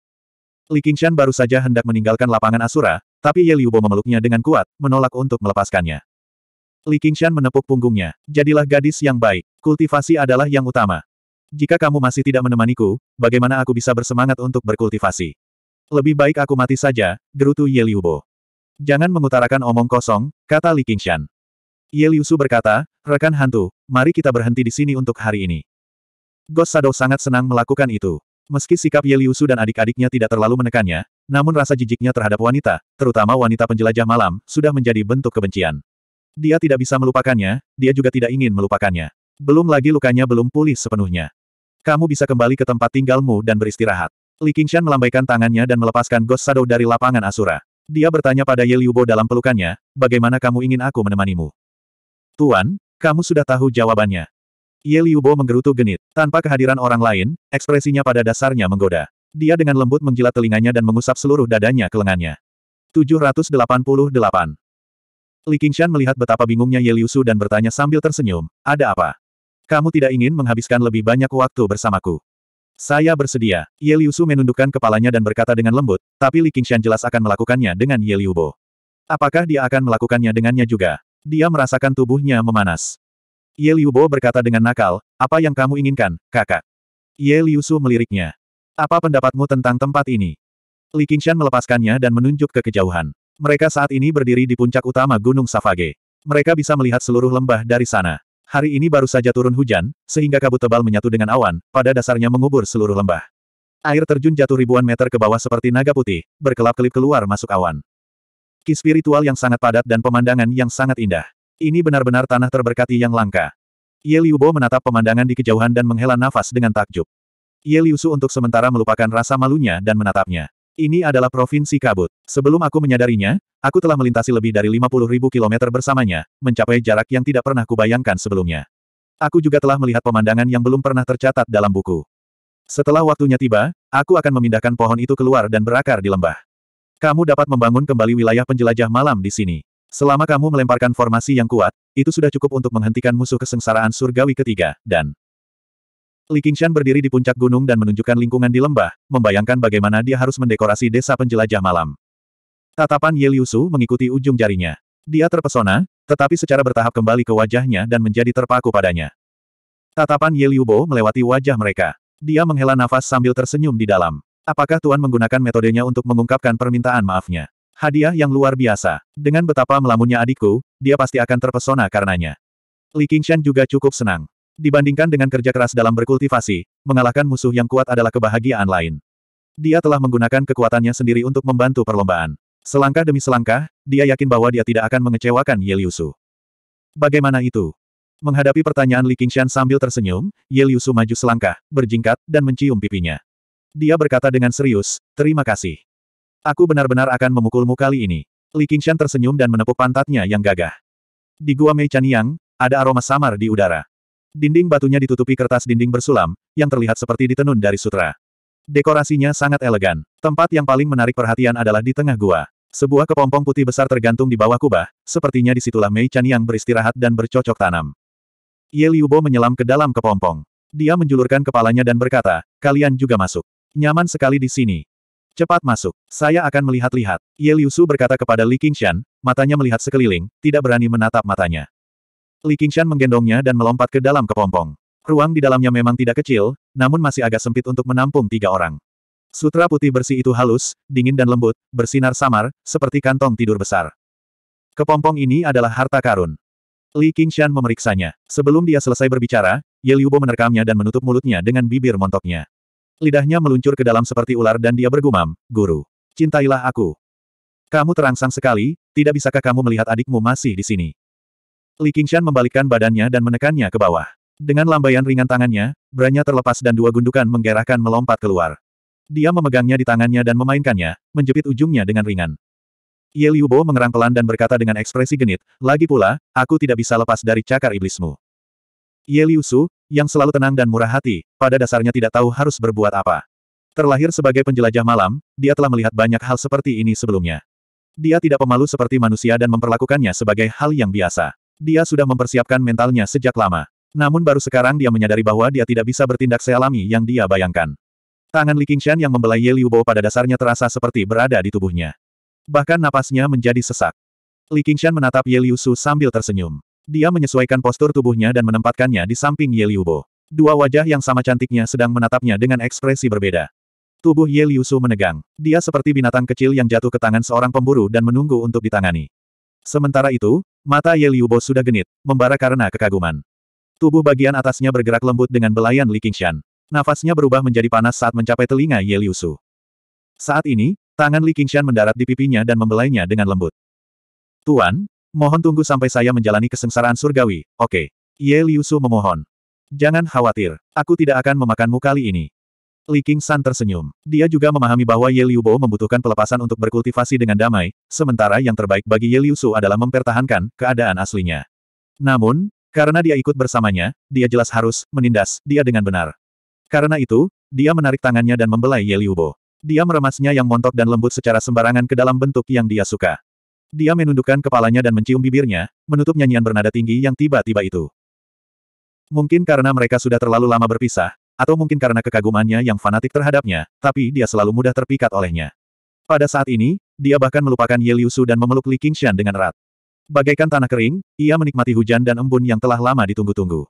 Speaker 1: Li Qingshan baru saja hendak meninggalkan lapangan Asura, tapi Ye Liubo memeluknya dengan kuat, menolak untuk melepaskannya. Li Qingshan menepuk punggungnya. Jadilah gadis yang baik. Kultivasi adalah yang utama. Jika kamu masih tidak menemaniku, bagaimana aku bisa bersemangat untuk berkultivasi? Lebih baik aku mati saja, gerutu Yeliubo. Jangan mengutarakan omong kosong, kata Li Qingshan. Yeliusu berkata, rekan hantu, mari kita berhenti di sini untuk hari ini. Ghost Shadow sangat senang melakukan itu. Meski sikap Yeliusu dan adik-adiknya tidak terlalu menekannya, namun rasa jijiknya terhadap wanita, terutama wanita penjelajah malam, sudah menjadi bentuk kebencian. Dia tidak bisa melupakannya, dia juga tidak ingin melupakannya. Belum lagi lukanya belum pulih sepenuhnya. Kamu bisa kembali ke tempat tinggalmu dan beristirahat. Li Qingshan melambaikan tangannya dan melepaskan Ghost Shadow dari lapangan Asura. Dia bertanya pada Ye Liubo dalam pelukannya, bagaimana kamu ingin aku menemanimu? Tuan, kamu sudah tahu jawabannya. Ye Liubo menggerutu genit. Tanpa kehadiran orang lain, ekspresinya pada dasarnya menggoda. Dia dengan lembut menjilat telinganya dan mengusap seluruh dadanya ke lengannya. 788 Li Qingshan melihat betapa bingungnya Ye Liusu dan bertanya sambil tersenyum, ada apa? Kamu tidak ingin menghabiskan lebih banyak waktu bersamaku. Saya bersedia. Ye Liu Su menundukkan kepalanya dan berkata dengan lembut, tapi Li Qingshan jelas akan melakukannya dengan Ye Liu Bo. Apakah dia akan melakukannya dengannya juga? Dia merasakan tubuhnya memanas. Ye Liu Bo berkata dengan nakal, apa yang kamu inginkan, kakak? Ye Liu Su meliriknya. Apa pendapatmu tentang tempat ini? Li Qingshan melepaskannya dan menunjuk ke kejauhan. Mereka saat ini berdiri di puncak utama Gunung Safage. Mereka bisa melihat seluruh lembah dari sana. Hari ini baru saja turun hujan, sehingga kabut tebal menyatu dengan awan, pada dasarnya mengubur seluruh lembah. Air terjun jatuh ribuan meter ke bawah seperti naga putih, berkelap-kelip keluar masuk awan. Ki spiritual yang sangat padat dan pemandangan yang sangat indah. Ini benar-benar tanah terberkati yang langka. Ye Liubo menatap pemandangan di kejauhan dan menghela nafas dengan takjub. Ye Liusu untuk sementara melupakan rasa malunya dan menatapnya. Ini adalah Provinsi Kabut. Sebelum aku menyadarinya, aku telah melintasi lebih dari 50 ribu kilometer bersamanya, mencapai jarak yang tidak pernah kubayangkan sebelumnya. Aku juga telah melihat pemandangan yang belum pernah tercatat dalam buku. Setelah waktunya tiba, aku akan memindahkan pohon itu keluar dan berakar di lembah. Kamu dapat membangun kembali wilayah penjelajah malam di sini. Selama kamu melemparkan formasi yang kuat, itu sudah cukup untuk menghentikan musuh kesengsaraan surgawi ketiga, dan Li Qingshan berdiri di puncak gunung dan menunjukkan lingkungan di lembah, membayangkan bagaimana dia harus mendekorasi desa penjelajah malam. Tatapan Ye Liu mengikuti ujung jarinya. Dia terpesona, tetapi secara bertahap kembali ke wajahnya dan menjadi terpaku padanya. Tatapan Ye Liu melewati wajah mereka. Dia menghela nafas sambil tersenyum di dalam. Apakah Tuan menggunakan metodenya untuk mengungkapkan permintaan maafnya? Hadiah yang luar biasa. Dengan betapa melamunnya adikku, dia pasti akan terpesona karenanya. Li Qingshan juga cukup senang. Dibandingkan dengan kerja keras dalam berkultivasi, mengalahkan musuh yang kuat adalah kebahagiaan lain. Dia telah menggunakan kekuatannya sendiri untuk membantu perlombaan. Selangkah demi selangkah, dia yakin bahwa dia tidak akan mengecewakan Ye Liusu. Bagaimana itu? Menghadapi pertanyaan Li Qingshan sambil tersenyum, Ye Liusu maju selangkah, berjingkat, dan mencium pipinya. Dia berkata dengan serius, terima kasih. Aku benar-benar akan memukulmu kali ini. Li Qingshan tersenyum dan menepuk pantatnya yang gagah. Di Gua Mei Caniang, ada aroma samar di udara. Dinding batunya ditutupi kertas dinding bersulam, yang terlihat seperti ditenun dari sutra. Dekorasinya sangat elegan. Tempat yang paling menarik perhatian adalah di tengah gua. Sebuah kepompong putih besar tergantung di bawah kubah, sepertinya disitulah Mei Chan yang beristirahat dan bercocok tanam. Ye Liubo menyelam ke dalam kepompong. Dia menjulurkan kepalanya dan berkata, kalian juga masuk. Nyaman sekali di sini. Cepat masuk, saya akan melihat-lihat. Ye Liu berkata kepada Li Qingshan, matanya melihat sekeliling, tidak berani menatap matanya. Li Qingshan menggendongnya dan melompat ke dalam kepompong. Ruang di dalamnya memang tidak kecil, namun masih agak sempit untuk menampung tiga orang. Sutra putih bersih itu halus, dingin dan lembut, bersinar samar, seperti kantong tidur besar. Kepompong ini adalah harta karun. Li Qingshan memeriksanya. Sebelum dia selesai berbicara, Ye Liubo menerkamnya dan menutup mulutnya dengan bibir montoknya. Lidahnya meluncur ke dalam seperti ular dan dia bergumam, Guru, cintailah aku. Kamu terangsang sekali, tidak bisakah kamu melihat adikmu masih di sini? Li Qingshan membalikkan badannya dan menekannya ke bawah. Dengan lambaian ringan tangannya, beranya terlepas dan dua gundukan menggerakkan melompat keluar. Dia memegangnya di tangannya dan memainkannya, menjepit ujungnya dengan ringan. Ye Liu Bo mengerang pelan dan berkata dengan ekspresi genit, lagi pula, aku tidak bisa lepas dari cakar iblismu. Ye Liu Su, yang selalu tenang dan murah hati, pada dasarnya tidak tahu harus berbuat apa. Terlahir sebagai penjelajah malam, dia telah melihat banyak hal seperti ini sebelumnya. Dia tidak pemalu seperti manusia dan memperlakukannya sebagai hal yang biasa. Dia sudah mempersiapkan mentalnya sejak lama. Namun baru sekarang dia menyadari bahwa dia tidak bisa bertindak sealami yang dia bayangkan. Tangan Li Qingshan yang membelai Ye Liubo pada dasarnya terasa seperti berada di tubuhnya. Bahkan napasnya menjadi sesak. Li Qingshan menatap Ye Liu Su sambil tersenyum. Dia menyesuaikan postur tubuhnya dan menempatkannya di samping Ye Liubo. Dua wajah yang sama cantiknya sedang menatapnya dengan ekspresi berbeda. Tubuh Ye Liu Su menegang. Dia seperti binatang kecil yang jatuh ke tangan seorang pemburu dan menunggu untuk ditangani. Sementara itu, mata Ye Liubo sudah genit, membara karena kekaguman. Tubuh bagian atasnya bergerak lembut dengan belayan Li Qingshan. Nafasnya berubah menjadi panas saat mencapai telinga Ye Liusu. Saat ini, tangan Li Qingshan mendarat di pipinya dan membelainya dengan lembut. Tuan, mohon tunggu sampai saya menjalani kesengsaraan surgawi, oke. Okay. Ye Liusu memohon. Jangan khawatir, aku tidak akan memakanmu kali ini. Li King San tersenyum. Dia juga memahami bahwa Ye Liu Bo membutuhkan pelepasan untuk berkultivasi dengan damai, sementara yang terbaik bagi Ye Liu Su adalah mempertahankan keadaan aslinya. Namun, karena dia ikut bersamanya, dia jelas harus menindas dia dengan benar. Karena itu, dia menarik tangannya dan membelai Ye Liu Bo. Dia meremasnya yang montok dan lembut secara sembarangan ke dalam bentuk yang dia suka. Dia menundukkan kepalanya dan mencium bibirnya, menutup nyanyian bernada tinggi yang tiba-tiba itu. Mungkin karena mereka sudah terlalu lama berpisah, atau mungkin karena kekagumannya yang fanatik terhadapnya, tapi dia selalu mudah terpikat olehnya. Pada saat ini, dia bahkan melupakan Ye Liu Su dan memeluk Li Qingshan dengan erat. Bagaikan tanah kering, ia menikmati hujan dan embun yang telah lama ditunggu-tunggu.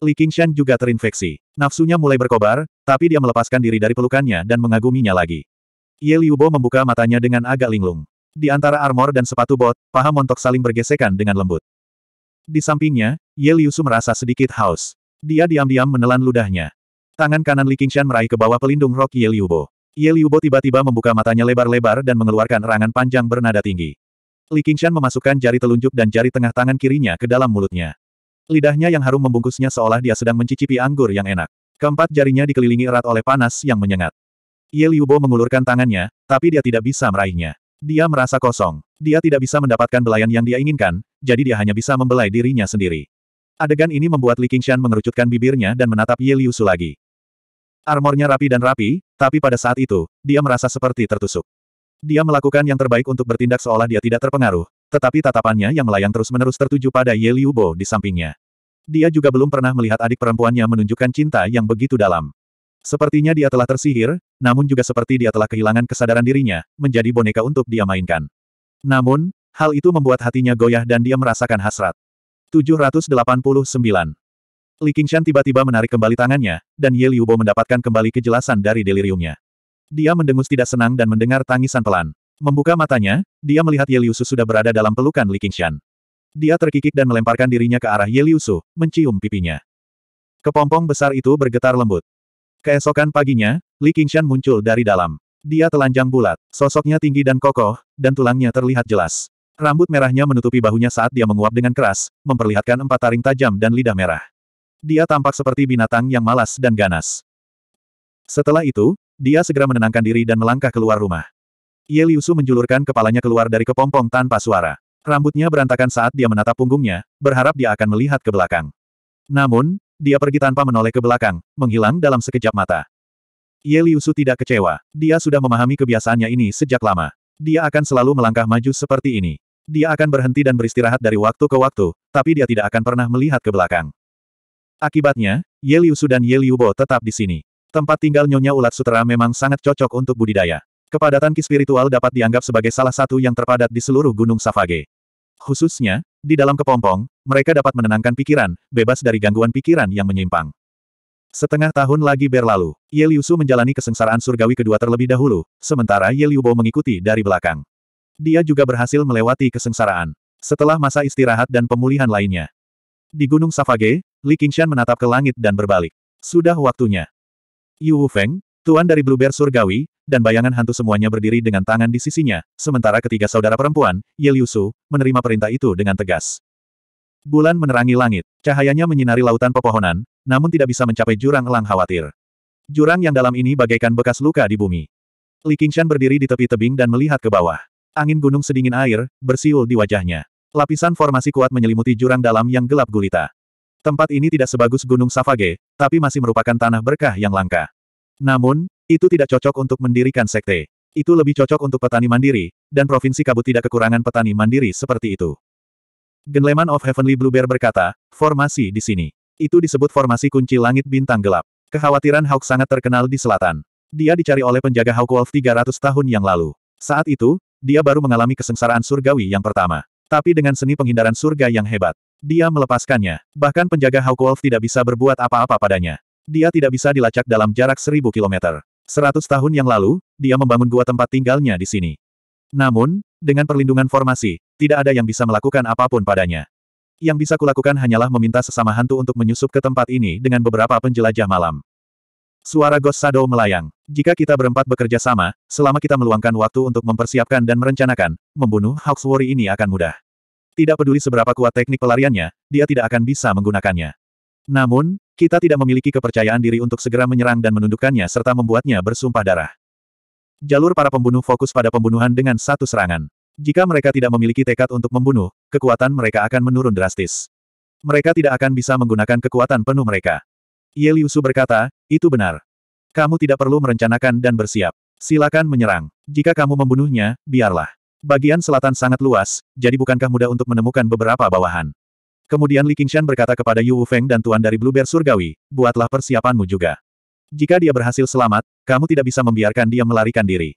Speaker 1: Li Qingshan juga terinfeksi. Nafsunya mulai berkobar, tapi dia melepaskan diri dari pelukannya dan mengaguminya lagi. Ye Liu Bo membuka matanya dengan agak linglung. Di antara armor dan sepatu bot, paha montok saling bergesekan dengan lembut. Di sampingnya, Ye Liu Su merasa sedikit haus. Dia diam-diam menelan ludahnya. Tangan kanan Li Qingshan meraih ke bawah pelindung rok Ye Liubo. Ye Liubo tiba-tiba membuka matanya lebar-lebar dan mengeluarkan erangan panjang bernada tinggi. Li Qingshan memasukkan jari telunjuk dan jari tengah tangan kirinya ke dalam mulutnya. Lidahnya yang harum membungkusnya seolah dia sedang mencicipi anggur yang enak. Keempat jarinya dikelilingi erat oleh panas yang menyengat. Ye Liubo mengulurkan tangannya, tapi dia tidak bisa meraihnya. Dia merasa kosong. Dia tidak bisa mendapatkan belayan yang dia inginkan, jadi dia hanya bisa membelai dirinya sendiri. Adegan ini membuat Li Qingshan mengerucutkan bibirnya dan menatap Ye Liusu lagi. Armornya rapi dan rapi, tapi pada saat itu, dia merasa seperti tertusuk. Dia melakukan yang terbaik untuk bertindak seolah dia tidak terpengaruh, tetapi tatapannya yang melayang terus-menerus tertuju pada Ye Liu Bo di sampingnya. Dia juga belum pernah melihat adik perempuannya menunjukkan cinta yang begitu dalam. Sepertinya dia telah tersihir, namun juga seperti dia telah kehilangan kesadaran dirinya, menjadi boneka untuk dia mainkan. Namun, hal itu membuat hatinya goyah dan dia merasakan hasrat. 789 Li Qingshan tiba-tiba menarik kembali tangannya, dan Ye Liubo mendapatkan kembali kejelasan dari deliriumnya. Dia mendengus tidak senang dan mendengar tangisan pelan. Membuka matanya, dia melihat Ye Liusu sudah berada dalam pelukan Li Qingshan. Dia terkikik dan melemparkan dirinya ke arah Ye Liusu, mencium pipinya. Kepompong besar itu bergetar lembut. Keesokan paginya, Li Qingshan muncul dari dalam. Dia telanjang bulat, sosoknya tinggi dan kokoh, dan tulangnya terlihat jelas. Rambut merahnya menutupi bahunya saat dia menguap dengan keras, memperlihatkan empat taring tajam dan lidah merah. Dia tampak seperti binatang yang malas dan ganas. Setelah itu, dia segera menenangkan diri dan melangkah keluar rumah. Ye Liusu menjulurkan kepalanya keluar dari kepompong tanpa suara. Rambutnya berantakan saat dia menatap punggungnya, berharap dia akan melihat ke belakang. Namun, dia pergi tanpa menoleh ke belakang, menghilang dalam sekejap mata. Ye Liusu tidak kecewa. Dia sudah memahami kebiasaannya ini sejak lama. Dia akan selalu melangkah maju seperti ini. Dia akan berhenti dan beristirahat dari waktu ke waktu, tapi dia tidak akan pernah melihat ke belakang. Akibatnya, Ye Liu Su dan Ye Liu Bo tetap di sini. Tempat tinggal Nyonya Ulat Sutera memang sangat cocok untuk budidaya. Kepadatan ki spiritual dapat dianggap sebagai salah satu yang terpadat di seluruh Gunung Savage. Khususnya, di dalam kepompong, mereka dapat menenangkan pikiran, bebas dari gangguan pikiran yang menyimpang. Setengah tahun lagi berlalu, Ye Liu Su menjalani kesengsaraan surgawi kedua terlebih dahulu, sementara Ye Liu Bo mengikuti dari belakang. Dia juga berhasil melewati kesengsaraan. Setelah masa istirahat dan pemulihan lainnya, di Gunung Savage, Li Qingshan menatap ke langit dan berbalik. Sudah waktunya. Yu Wufeng, tuan dari Bluebear Surgawi, dan bayangan hantu semuanya berdiri dengan tangan di sisinya, sementara ketiga saudara perempuan, Ye Liu Su, menerima perintah itu dengan tegas. Bulan menerangi langit, cahayanya menyinari lautan pepohonan, namun tidak bisa mencapai jurang elang khawatir. Jurang yang dalam ini bagaikan bekas luka di bumi. Li Qingshan berdiri di tepi tebing dan melihat ke bawah. Angin gunung sedingin air, bersiul di wajahnya. Lapisan formasi kuat menyelimuti jurang dalam yang gelap gulita. Tempat ini tidak sebagus Gunung Savage, tapi masih merupakan tanah berkah yang langka. Namun, itu tidak cocok untuk mendirikan sekte. Itu lebih cocok untuk petani mandiri, dan Provinsi Kabut tidak kekurangan petani mandiri seperti itu. Genleman of Heavenly Blue Bear berkata, formasi di sini. Itu disebut formasi kunci langit bintang gelap. Kekhawatiran Hawk sangat terkenal di selatan. Dia dicari oleh penjaga Hawk Wolf 300 tahun yang lalu. Saat itu, dia baru mengalami kesengsaraan surgawi yang pertama. Tapi dengan seni penghindaran surga yang hebat. Dia melepaskannya. Bahkan penjaga Hawk Wolf tidak bisa berbuat apa-apa padanya. Dia tidak bisa dilacak dalam jarak seribu kilometer. Seratus tahun yang lalu, dia membangun gua tempat tinggalnya di sini. Namun, dengan perlindungan formasi, tidak ada yang bisa melakukan apapun padanya. Yang bisa kulakukan hanyalah meminta sesama hantu untuk menyusup ke tempat ini dengan beberapa penjelajah malam. Suara Ghost Shadow melayang. Jika kita berempat bekerja sama, selama kita meluangkan waktu untuk mempersiapkan dan merencanakan, membunuh Hawksworry ini akan mudah. Tidak peduli seberapa kuat teknik pelariannya, dia tidak akan bisa menggunakannya. Namun, kita tidak memiliki kepercayaan diri untuk segera menyerang dan menundukkannya serta membuatnya bersumpah darah. Jalur para pembunuh fokus pada pembunuhan dengan satu serangan. Jika mereka tidak memiliki tekad untuk membunuh, kekuatan mereka akan menurun drastis. Mereka tidak akan bisa menggunakan kekuatan penuh mereka. Ye Liusu berkata, itu benar. Kamu tidak perlu merencanakan dan bersiap. Silakan menyerang. Jika kamu membunuhnya, biarlah. Bagian selatan sangat luas, jadi bukankah mudah untuk menemukan beberapa bawahan? Kemudian Li Qingshan berkata kepada Yu Wufeng dan Tuan dari Blue Bear Surgawi, buatlah persiapanmu juga. Jika dia berhasil selamat, kamu tidak bisa membiarkan dia melarikan diri.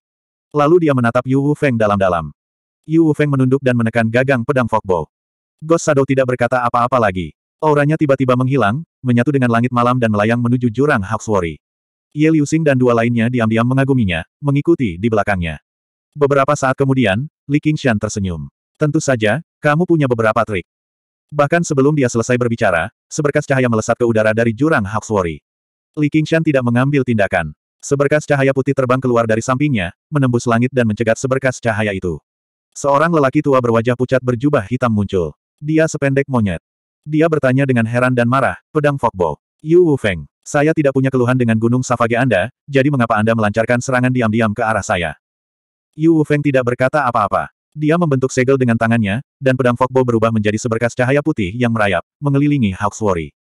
Speaker 1: Lalu dia menatap Yu Wufeng dalam-dalam. Yu Wufeng menunduk dan menekan gagang pedang Fokbo. Ghost Shadow tidak berkata apa-apa lagi. Auranya tiba-tiba menghilang, menyatu dengan langit malam dan melayang menuju jurang Hawkswari. Ye Liu Xing dan dua lainnya diam-diam mengaguminya, mengikuti di belakangnya. Beberapa saat kemudian, Li Qingshan tersenyum. Tentu saja, kamu punya beberapa trik. Bahkan sebelum dia selesai berbicara, seberkas cahaya melesat ke udara dari jurang Hawkswari. Li Qingshan tidak mengambil tindakan. Seberkas cahaya putih terbang keluar dari sampingnya, menembus langit dan mencegat seberkas cahaya itu. Seorang lelaki tua berwajah pucat berjubah hitam muncul. Dia sependek monyet. Dia bertanya dengan heran dan marah, pedang Fokbo. Yu Wufeng, saya tidak punya keluhan dengan gunung Savage Anda, jadi mengapa Anda melancarkan serangan diam-diam ke arah saya? Yu Wufeng tidak berkata apa-apa. Dia membentuk segel dengan tangannya, dan pedang Fokbo berubah menjadi seberkas cahaya putih yang merayap, mengelilingi Hawksworry.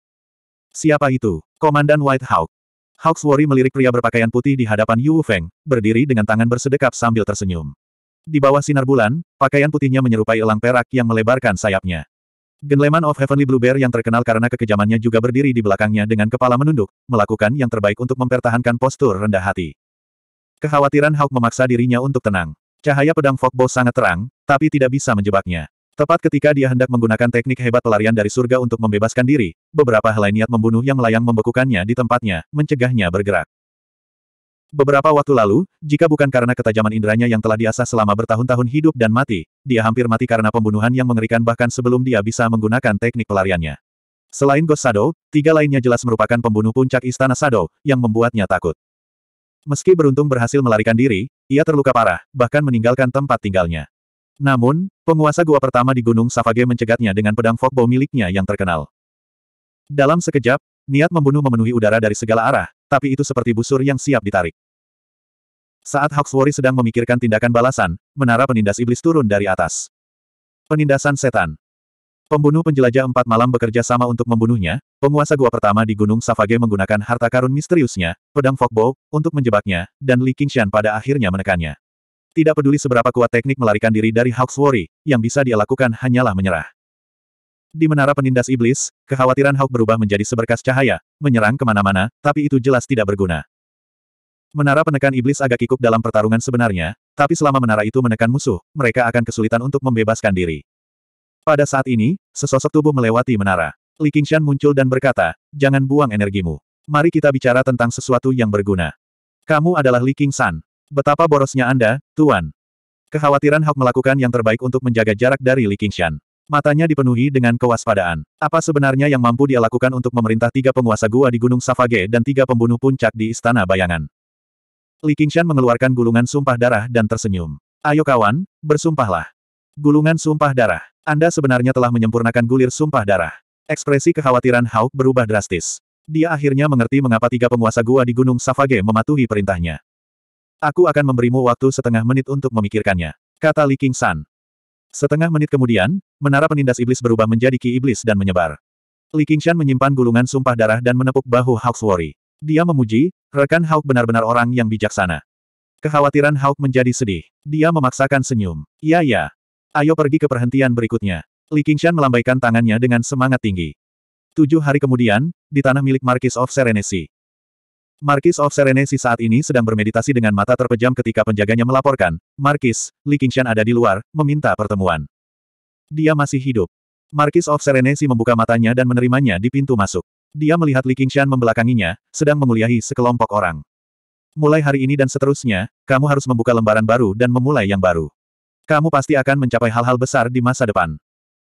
Speaker 1: Siapa itu? Komandan White Hawk. Hawksworry melirik pria berpakaian putih di hadapan Yu Wufeng, berdiri dengan tangan bersedekap sambil tersenyum. Di bawah sinar bulan, pakaian putihnya menyerupai elang perak yang melebarkan sayapnya. Genleman of Heavenly Blue Bear yang terkenal karena kekejamannya juga berdiri di belakangnya dengan kepala menunduk, melakukan yang terbaik untuk mempertahankan postur rendah hati. Kekhawatiran Hawk memaksa dirinya untuk tenang. Cahaya pedang Fogbo sangat terang, tapi tidak bisa menjebaknya. Tepat ketika dia hendak menggunakan teknik hebat pelarian dari surga untuk membebaskan diri, beberapa helai niat membunuh yang melayang membekukannya di tempatnya, mencegahnya bergerak. Beberapa waktu lalu, jika bukan karena ketajaman inderanya yang telah diasah selama bertahun-tahun hidup dan mati, dia hampir mati karena pembunuhan yang mengerikan bahkan sebelum dia bisa menggunakan teknik pelariannya. Selain Ghost Shadow, tiga lainnya jelas merupakan pembunuh puncak Istana Shadow, yang membuatnya takut. Meski beruntung berhasil melarikan diri, ia terluka parah, bahkan meninggalkan tempat tinggalnya. Namun, penguasa gua pertama di Gunung Savage mencegatnya dengan pedang Fogbow miliknya yang terkenal. Dalam sekejap, niat membunuh memenuhi udara dari segala arah, tapi itu seperti busur yang siap ditarik. Saat Hawksworry sedang memikirkan tindakan balasan, menara penindas iblis turun dari atas. Penindasan setan. Pembunuh penjelajah empat malam bekerja sama untuk membunuhnya, penguasa gua pertama di Gunung Savage menggunakan harta karun misteriusnya, pedang Fogbo, untuk menjebaknya, dan Li Qingshan pada akhirnya menekannya. Tidak peduli seberapa kuat teknik melarikan diri dari Hawksworry, yang bisa dia lakukan hanyalah menyerah. Di menara penindas iblis, kekhawatiran Hawk berubah menjadi seberkas cahaya, menyerang kemana-mana, tapi itu jelas tidak berguna. Menara penekan iblis agak kikuk dalam pertarungan sebenarnya, tapi selama menara itu menekan musuh, mereka akan kesulitan untuk membebaskan diri. Pada saat ini, sesosok tubuh melewati menara. Li Qingshan muncul dan berkata, jangan buang energimu. Mari kita bicara tentang sesuatu yang berguna. Kamu adalah Li Qingshan. Betapa borosnya Anda, Tuan. Kekhawatiran Hawk melakukan yang terbaik untuk menjaga jarak dari Li Qingshan. Matanya dipenuhi dengan kewaspadaan. Apa sebenarnya yang mampu dia lakukan untuk memerintah tiga penguasa gua di Gunung Savage dan tiga pembunuh puncak di Istana Bayangan? Li Qingshan mengeluarkan gulungan sumpah darah dan tersenyum. Ayo kawan, bersumpahlah. Gulungan sumpah darah. Anda sebenarnya telah menyempurnakan gulir sumpah darah. Ekspresi kekhawatiran Hauk berubah drastis. Dia akhirnya mengerti mengapa tiga penguasa gua di Gunung Savage mematuhi perintahnya. Aku akan memberimu waktu setengah menit untuk memikirkannya. Kata Li Qingshan. Setengah menit kemudian, menara penindas iblis berubah menjadi ki iblis dan menyebar. Li Qingshan menyimpan gulungan sumpah darah dan menepuk bahu Worry. Dia memuji, rekan Hawk benar-benar orang yang bijaksana. Kekhawatiran Hawk menjadi sedih. Dia memaksakan senyum. Ya ya. Ayo pergi ke perhentian berikutnya. Li Qingshan melambaikan tangannya dengan semangat tinggi. Tujuh hari kemudian, di tanah milik Marquis of Serenesi. Markis of Serenesi saat ini sedang bermeditasi dengan mata terpejam ketika penjaganya melaporkan, Markis, Li Qingshan ada di luar, meminta pertemuan. Dia masih hidup. Markis of Serenesi membuka matanya dan menerimanya di pintu masuk. Dia melihat Li Qingshan membelakanginya, sedang menguliahi sekelompok orang. Mulai hari ini dan seterusnya, kamu harus membuka lembaran baru dan memulai yang baru. Kamu pasti akan mencapai hal-hal besar di masa depan.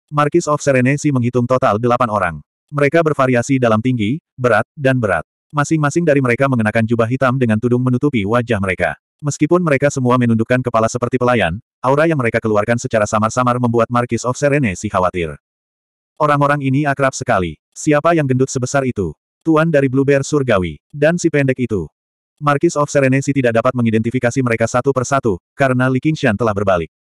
Speaker 1: Markis of Serenesi menghitung total delapan orang. Mereka bervariasi dalam tinggi, berat, dan berat. Masing-masing dari mereka mengenakan jubah hitam dengan tudung menutupi wajah mereka. Meskipun mereka semua menundukkan kepala seperti pelayan, aura yang mereka keluarkan secara samar-samar membuat Markis of Serene si khawatir. Orang-orang ini akrab sekali. Siapa yang gendut sebesar itu? Tuan dari Blue Bear Surgawi, dan si pendek itu. Markis of Serenesi tidak dapat mengidentifikasi mereka satu persatu, karena Li Qingshan telah berbalik.